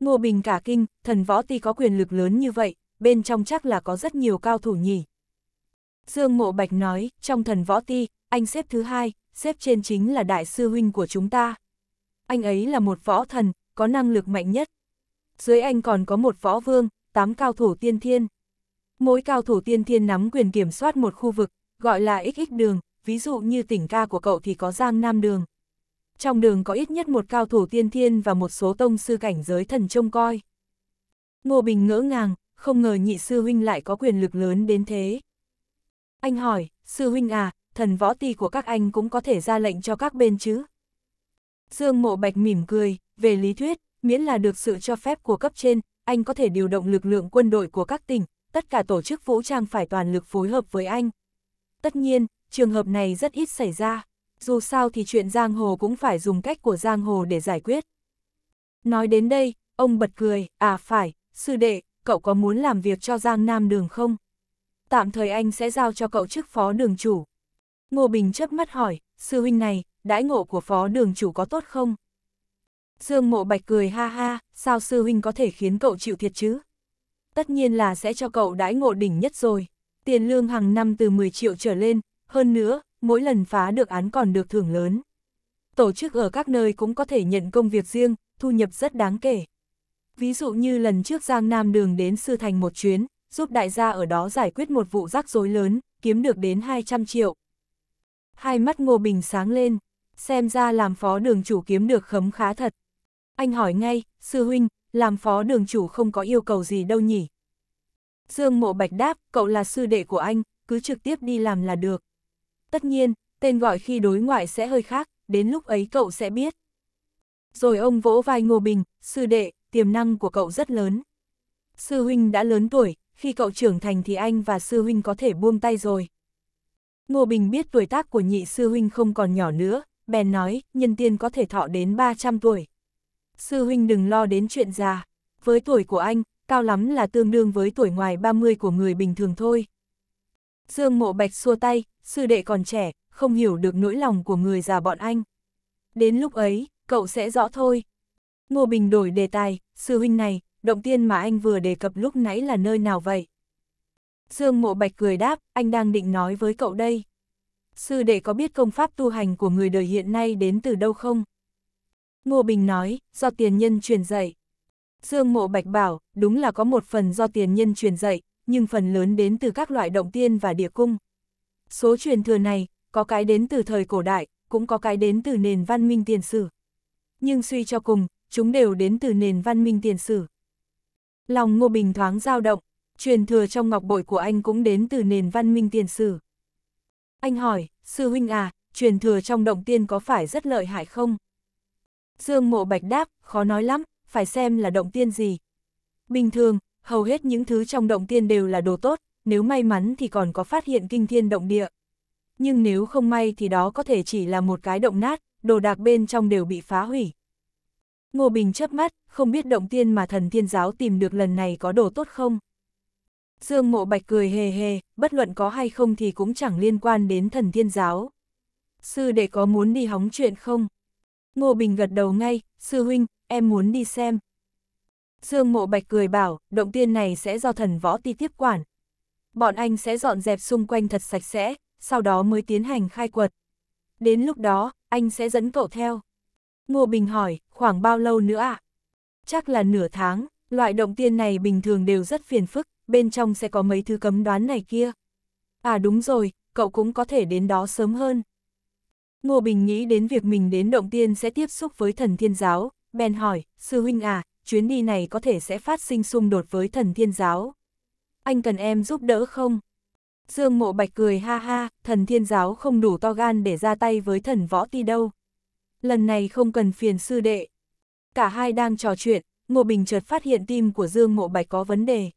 Ngô Bình cả kinh, thần võ ti có quyền lực lớn như vậy, bên trong chắc là có rất nhiều cao thủ nhỉ. Dương Mộ Bạch nói, trong thần võ ti, anh xếp thứ hai, xếp trên chính là đại sư huynh của chúng ta. Anh ấy là một võ thần, có năng lực mạnh nhất. Dưới anh còn có một võ vương, tám cao thủ tiên thiên. Mỗi cao thủ tiên thiên nắm quyền kiểm soát một khu vực, gọi là XX đường, ví dụ như tỉnh ca của cậu thì có Giang Nam Đường. Trong đường có ít nhất một cao thủ tiên thiên và một số tông sư cảnh giới thần trông coi. Ngô Bình ngỡ ngàng, không ngờ nhị sư huynh lại có quyền lực lớn đến thế. Anh hỏi, sư huynh à, thần võ ti của các anh cũng có thể ra lệnh cho các bên chứ? Dương Mộ Bạch mỉm cười, về lý thuyết, miễn là được sự cho phép của cấp trên, anh có thể điều động lực lượng quân đội của các tỉnh, tất cả tổ chức vũ trang phải toàn lực phối hợp với anh. Tất nhiên, trường hợp này rất ít xảy ra, dù sao thì chuyện giang hồ cũng phải dùng cách của giang hồ để giải quyết. Nói đến đây, ông bật cười, à phải, sư đệ, cậu có muốn làm việc cho giang nam đường không? Tạm thời anh sẽ giao cho cậu chức phó đường chủ. Ngô Bình chớp mắt hỏi, sư huynh này, đãi ngộ của phó đường chủ có tốt không? Dương mộ bạch cười ha ha, sao sư huynh có thể khiến cậu chịu thiệt chứ? Tất nhiên là sẽ cho cậu đãi ngộ đỉnh nhất rồi. Tiền lương hàng năm từ 10 triệu trở lên, hơn nữa, mỗi lần phá được án còn được thưởng lớn. Tổ chức ở các nơi cũng có thể nhận công việc riêng, thu nhập rất đáng kể. Ví dụ như lần trước Giang Nam Đường đến Sư Thành một chuyến, giúp đại gia ở đó giải quyết một vụ rắc rối lớn, kiếm được đến 200 triệu. Hai mắt Ngô Bình sáng lên, xem ra làm phó đường chủ kiếm được khấm khá thật. Anh hỏi ngay, sư huynh, làm phó đường chủ không có yêu cầu gì đâu nhỉ? Dương Mộ Bạch đáp, cậu là sư đệ của anh, cứ trực tiếp đi làm là được. Tất nhiên, tên gọi khi đối ngoại sẽ hơi khác, đến lúc ấy cậu sẽ biết. Rồi ông vỗ vai Ngô Bình, sư đệ, tiềm năng của cậu rất lớn. Sư huynh đã lớn tuổi, khi cậu trưởng thành thì anh và sư huynh có thể buông tay rồi. Ngô Bình biết tuổi tác của nhị sư huynh không còn nhỏ nữa, bèn nói, nhân tiên có thể thọ đến 300 tuổi. Sư huynh đừng lo đến chuyện già, với tuổi của anh, cao lắm là tương đương với tuổi ngoài 30 của người bình thường thôi. Dương Mộ Bạch xua tay, sư đệ còn trẻ, không hiểu được nỗi lòng của người già bọn anh. Đến lúc ấy, cậu sẽ rõ thôi. Ngô Bình đổi đề tài, sư huynh này, động tiên mà anh vừa đề cập lúc nãy là nơi nào vậy? Dương Mộ Bạch cười đáp, anh đang định nói với cậu đây. Sư đệ có biết công pháp tu hành của người đời hiện nay đến từ đâu không? Ngô Bình nói, do tiền nhân truyền dạy. Dương Mộ Bạch bảo, đúng là có một phần do tiền nhân truyền dạy, nhưng phần lớn đến từ các loại động tiên và địa cung. Số truyền thừa này, có cái đến từ thời cổ đại, cũng có cái đến từ nền văn minh tiền sử. Nhưng suy cho cùng, chúng đều đến từ nền văn minh tiền sử. Lòng Ngô Bình thoáng dao động, truyền thừa trong ngọc bội của anh cũng đến từ nền văn minh tiền sử. Anh hỏi, sư huynh à, truyền thừa trong động tiên có phải rất lợi hại không? Dương Mộ Bạch đáp, khó nói lắm, phải xem là động tiên gì. Bình thường, hầu hết những thứ trong động tiên đều là đồ tốt, nếu may mắn thì còn có phát hiện kinh thiên động địa. Nhưng nếu không may thì đó có thể chỉ là một cái động nát, đồ đạc bên trong đều bị phá hủy. Ngô Bình chớp mắt, không biết động tiên mà thần thiên giáo tìm được lần này có đồ tốt không? Dương Mộ Bạch cười hề hề, bất luận có hay không thì cũng chẳng liên quan đến thần thiên giáo. Sư đệ có muốn đi hóng chuyện không? Ngô Bình gật đầu ngay, sư huynh, em muốn đi xem. Dương Mộ Bạch cười bảo, động tiên này sẽ do thần võ ti tiếp quản. Bọn anh sẽ dọn dẹp xung quanh thật sạch sẽ, sau đó mới tiến hành khai quật. Đến lúc đó, anh sẽ dẫn cậu theo. Ngô Bình hỏi, khoảng bao lâu nữa ạ? À? Chắc là nửa tháng, loại động tiên này bình thường đều rất phiền phức, bên trong sẽ có mấy thứ cấm đoán này kia. À đúng rồi, cậu cũng có thể đến đó sớm hơn. Ngô Bình nghĩ đến việc mình đến động tiên sẽ tiếp xúc với thần thiên giáo, bèn hỏi, sư huynh à, chuyến đi này có thể sẽ phát sinh xung đột với thần thiên giáo. Anh cần em giúp đỡ không? Dương mộ bạch cười ha ha, thần thiên giáo không đủ to gan để ra tay với thần võ ti đâu. Lần này không cần phiền sư đệ. Cả hai đang trò chuyện, ngộ Bình chợt phát hiện tim của Dương mộ bạch có vấn đề.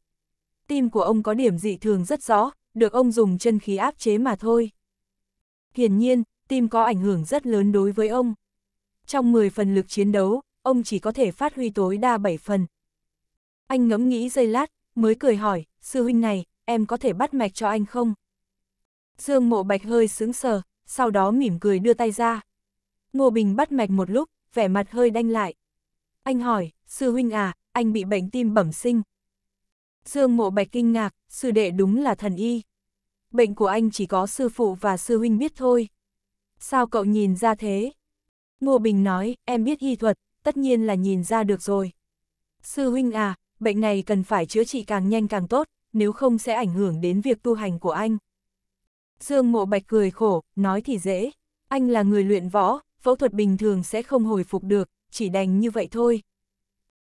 Tim của ông có điểm dị thường rất rõ, được ông dùng chân khí áp chế mà thôi. Hiển nhiên, tim có ảnh hưởng rất lớn đối với ông. Trong 10 phần lực chiến đấu, ông chỉ có thể phát huy tối đa 7 phần. Anh ngẫm nghĩ giây lát, mới cười hỏi, sư huynh này, em có thể bắt mạch cho anh không? Dương mộ bạch hơi sững sờ, sau đó mỉm cười đưa tay ra. Ngô Bình bắt mạch một lúc, vẻ mặt hơi đanh lại. Anh hỏi, sư huynh à, anh bị bệnh tim bẩm sinh. Dương mộ bạch kinh ngạc, sư đệ đúng là thần y. Bệnh của anh chỉ có sư phụ và sư huynh biết thôi. Sao cậu nhìn ra thế? Ngô Bình nói, em biết y thuật, tất nhiên là nhìn ra được rồi. Sư huynh à, bệnh này cần phải chữa trị càng nhanh càng tốt, nếu không sẽ ảnh hưởng đến việc tu hành của anh. Dương mộ bạch cười khổ, nói thì dễ, anh là người luyện võ, phẫu thuật bình thường sẽ không hồi phục được, chỉ đành như vậy thôi.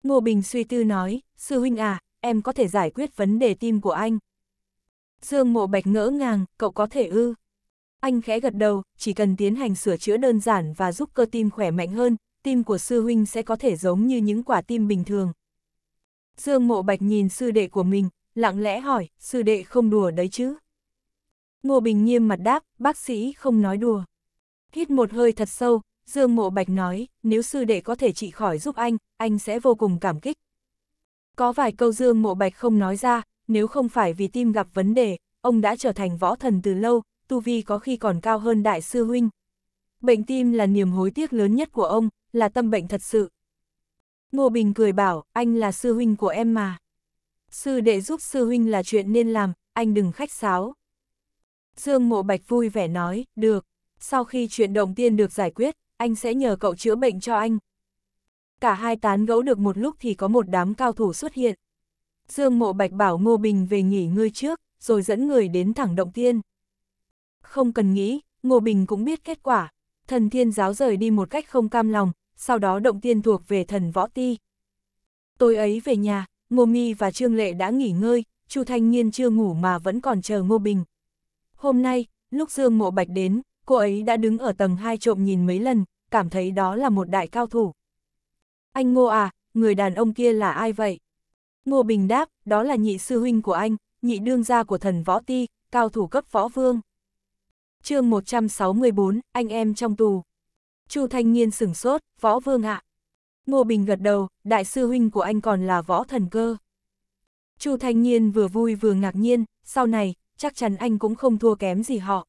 Ngô Bình suy tư nói, sư huynh à, em có thể giải quyết vấn đề tim của anh. Dương mộ bạch ngỡ ngàng, cậu có thể ư. Anh khẽ gật đầu, chỉ cần tiến hành sửa chữa đơn giản và giúp cơ tim khỏe mạnh hơn, tim của sư huynh sẽ có thể giống như những quả tim bình thường. Dương Mộ Bạch nhìn sư đệ của mình, lặng lẽ hỏi, sư đệ không đùa đấy chứ? Ngô Bình nghiêm mặt đáp, bác sĩ không nói đùa. Hít một hơi thật sâu, Dương Mộ Bạch nói, nếu sư đệ có thể trị khỏi giúp anh, anh sẽ vô cùng cảm kích. Có vài câu Dương Mộ Bạch không nói ra, nếu không phải vì tim gặp vấn đề, ông đã trở thành võ thần từ lâu, tu vi có khi còn cao hơn đại sư huynh. Bệnh tim là niềm hối tiếc lớn nhất của ông, là tâm bệnh thật sự. Ngô Bình cười bảo, anh là sư huynh của em mà. Sư đệ giúp sư huynh là chuyện nên làm, anh đừng khách sáo. Dương Mộ Bạch vui vẻ nói, được, sau khi chuyện động tiên được giải quyết, anh sẽ nhờ cậu chữa bệnh cho anh. Cả hai tán gẫu được một lúc thì có một đám cao thủ xuất hiện. Dương Mộ Bạch bảo Ngô Bình về nghỉ ngơi trước, rồi dẫn người đến thẳng động tiên. Không cần nghĩ, Ngô Bình cũng biết kết quả, thần thiên giáo rời đi một cách không cam lòng, sau đó động tiên thuộc về thần võ ti. tôi ấy về nhà, Ngô Mi và Trương Lệ đã nghỉ ngơi, Chu Thanh nhiên chưa ngủ mà vẫn còn chờ Ngô Bình. Hôm nay, lúc Dương Mộ Bạch đến, cô ấy đã đứng ở tầng 2 trộm nhìn mấy lần, cảm thấy đó là một đại cao thủ. Anh Ngô à, người đàn ông kia là ai vậy? Ngô Bình đáp, đó là nhị sư huynh của anh, nhị đương gia của thần võ ti, cao thủ cấp võ vương. chương 164, anh em trong tù. Chu Thanh Nhiên sửng sốt, võ vương ạ. Ngô Bình gật đầu, đại sư huynh của anh còn là võ thần cơ. Chu Thanh Nhiên vừa vui vừa ngạc nhiên, sau này, chắc chắn anh cũng không thua kém gì họ.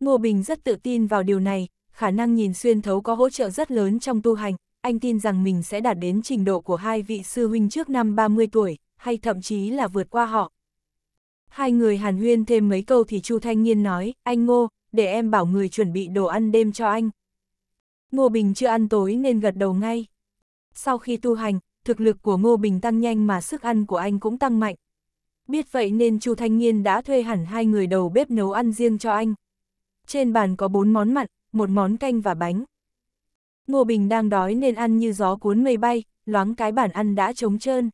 Ngô Bình rất tự tin vào điều này, khả năng nhìn xuyên thấu có hỗ trợ rất lớn trong tu hành, anh tin rằng mình sẽ đạt đến trình độ của hai vị sư huynh trước năm 30 tuổi, hay thậm chí là vượt qua họ. Hai người hàn huyên thêm mấy câu thì Chu Thanh Nhiên nói, anh Ngô, để em bảo người chuẩn bị đồ ăn đêm cho anh, Ngô Bình chưa ăn tối nên gật đầu ngay. Sau khi tu hành, thực lực của Ngô Bình tăng nhanh mà sức ăn của anh cũng tăng mạnh. Biết vậy nên Chu Thanh Niên đã thuê hẳn hai người đầu bếp nấu ăn riêng cho anh. Trên bàn có bốn món mặn, một món canh và bánh. Ngô Bình đang đói nên ăn như gió cuốn mây bay, loáng cái bản ăn đã trống trơn.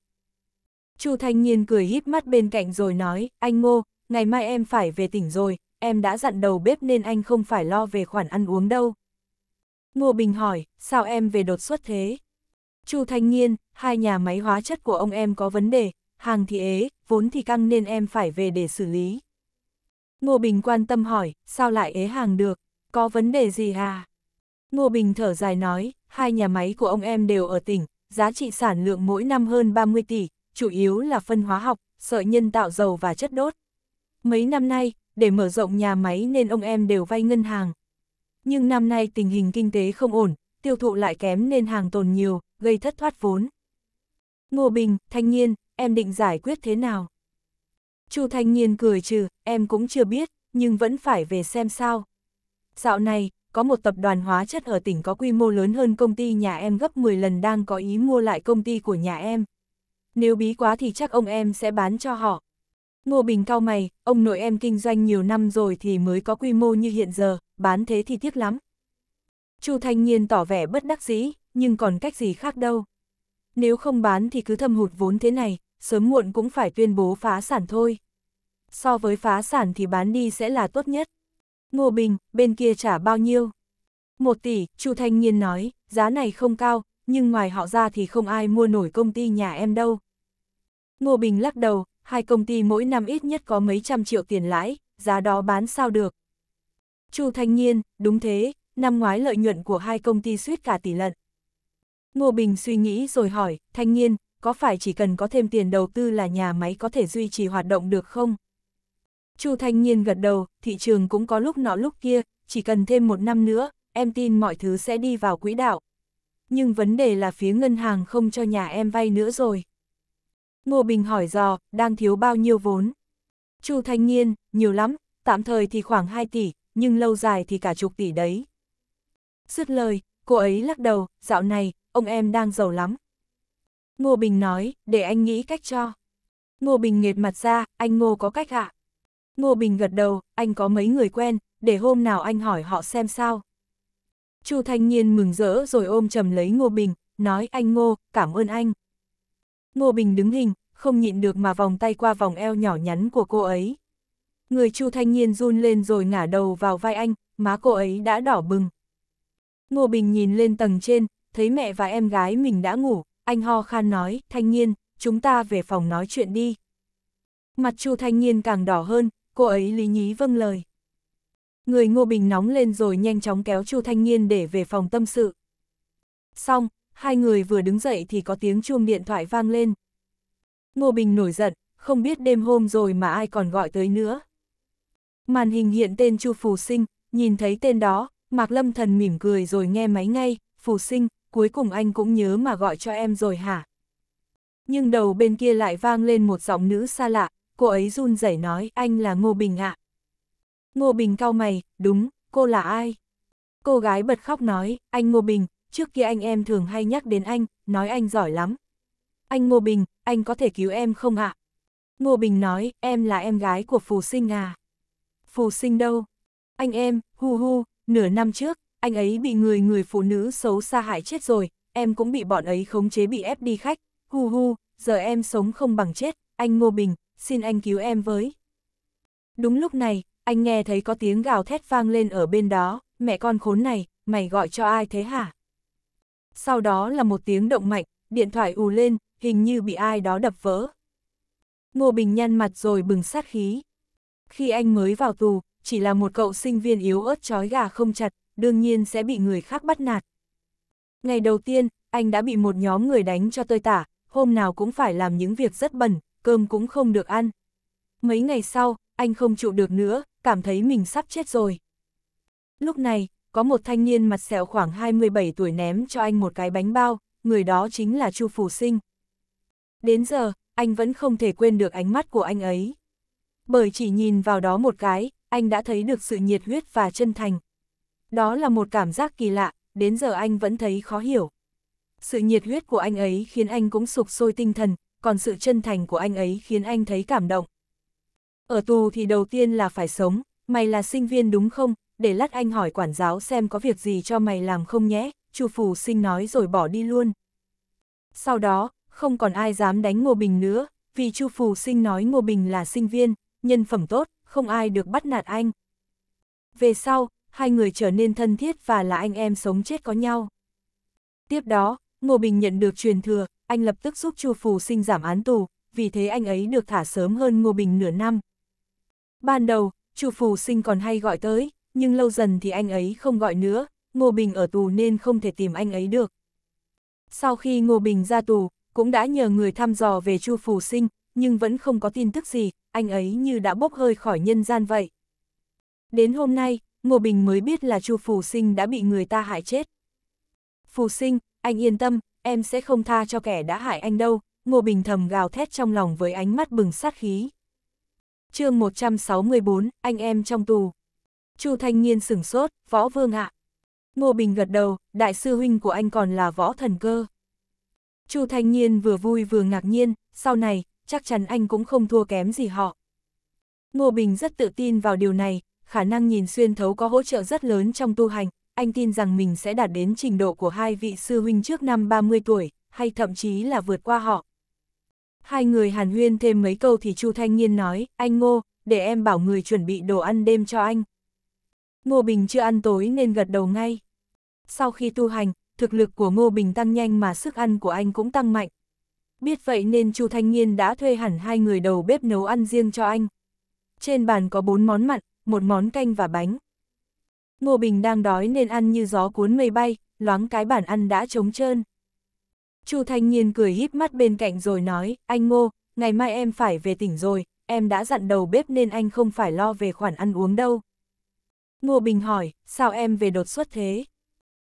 Chu Thanh Nhiên cười híp mắt bên cạnh rồi nói, anh Ngô, ngày mai em phải về tỉnh rồi, em đã dặn đầu bếp nên anh không phải lo về khoản ăn uống đâu. Ngô Bình hỏi, sao em về đột xuất thế? Chu Thanh Nghiên, hai nhà máy hóa chất của ông em có vấn đề, hàng thì ế, vốn thì căng nên em phải về để xử lý. Ngô Bình quan tâm hỏi, sao lại ế hàng được, có vấn đề gì à? Ngô Bình thở dài nói, hai nhà máy của ông em đều ở tỉnh, giá trị sản lượng mỗi năm hơn 30 tỷ, chủ yếu là phân hóa học, sợi nhân tạo dầu và chất đốt. Mấy năm nay, để mở rộng nhà máy nên ông em đều vay ngân hàng, nhưng năm nay tình hình kinh tế không ổn, tiêu thụ lại kém nên hàng tồn nhiều, gây thất thoát vốn. Ngô Bình, Thanh Nhiên, em định giải quyết thế nào? Chu Thanh Nhiên cười trừ, em cũng chưa biết, nhưng vẫn phải về xem sao. Dạo này, có một tập đoàn hóa chất ở tỉnh có quy mô lớn hơn công ty nhà em gấp 10 lần đang có ý mua lại công ty của nhà em. Nếu bí quá thì chắc ông em sẽ bán cho họ. Ngô Bình cao mày, ông nội em kinh doanh nhiều năm rồi thì mới có quy mô như hiện giờ, bán thế thì tiếc lắm. Chu Thanh Nhiên tỏ vẻ bất đắc dĩ, nhưng còn cách gì khác đâu. Nếu không bán thì cứ thâm hụt vốn thế này, sớm muộn cũng phải tuyên bố phá sản thôi. So với phá sản thì bán đi sẽ là tốt nhất. Ngô Bình, bên kia trả bao nhiêu? Một tỷ, Chu Thanh Nhiên nói, giá này không cao, nhưng ngoài họ ra thì không ai mua nổi công ty nhà em đâu. Ngô Bình lắc đầu, hai công ty mỗi năm ít nhất có mấy trăm triệu tiền lãi, giá đó bán sao được. Chu Thanh Nhiên, đúng thế, năm ngoái lợi nhuận của hai công ty suýt cả tỷ lận. Ngô Bình suy nghĩ rồi hỏi, Thanh Nhiên, có phải chỉ cần có thêm tiền đầu tư là nhà máy có thể duy trì hoạt động được không? Chu Thanh Nhiên gật đầu, thị trường cũng có lúc nọ lúc kia, chỉ cần thêm một năm nữa, em tin mọi thứ sẽ đi vào quỹ đạo. Nhưng vấn đề là phía ngân hàng không cho nhà em vay nữa rồi. Ngô Bình hỏi dò, đang thiếu bao nhiêu vốn? Chu Thanh Nhiên, nhiều lắm, tạm thời thì khoảng 2 tỷ, nhưng lâu dài thì cả chục tỷ đấy. Dứt lời, cô ấy lắc đầu, dạo này, ông em đang giàu lắm. Ngô Bình nói, để anh nghĩ cách cho. Ngô Bình nghệt mặt ra, anh Ngô có cách ạ. Ngô Bình gật đầu, anh có mấy người quen, để hôm nào anh hỏi họ xem sao. Chu Thanh Nhiên mừng rỡ rồi ôm chầm lấy Ngô Bình, nói anh Ngô, cảm ơn anh. Ngô Bình đứng hình, không nhịn được mà vòng tay qua vòng eo nhỏ nhắn của cô ấy. Người Chu Thanh Niên run lên rồi ngả đầu vào vai anh, má cô ấy đã đỏ bừng. Ngô Bình nhìn lên tầng trên, thấy mẹ và em gái mình đã ngủ, anh ho khan nói, Thanh Niên, chúng ta về phòng nói chuyện đi. Mặt Chu Thanh Niên càng đỏ hơn, cô ấy lý nhí vâng lời. Người Ngô Bình nóng lên rồi nhanh chóng kéo Chu Thanh Niên để về phòng tâm sự. Xong, hai người vừa đứng dậy thì có tiếng chuông điện thoại vang lên. Ngô Bình nổi giận, không biết đêm hôm rồi mà ai còn gọi tới nữa. Màn hình hiện tên Chu Phù Sinh, nhìn thấy tên đó, Mạc Lâm Thần mỉm cười rồi nghe máy ngay, Phù Sinh, cuối cùng anh cũng nhớ mà gọi cho em rồi hả? Nhưng đầu bên kia lại vang lên một giọng nữ xa lạ, cô ấy run rẩy nói anh là Ngô Bình ạ. À. Ngô Bình cao mày, đúng, cô là ai? Cô gái bật khóc nói, anh Ngô Bình, trước kia anh em thường hay nhắc đến anh, nói anh giỏi lắm. Anh Ngô Bình, anh có thể cứu em không ạ? À? Ngô Bình nói, em là em gái của Phù Sinh à? phù sinh đâu. Anh em, hu hu, nửa năm trước, anh ấy bị người người phụ nữ xấu xa hại chết rồi, em cũng bị bọn ấy khống chế bị ép đi khách, hu hu, giờ em sống không bằng chết, anh Ngô Bình, xin anh cứu em với. Đúng lúc này, anh nghe thấy có tiếng gào thét vang lên ở bên đó, mẹ con khốn này, mày gọi cho ai thế hả? Sau đó là một tiếng động mạnh, điện thoại ù lên, hình như bị ai đó đập vỡ. Ngô Bình nhăn mặt rồi bừng sát khí. Khi anh mới vào tù, chỉ là một cậu sinh viên yếu ớt trói gà không chặt, đương nhiên sẽ bị người khác bắt nạt. Ngày đầu tiên, anh đã bị một nhóm người đánh cho tơi tả, hôm nào cũng phải làm những việc rất bẩn, cơm cũng không được ăn. Mấy ngày sau, anh không chịu được nữa, cảm thấy mình sắp chết rồi. Lúc này, có một thanh niên mặt sẹo khoảng 27 tuổi ném cho anh một cái bánh bao, người đó chính là Chu Phủ Sinh. Đến giờ, anh vẫn không thể quên được ánh mắt của anh ấy. Bởi chỉ nhìn vào đó một cái, anh đã thấy được sự nhiệt huyết và chân thành. Đó là một cảm giác kỳ lạ, đến giờ anh vẫn thấy khó hiểu. Sự nhiệt huyết của anh ấy khiến anh cũng sụp sôi tinh thần, còn sự chân thành của anh ấy khiến anh thấy cảm động. Ở tù thì đầu tiên là phải sống, mày là sinh viên đúng không, để lát anh hỏi quản giáo xem có việc gì cho mày làm không nhé, chu phù sinh nói rồi bỏ đi luôn. Sau đó, không còn ai dám đánh Ngô Bình nữa, vì chu phù sinh nói Ngô Bình là sinh viên, nhân phẩm tốt, không ai được bắt nạt anh. Về sau, hai người trở nên thân thiết và là anh em sống chết có nhau. Tiếp đó, Ngô Bình nhận được truyền thừa, anh lập tức giúp Chu Phù sinh giảm án tù, vì thế anh ấy được thả sớm hơn Ngô Bình nửa năm. Ban đầu, Chu Phù sinh còn hay gọi tới, nhưng lâu dần thì anh ấy không gọi nữa, Ngô Bình ở tù nên không thể tìm anh ấy được. Sau khi Ngô Bình ra tù, cũng đã nhờ người thăm dò về Chu Phù sinh, nhưng vẫn không có tin tức gì, anh ấy như đã bốc hơi khỏi nhân gian vậy. Đến hôm nay, Ngô Bình mới biết là Chu Phù Sinh đã bị người ta hại chết. Phù Sinh, anh yên tâm, em sẽ không tha cho kẻ đã hại anh đâu, Ngô Bình thầm gào thét trong lòng với ánh mắt bừng sát khí. chương 164, anh em trong tù. Chu Thanh Nhiên sửng sốt, võ vương ạ. Ngô Bình gật đầu, đại sư huynh của anh còn là võ thần cơ. Chu Thanh Nhiên vừa vui vừa ngạc nhiên, sau này, chắc chắn anh cũng không thua kém gì họ. Ngô Bình rất tự tin vào điều này, khả năng nhìn xuyên thấu có hỗ trợ rất lớn trong tu hành, anh tin rằng mình sẽ đạt đến trình độ của hai vị sư huynh trước năm 30 tuổi, hay thậm chí là vượt qua họ. Hai người hàn huyên thêm mấy câu thì Chu Thanh Nhiên nói, anh Ngô, để em bảo người chuẩn bị đồ ăn đêm cho anh. Ngô Bình chưa ăn tối nên gật đầu ngay. Sau khi tu hành, thực lực của Ngô Bình tăng nhanh mà sức ăn của anh cũng tăng mạnh, Biết vậy nên Chu Thanh Nghiên đã thuê hẳn hai người đầu bếp nấu ăn riêng cho anh. Trên bàn có bốn món mặn, một món canh và bánh. Ngô Bình đang đói nên ăn như gió cuốn mây bay, loáng cái bản ăn đã trống trơn. Chu Thanh Nhiên cười híp mắt bên cạnh rồi nói, anh Ngô, ngày mai em phải về tỉnh rồi, em đã dặn đầu bếp nên anh không phải lo về khoản ăn uống đâu. Ngô Bình hỏi, sao em về đột xuất thế?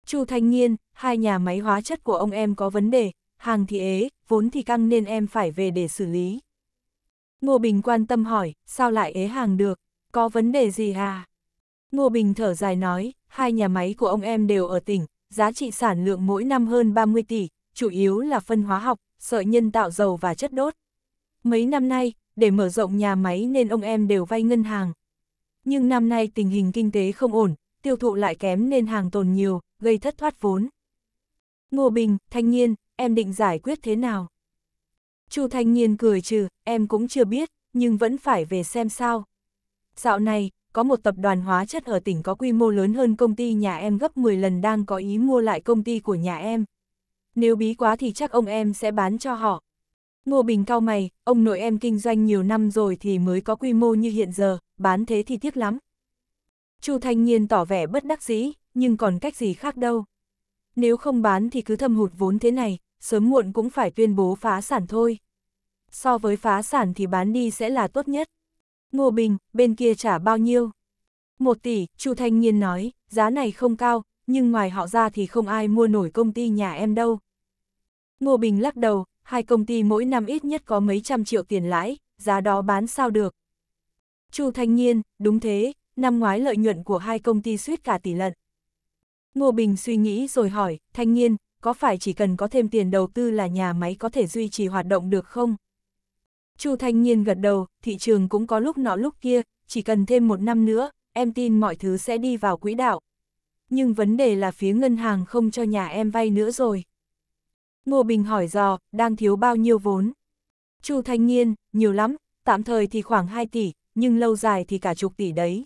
Chu Thanh Nhiên, hai nhà máy hóa chất của ông em có vấn đề, hàng thì ế, vốn thì căng nên em phải về để xử lý. Ngô Bình quan tâm hỏi, sao lại ế hàng được, có vấn đề gì à? Ngô Bình thở dài nói, hai nhà máy của ông em đều ở tỉnh, giá trị sản lượng mỗi năm hơn 30 tỷ, chủ yếu là phân hóa học, sợi nhân tạo dầu và chất đốt. Mấy năm nay, để mở rộng nhà máy nên ông em đều vay ngân hàng. Nhưng năm nay tình hình kinh tế không ổn, tiêu thụ lại kém nên hàng tồn nhiều, gây thất thoát vốn. Ngô Bình, Thanh niên em định giải quyết thế nào? Chu Thanh Nhiên cười trừ, em cũng chưa biết, nhưng vẫn phải về xem sao. Dạo này, có một tập đoàn hóa chất ở tỉnh có quy mô lớn hơn công ty nhà em gấp 10 lần đang có ý mua lại công ty của nhà em. Nếu bí quá thì chắc ông em sẽ bán cho họ. Ngô Bình cao mày, ông nội em kinh doanh nhiều năm rồi thì mới có quy mô như hiện giờ, bán thế thì tiếc lắm. Chu Thanh Nhiên tỏ vẻ bất đắc dĩ, nhưng còn cách gì khác đâu. Nếu không bán thì cứ thâm hụt vốn thế này, sớm muộn cũng phải tuyên bố phá sản thôi. So với phá sản thì bán đi sẽ là tốt nhất. Ngô Bình, bên kia trả bao nhiêu? Một tỷ, Chu Thanh Nhiên nói, giá này không cao, nhưng ngoài họ ra thì không ai mua nổi công ty nhà em đâu. Ngô Bình lắc đầu, hai công ty mỗi năm ít nhất có mấy trăm triệu tiền lãi, giá đó bán sao được. Chu Thanh Nhiên, đúng thế, năm ngoái lợi nhuận của hai công ty suýt cả tỷ lận. Ngô Bình suy nghĩ rồi hỏi, Thanh Nhiên, có phải chỉ cần có thêm tiền đầu tư là nhà máy có thể duy trì hoạt động được không? Chu Thanh Nhiên gật đầu, thị trường cũng có lúc nọ lúc kia, chỉ cần thêm một năm nữa, em tin mọi thứ sẽ đi vào quỹ đạo. Nhưng vấn đề là phía ngân hàng không cho nhà em vay nữa rồi. Ngô Bình hỏi dò, đang thiếu bao nhiêu vốn? Chu Thanh Nhiên, nhiều lắm, tạm thời thì khoảng 2 tỷ, nhưng lâu dài thì cả chục tỷ đấy.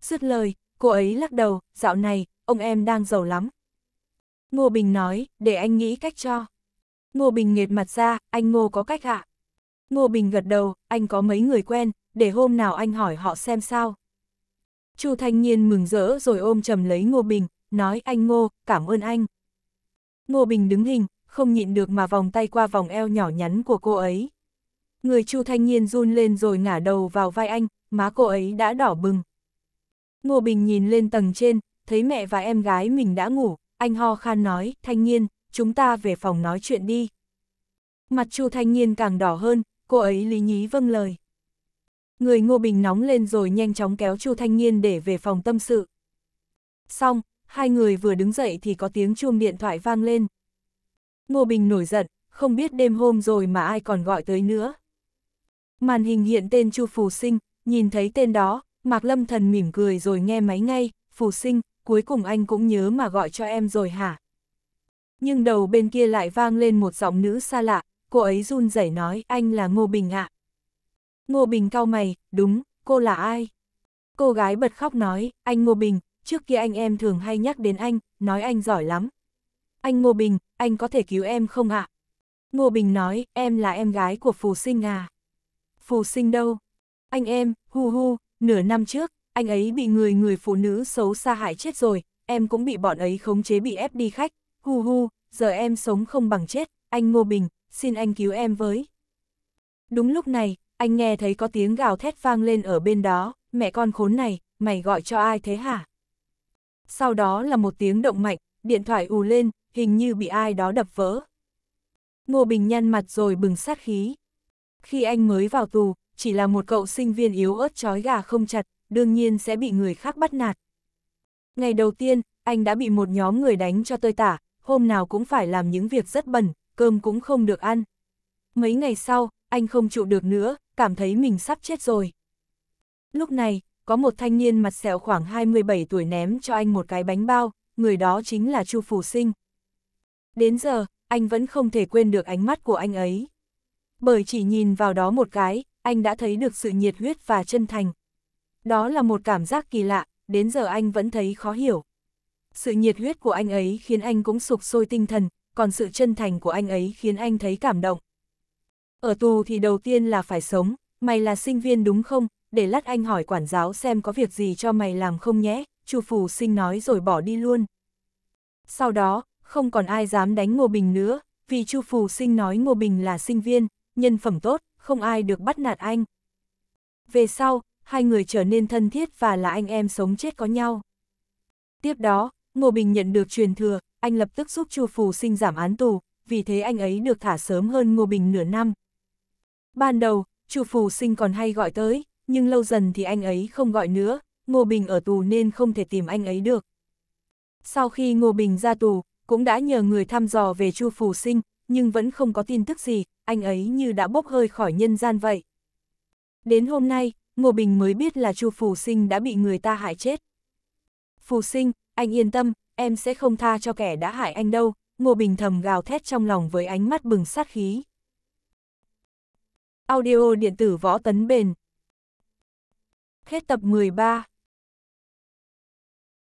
Dứt lời, cô ấy lắc đầu, dạo này, ông em đang giàu lắm, Ngô Bình nói, để anh nghĩ cách cho. Ngô Bình nghiệt mặt ra, anh Ngô có cách ạ. Ngô Bình gật đầu, anh có mấy người quen, để hôm nào anh hỏi họ xem sao. Chu Thanh Nhiên mừng rỡ rồi ôm chầm lấy Ngô Bình, nói anh Ngô, cảm ơn anh. Ngô Bình đứng hình, không nhịn được mà vòng tay qua vòng eo nhỏ nhắn của cô ấy. Người Chu Thanh Nhiên run lên rồi ngả đầu vào vai anh, má cô ấy đã đỏ bừng. Ngô Bình nhìn lên tầng trên, thấy mẹ và em gái mình đã ngủ, anh ho khan nói, thanh niên, chúng ta về phòng nói chuyện đi. Mặt Chu thanh niên càng đỏ hơn, cô ấy lý nhí vâng lời. Người Ngô Bình nóng lên rồi nhanh chóng kéo Chu thanh niên để về phòng tâm sự. Xong, hai người vừa đứng dậy thì có tiếng chuông điện thoại vang lên. Ngô Bình nổi giận, không biết đêm hôm rồi mà ai còn gọi tới nữa. Màn hình hiện tên Chu Phù Sinh, nhìn thấy tên đó, Mạc Lâm Thần mỉm cười rồi nghe máy ngay, Phù Sinh, cuối cùng anh cũng nhớ mà gọi cho em rồi hả? Nhưng đầu bên kia lại vang lên một giọng nữ xa lạ, cô ấy run rẩy nói anh là Ngô Bình ạ. À. Ngô Bình cau mày, đúng, cô là ai? Cô gái bật khóc nói, anh Ngô Bình, trước kia anh em thường hay nhắc đến anh, nói anh giỏi lắm. Anh Ngô Bình, anh có thể cứu em không ạ? À? Ngô Bình nói, em là em gái của Phù Sinh à? Phù Sinh đâu? Anh em, hu hu, nửa năm trước, anh ấy bị người người phụ nữ xấu xa hại chết rồi, em cũng bị bọn ấy khống chế bị ép đi khách, hu hu, giờ em sống không bằng chết, anh Ngô Bình, xin anh cứu em với. Đúng lúc này, anh nghe thấy có tiếng gào thét vang lên ở bên đó, mẹ con khốn này, mày gọi cho ai thế hả? Sau đó là một tiếng động mạnh, điện thoại ù lên, hình như bị ai đó đập vỡ. Ngô Bình nhăn mặt rồi bừng sát khí. Khi anh mới vào tù, chỉ là một cậu sinh viên yếu ớt trói gà không chặt, đương nhiên sẽ bị người khác bắt nạt. Ngày đầu tiên, anh đã bị một nhóm người đánh cho tơi tả, hôm nào cũng phải làm những việc rất bẩn, cơm cũng không được ăn. Mấy ngày sau, anh không trụ được nữa, cảm thấy mình sắp chết rồi. Lúc này, có một thanh niên mặt sẹo khoảng 27 tuổi ném cho anh một cái bánh bao, người đó chính là Chu Phù Sinh. Đến giờ, anh vẫn không thể quên được ánh mắt của anh ấy. Bởi chỉ nhìn vào đó một cái, anh đã thấy được sự nhiệt huyết và chân thành. Đó là một cảm giác kỳ lạ, đến giờ anh vẫn thấy khó hiểu. Sự nhiệt huyết của anh ấy khiến anh cũng sụp sôi tinh thần, còn sự chân thành của anh ấy khiến anh thấy cảm động. Ở tù thì đầu tiên là phải sống, mày là sinh viên đúng không, để lát anh hỏi quản giáo xem có việc gì cho mày làm không nhé, chu phù sinh nói rồi bỏ đi luôn. Sau đó, không còn ai dám đánh Ngô Bình nữa, vì chu phù sinh nói Ngô Bình là sinh viên, nhân phẩm tốt, không ai được bắt nạt anh. Về sau, hai người trở nên thân thiết và là anh em sống chết có nhau. Tiếp đó, Ngô Bình nhận được truyền thừa, anh lập tức giúp Chu Phù sinh giảm án tù, vì thế anh ấy được thả sớm hơn Ngô Bình nửa năm. Ban đầu, Chu Phù sinh còn hay gọi tới, nhưng lâu dần thì anh ấy không gọi nữa, Ngô Bình ở tù nên không thể tìm anh ấy được. Sau khi Ngô Bình ra tù, cũng đã nhờ người thăm dò về Chu Phù sinh, nhưng vẫn không có tin tức gì, anh ấy như đã bốc hơi khỏi nhân gian vậy. Đến hôm nay, Ngô Bình mới biết là Chu Phù Sinh đã bị người ta hại chết. Phù Sinh, anh yên tâm, em sẽ không tha cho kẻ đã hại anh đâu, Ngô Bình thầm gào thét trong lòng với ánh mắt bừng sát khí. Audio điện tử võ tấn bền. Hết tập 13